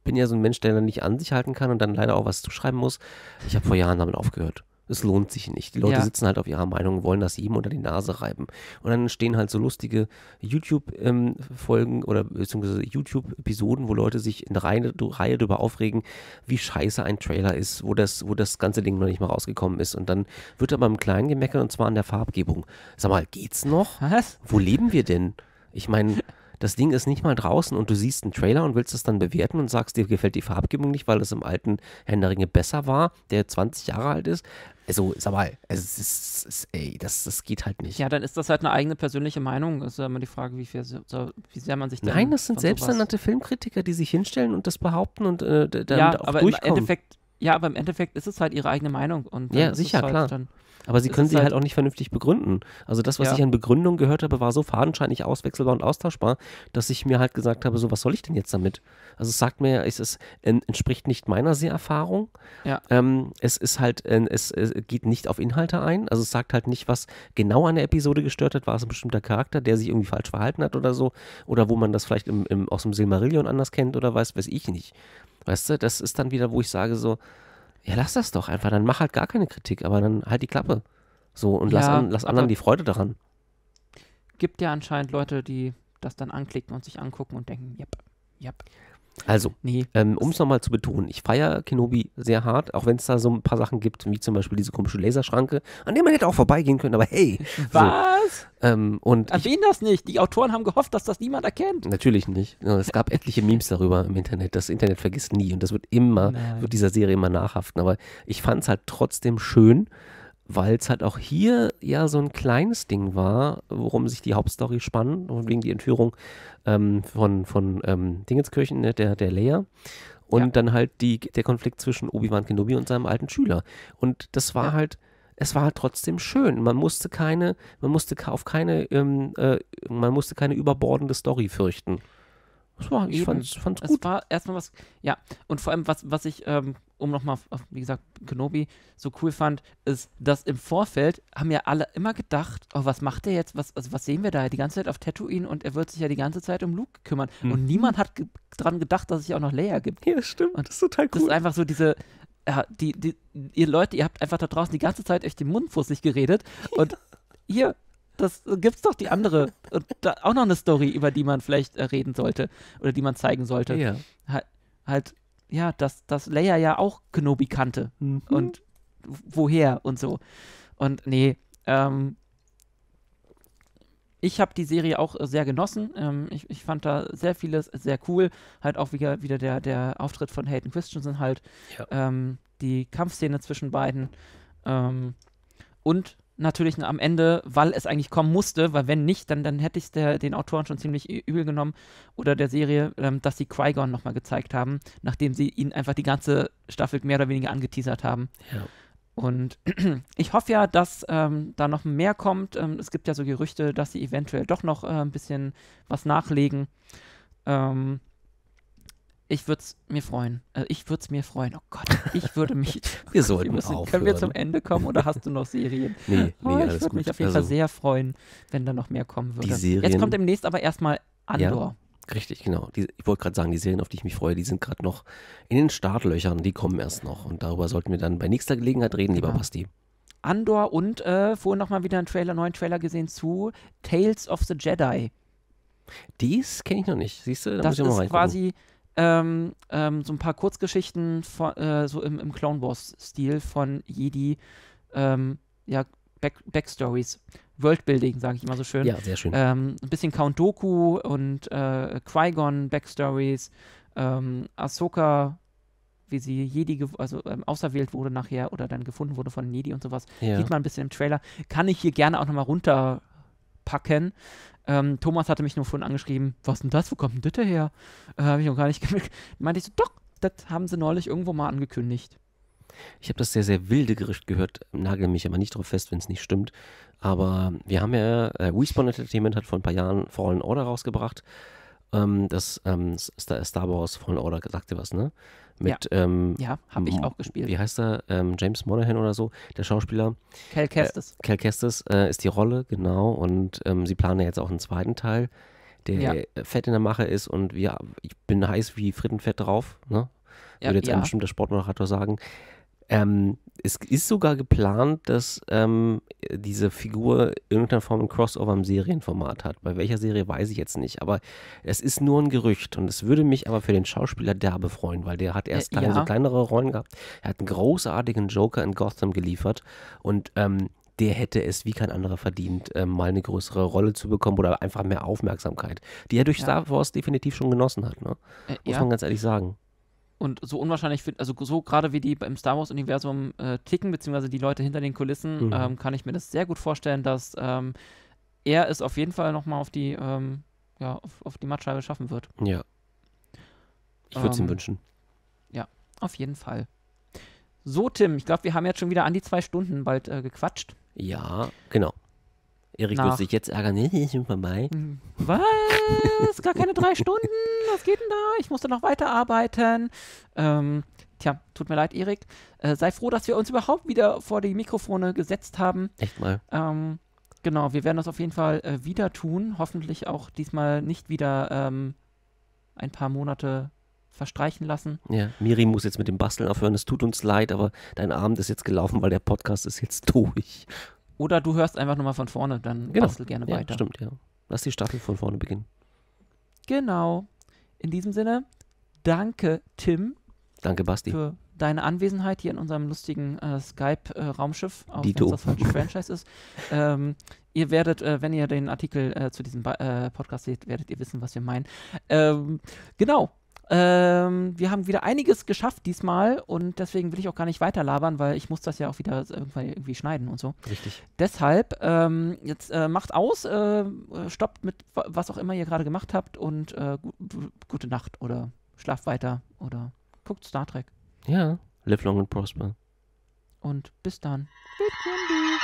bin ja so ein Mensch, der dann nicht an sich halten kann und dann leider auch was zuschreiben muss. Ich habe vor Jahren damit aufgehört es lohnt sich nicht. Die Leute ja. sitzen halt auf ihrer Meinung und wollen das jedem unter die Nase reiben. Und dann stehen halt so lustige YouTube-Folgen ähm, oder beziehungsweise YouTube-Episoden, wo Leute sich in Reihe, Reihe darüber aufregen, wie scheiße ein Trailer ist, wo das, wo das ganze Ding noch nicht mal rausgekommen ist. Und dann wird aber im Kleinen gemeckert und zwar an der Farbgebung. Sag mal, geht's noch? Was? Wo leben wir denn? Ich meine, das Ding ist nicht mal draußen und du siehst einen Trailer und willst es dann bewerten und sagst, dir gefällt die Farbgebung nicht, weil es im alten Händeringe besser war, der 20 Jahre alt ist. Also, sag mal, also es ist, ist, ey, das, das geht halt nicht. Ja, dann ist das halt eine eigene persönliche Meinung. Das ist ja immer die Frage, wie, viel, wie sehr man sich da. Nein, das sind selbsternannte Filmkritiker, die sich hinstellen und das behaupten und äh, dann ja, auch aber durchkommen. Im Endeffekt, ja, aber im Endeffekt ist es halt ihre eigene Meinung. Und ja, sicher, halt klar. Dann, aber sie können sie halt, halt, auch nicht vernünftig begründen. Also das, was ja. ich an Begründung gehört habe, war so fadenscheinig auswechselbar und austauschbar, dass ich mir halt gesagt habe, so was soll ich denn jetzt damit? Also es sagt mir, es ist, entspricht nicht meiner Seherfahrung. Ja. Ähm, es ist halt, es, es, geht nicht auf Inhalte ein. Also es sagt halt nicht, was genau an der Episode gestört hat. War es ein bestimmter Charakter, der sich irgendwie falsch verhalten hat oder so? Oder wo man das vielleicht im, im, aus dem Silmarillion anders kennt oder weiß, weiß ich nicht. Weißt du, das ist dann wieder, wo ich sage so, ja, lass das doch einfach. Dann mach halt gar keine Kritik, aber dann halt die Klappe. So und ja, an, lass anderen die Freude daran. Gibt ja anscheinend Leute, die das dann anklicken und sich angucken und denken, yep, yep. Also, nee. ähm, um es nochmal zu betonen, ich feiere Kenobi sehr hart, auch wenn es da so ein paar Sachen gibt, wie zum Beispiel diese komische Laserschranke, an der man hätte auch vorbeigehen können, aber hey. Was? So. Ähm, Erwähnen das nicht. Die Autoren haben gehofft, dass das niemand erkennt. Natürlich nicht. Es gab etliche Memes darüber im Internet. Das Internet vergisst nie und das wird immer, Nein. wird dieser Serie immer nachhaften. Aber ich fand es halt trotzdem schön, weil es halt auch hier ja so ein kleines Ding war, worum sich die Hauptstory spann, wegen die Entführung ähm, von, von ähm, Dingenskirchen, ne, der, der Leia. Und ja. dann halt die, der Konflikt zwischen Obi-Wan Kenobi und seinem alten Schüler. Und das war ja. halt, es war halt trotzdem schön. Man musste keine, man musste auf keine, ähm, äh, man musste keine überbordende Story fürchten. Ja, ich fand's, fand's gut. Es war erstmal was, ja, und vor allem, was, was ich, ähm, um nochmal, wie gesagt, Kenobi so cool fand, ist, dass im Vorfeld haben ja alle immer gedacht, oh, was macht der jetzt, was, also was sehen wir da die ganze Zeit auf Tatooine und er wird sich ja die ganze Zeit um Luke kümmern. Mhm. Und niemand hat ge dran gedacht, dass es ja auch noch Leia gibt. Ja, stimmt, und das ist total cool. Das ist einfach so diese, ja, die, die, ihr Leute, ihr habt einfach da draußen die ganze Zeit euch den Mund fussig geredet und ja. hier, das gibt's doch die andere. Und da auch noch eine Story, über die man vielleicht äh, reden sollte oder die man zeigen sollte. Ja. Halt, halt, ja, dass, dass Leia ja auch Kenobi kannte mhm. und woher und so. Und nee, ähm, ich habe die Serie auch äh, sehr genossen. Ähm, ich, ich, fand da sehr vieles sehr cool. Halt auch wieder, wieder der, der Auftritt von Hayden Christensen halt. Ja. Ähm, die Kampfszene zwischen beiden. Ähm, und natürlich am Ende, weil es eigentlich kommen musste, weil wenn nicht, dann, dann hätte ich es den Autoren schon ziemlich übel genommen oder der Serie, ähm, dass sie Qui-Gon nochmal gezeigt haben, nachdem sie ihn einfach die ganze Staffel mehr oder weniger angeteasert haben. Ja. Und ich hoffe ja, dass ähm, da noch mehr kommt. Ähm, es gibt ja so Gerüchte, dass sie eventuell doch noch äh, ein bisschen was nachlegen. Ähm, ich würde es mir freuen. Also ich würde es mir freuen. Oh Gott, ich würde mich. wir sollten wir müssen, aufhören. Können wir zum Ende kommen oder hast du noch Serien? nee, oh, nee, alles Ich würde mich auf jeden also, Fall sehr freuen, wenn da noch mehr kommen würde. Die Serien, Jetzt kommt demnächst aber erstmal Andor. Ja, richtig, genau. Die, ich wollte gerade sagen, die Serien, auf die ich mich freue, die sind gerade noch in den Startlöchern. Die kommen erst noch. Und darüber sollten wir dann bei nächster Gelegenheit reden, lieber genau. Basti. Andor und äh, vorhin nochmal wieder einen Trailer, neuen Trailer gesehen zu Tales of the Jedi. Dies kenne ich noch nicht. Siehst du, da das muss ich mal rein. Das ist quasi ähm, ähm, so ein paar Kurzgeschichten von, äh, so im, im, Clone Wars-Stil von Jedi, ähm, ja, Back Backstories. Worldbuilding, sage ich immer so schön. Ja, sehr schön. Ähm, ein bisschen Count Doku und äh, Qui-Gon Backstories, ähm, Ahsoka, wie sie Jedi, also ähm, auserwählt wurde nachher oder dann gefunden wurde von Jedi und sowas. Ja. Sieht man ein bisschen im Trailer. Kann ich hier gerne auch nochmal runterpacken. Ähm, Thomas hatte mich nur vorhin angeschrieben, was denn das, wo kommt denn das her? Äh, habe ich noch gar nicht gemerkt. Meinte ich so, doch, das haben sie neulich irgendwo mal angekündigt. Ich habe das sehr, sehr wilde Gericht gehört, nagel mich aber nicht drauf fest, wenn es nicht stimmt. Aber wir haben ja, äh, Respawn Entertainment hat vor ein paar Jahren Fallen Order rausgebracht. Ähm, das ähm, Star Wars Fallen Order sagte was, ne? Mit, ja, ähm, ja habe ich auch gespielt. Wie heißt er? Ähm, James Monaghan oder so, der Schauspieler. Cal äh, Kestis. Äh, Cal Kestis äh, ist die Rolle, genau. Und ähm, sie planen jetzt auch einen zweiten Teil, der ja. fett in der Mache ist. Und wir, ich bin heiß wie Frittenfett drauf. Ne? Würde ja, jetzt ein bestimmter Sportmoderator sagen. Ähm, es ist sogar geplant, dass ähm, diese Figur irgendeiner Form ein Crossover im Serienformat hat. Bei welcher Serie weiß ich jetzt nicht, aber es ist nur ein Gerücht und es würde mich aber für den Schauspieler derbe freuen, weil der hat erst äh, ja. so kleinere Rollen gehabt. Er hat einen großartigen Joker in Gotham geliefert und ähm, der hätte es wie kein anderer verdient, äh, mal eine größere Rolle zu bekommen oder einfach mehr Aufmerksamkeit, die er durch ja. Star Wars definitiv schon genossen hat. Ne? Äh, Muss ja. man ganz ehrlich sagen und so unwahrscheinlich, find, also so gerade wie die im Star Wars-Universum äh, ticken, beziehungsweise die Leute hinter den Kulissen, mhm. ähm, kann ich mir das sehr gut vorstellen, dass ähm, er es auf jeden Fall nochmal auf die, ähm, ja, auf, auf, die Mattscheibe schaffen wird. Ja. Ich würde es ihm ähm, wünschen. Ja, auf jeden Fall. So, Tim, ich glaube, wir haben jetzt schon wieder an die zwei Stunden bald äh, gequatscht. Ja, genau. Erik wird sich jetzt ärgern, nee, nee, schon vorbei. Hm. Was? Gar keine drei Stunden? Was geht denn da? Ich musste noch weiterarbeiten. Ähm, tja, tut mir leid, Erik. Äh, sei froh, dass wir uns überhaupt wieder vor die Mikrofone gesetzt haben. Echt mal. Ähm, genau, wir werden das auf jeden Fall äh, wieder tun. Hoffentlich auch diesmal nicht wieder ähm, ein paar Monate verstreichen lassen. Ja, Miri muss jetzt mit dem Basteln aufhören. Es tut uns leid, aber dein Abend ist jetzt gelaufen, weil der Podcast ist jetzt durch. Oder du hörst einfach nochmal von vorne, dann genau. bastel gerne ja, weiter. Stimmt, ja. Lass die Staffel von vorne beginnen. Genau. In diesem Sinne, danke, Tim. Danke, Basti. Für deine Anwesenheit hier in unserem lustigen äh, Skype-Raumschiff, äh, auch wenn das Franchise ist. Ähm, ihr werdet, äh, wenn ihr den Artikel äh, zu diesem ba äh, Podcast seht, werdet ihr wissen, was wir meinen. Ähm, genau. Ähm, wir haben wieder einiges geschafft diesmal und deswegen will ich auch gar nicht weiter labern, weil ich muss das ja auch wieder irgendwann irgendwie schneiden und so. Richtig. Deshalb, ähm, jetzt äh, macht aus, äh, stoppt mit was auch immer ihr gerade gemacht habt und äh, gu gute Nacht oder schlaft weiter oder guckt Star Trek. Ja, live long and prosper. Und bis dann. Bitcoin.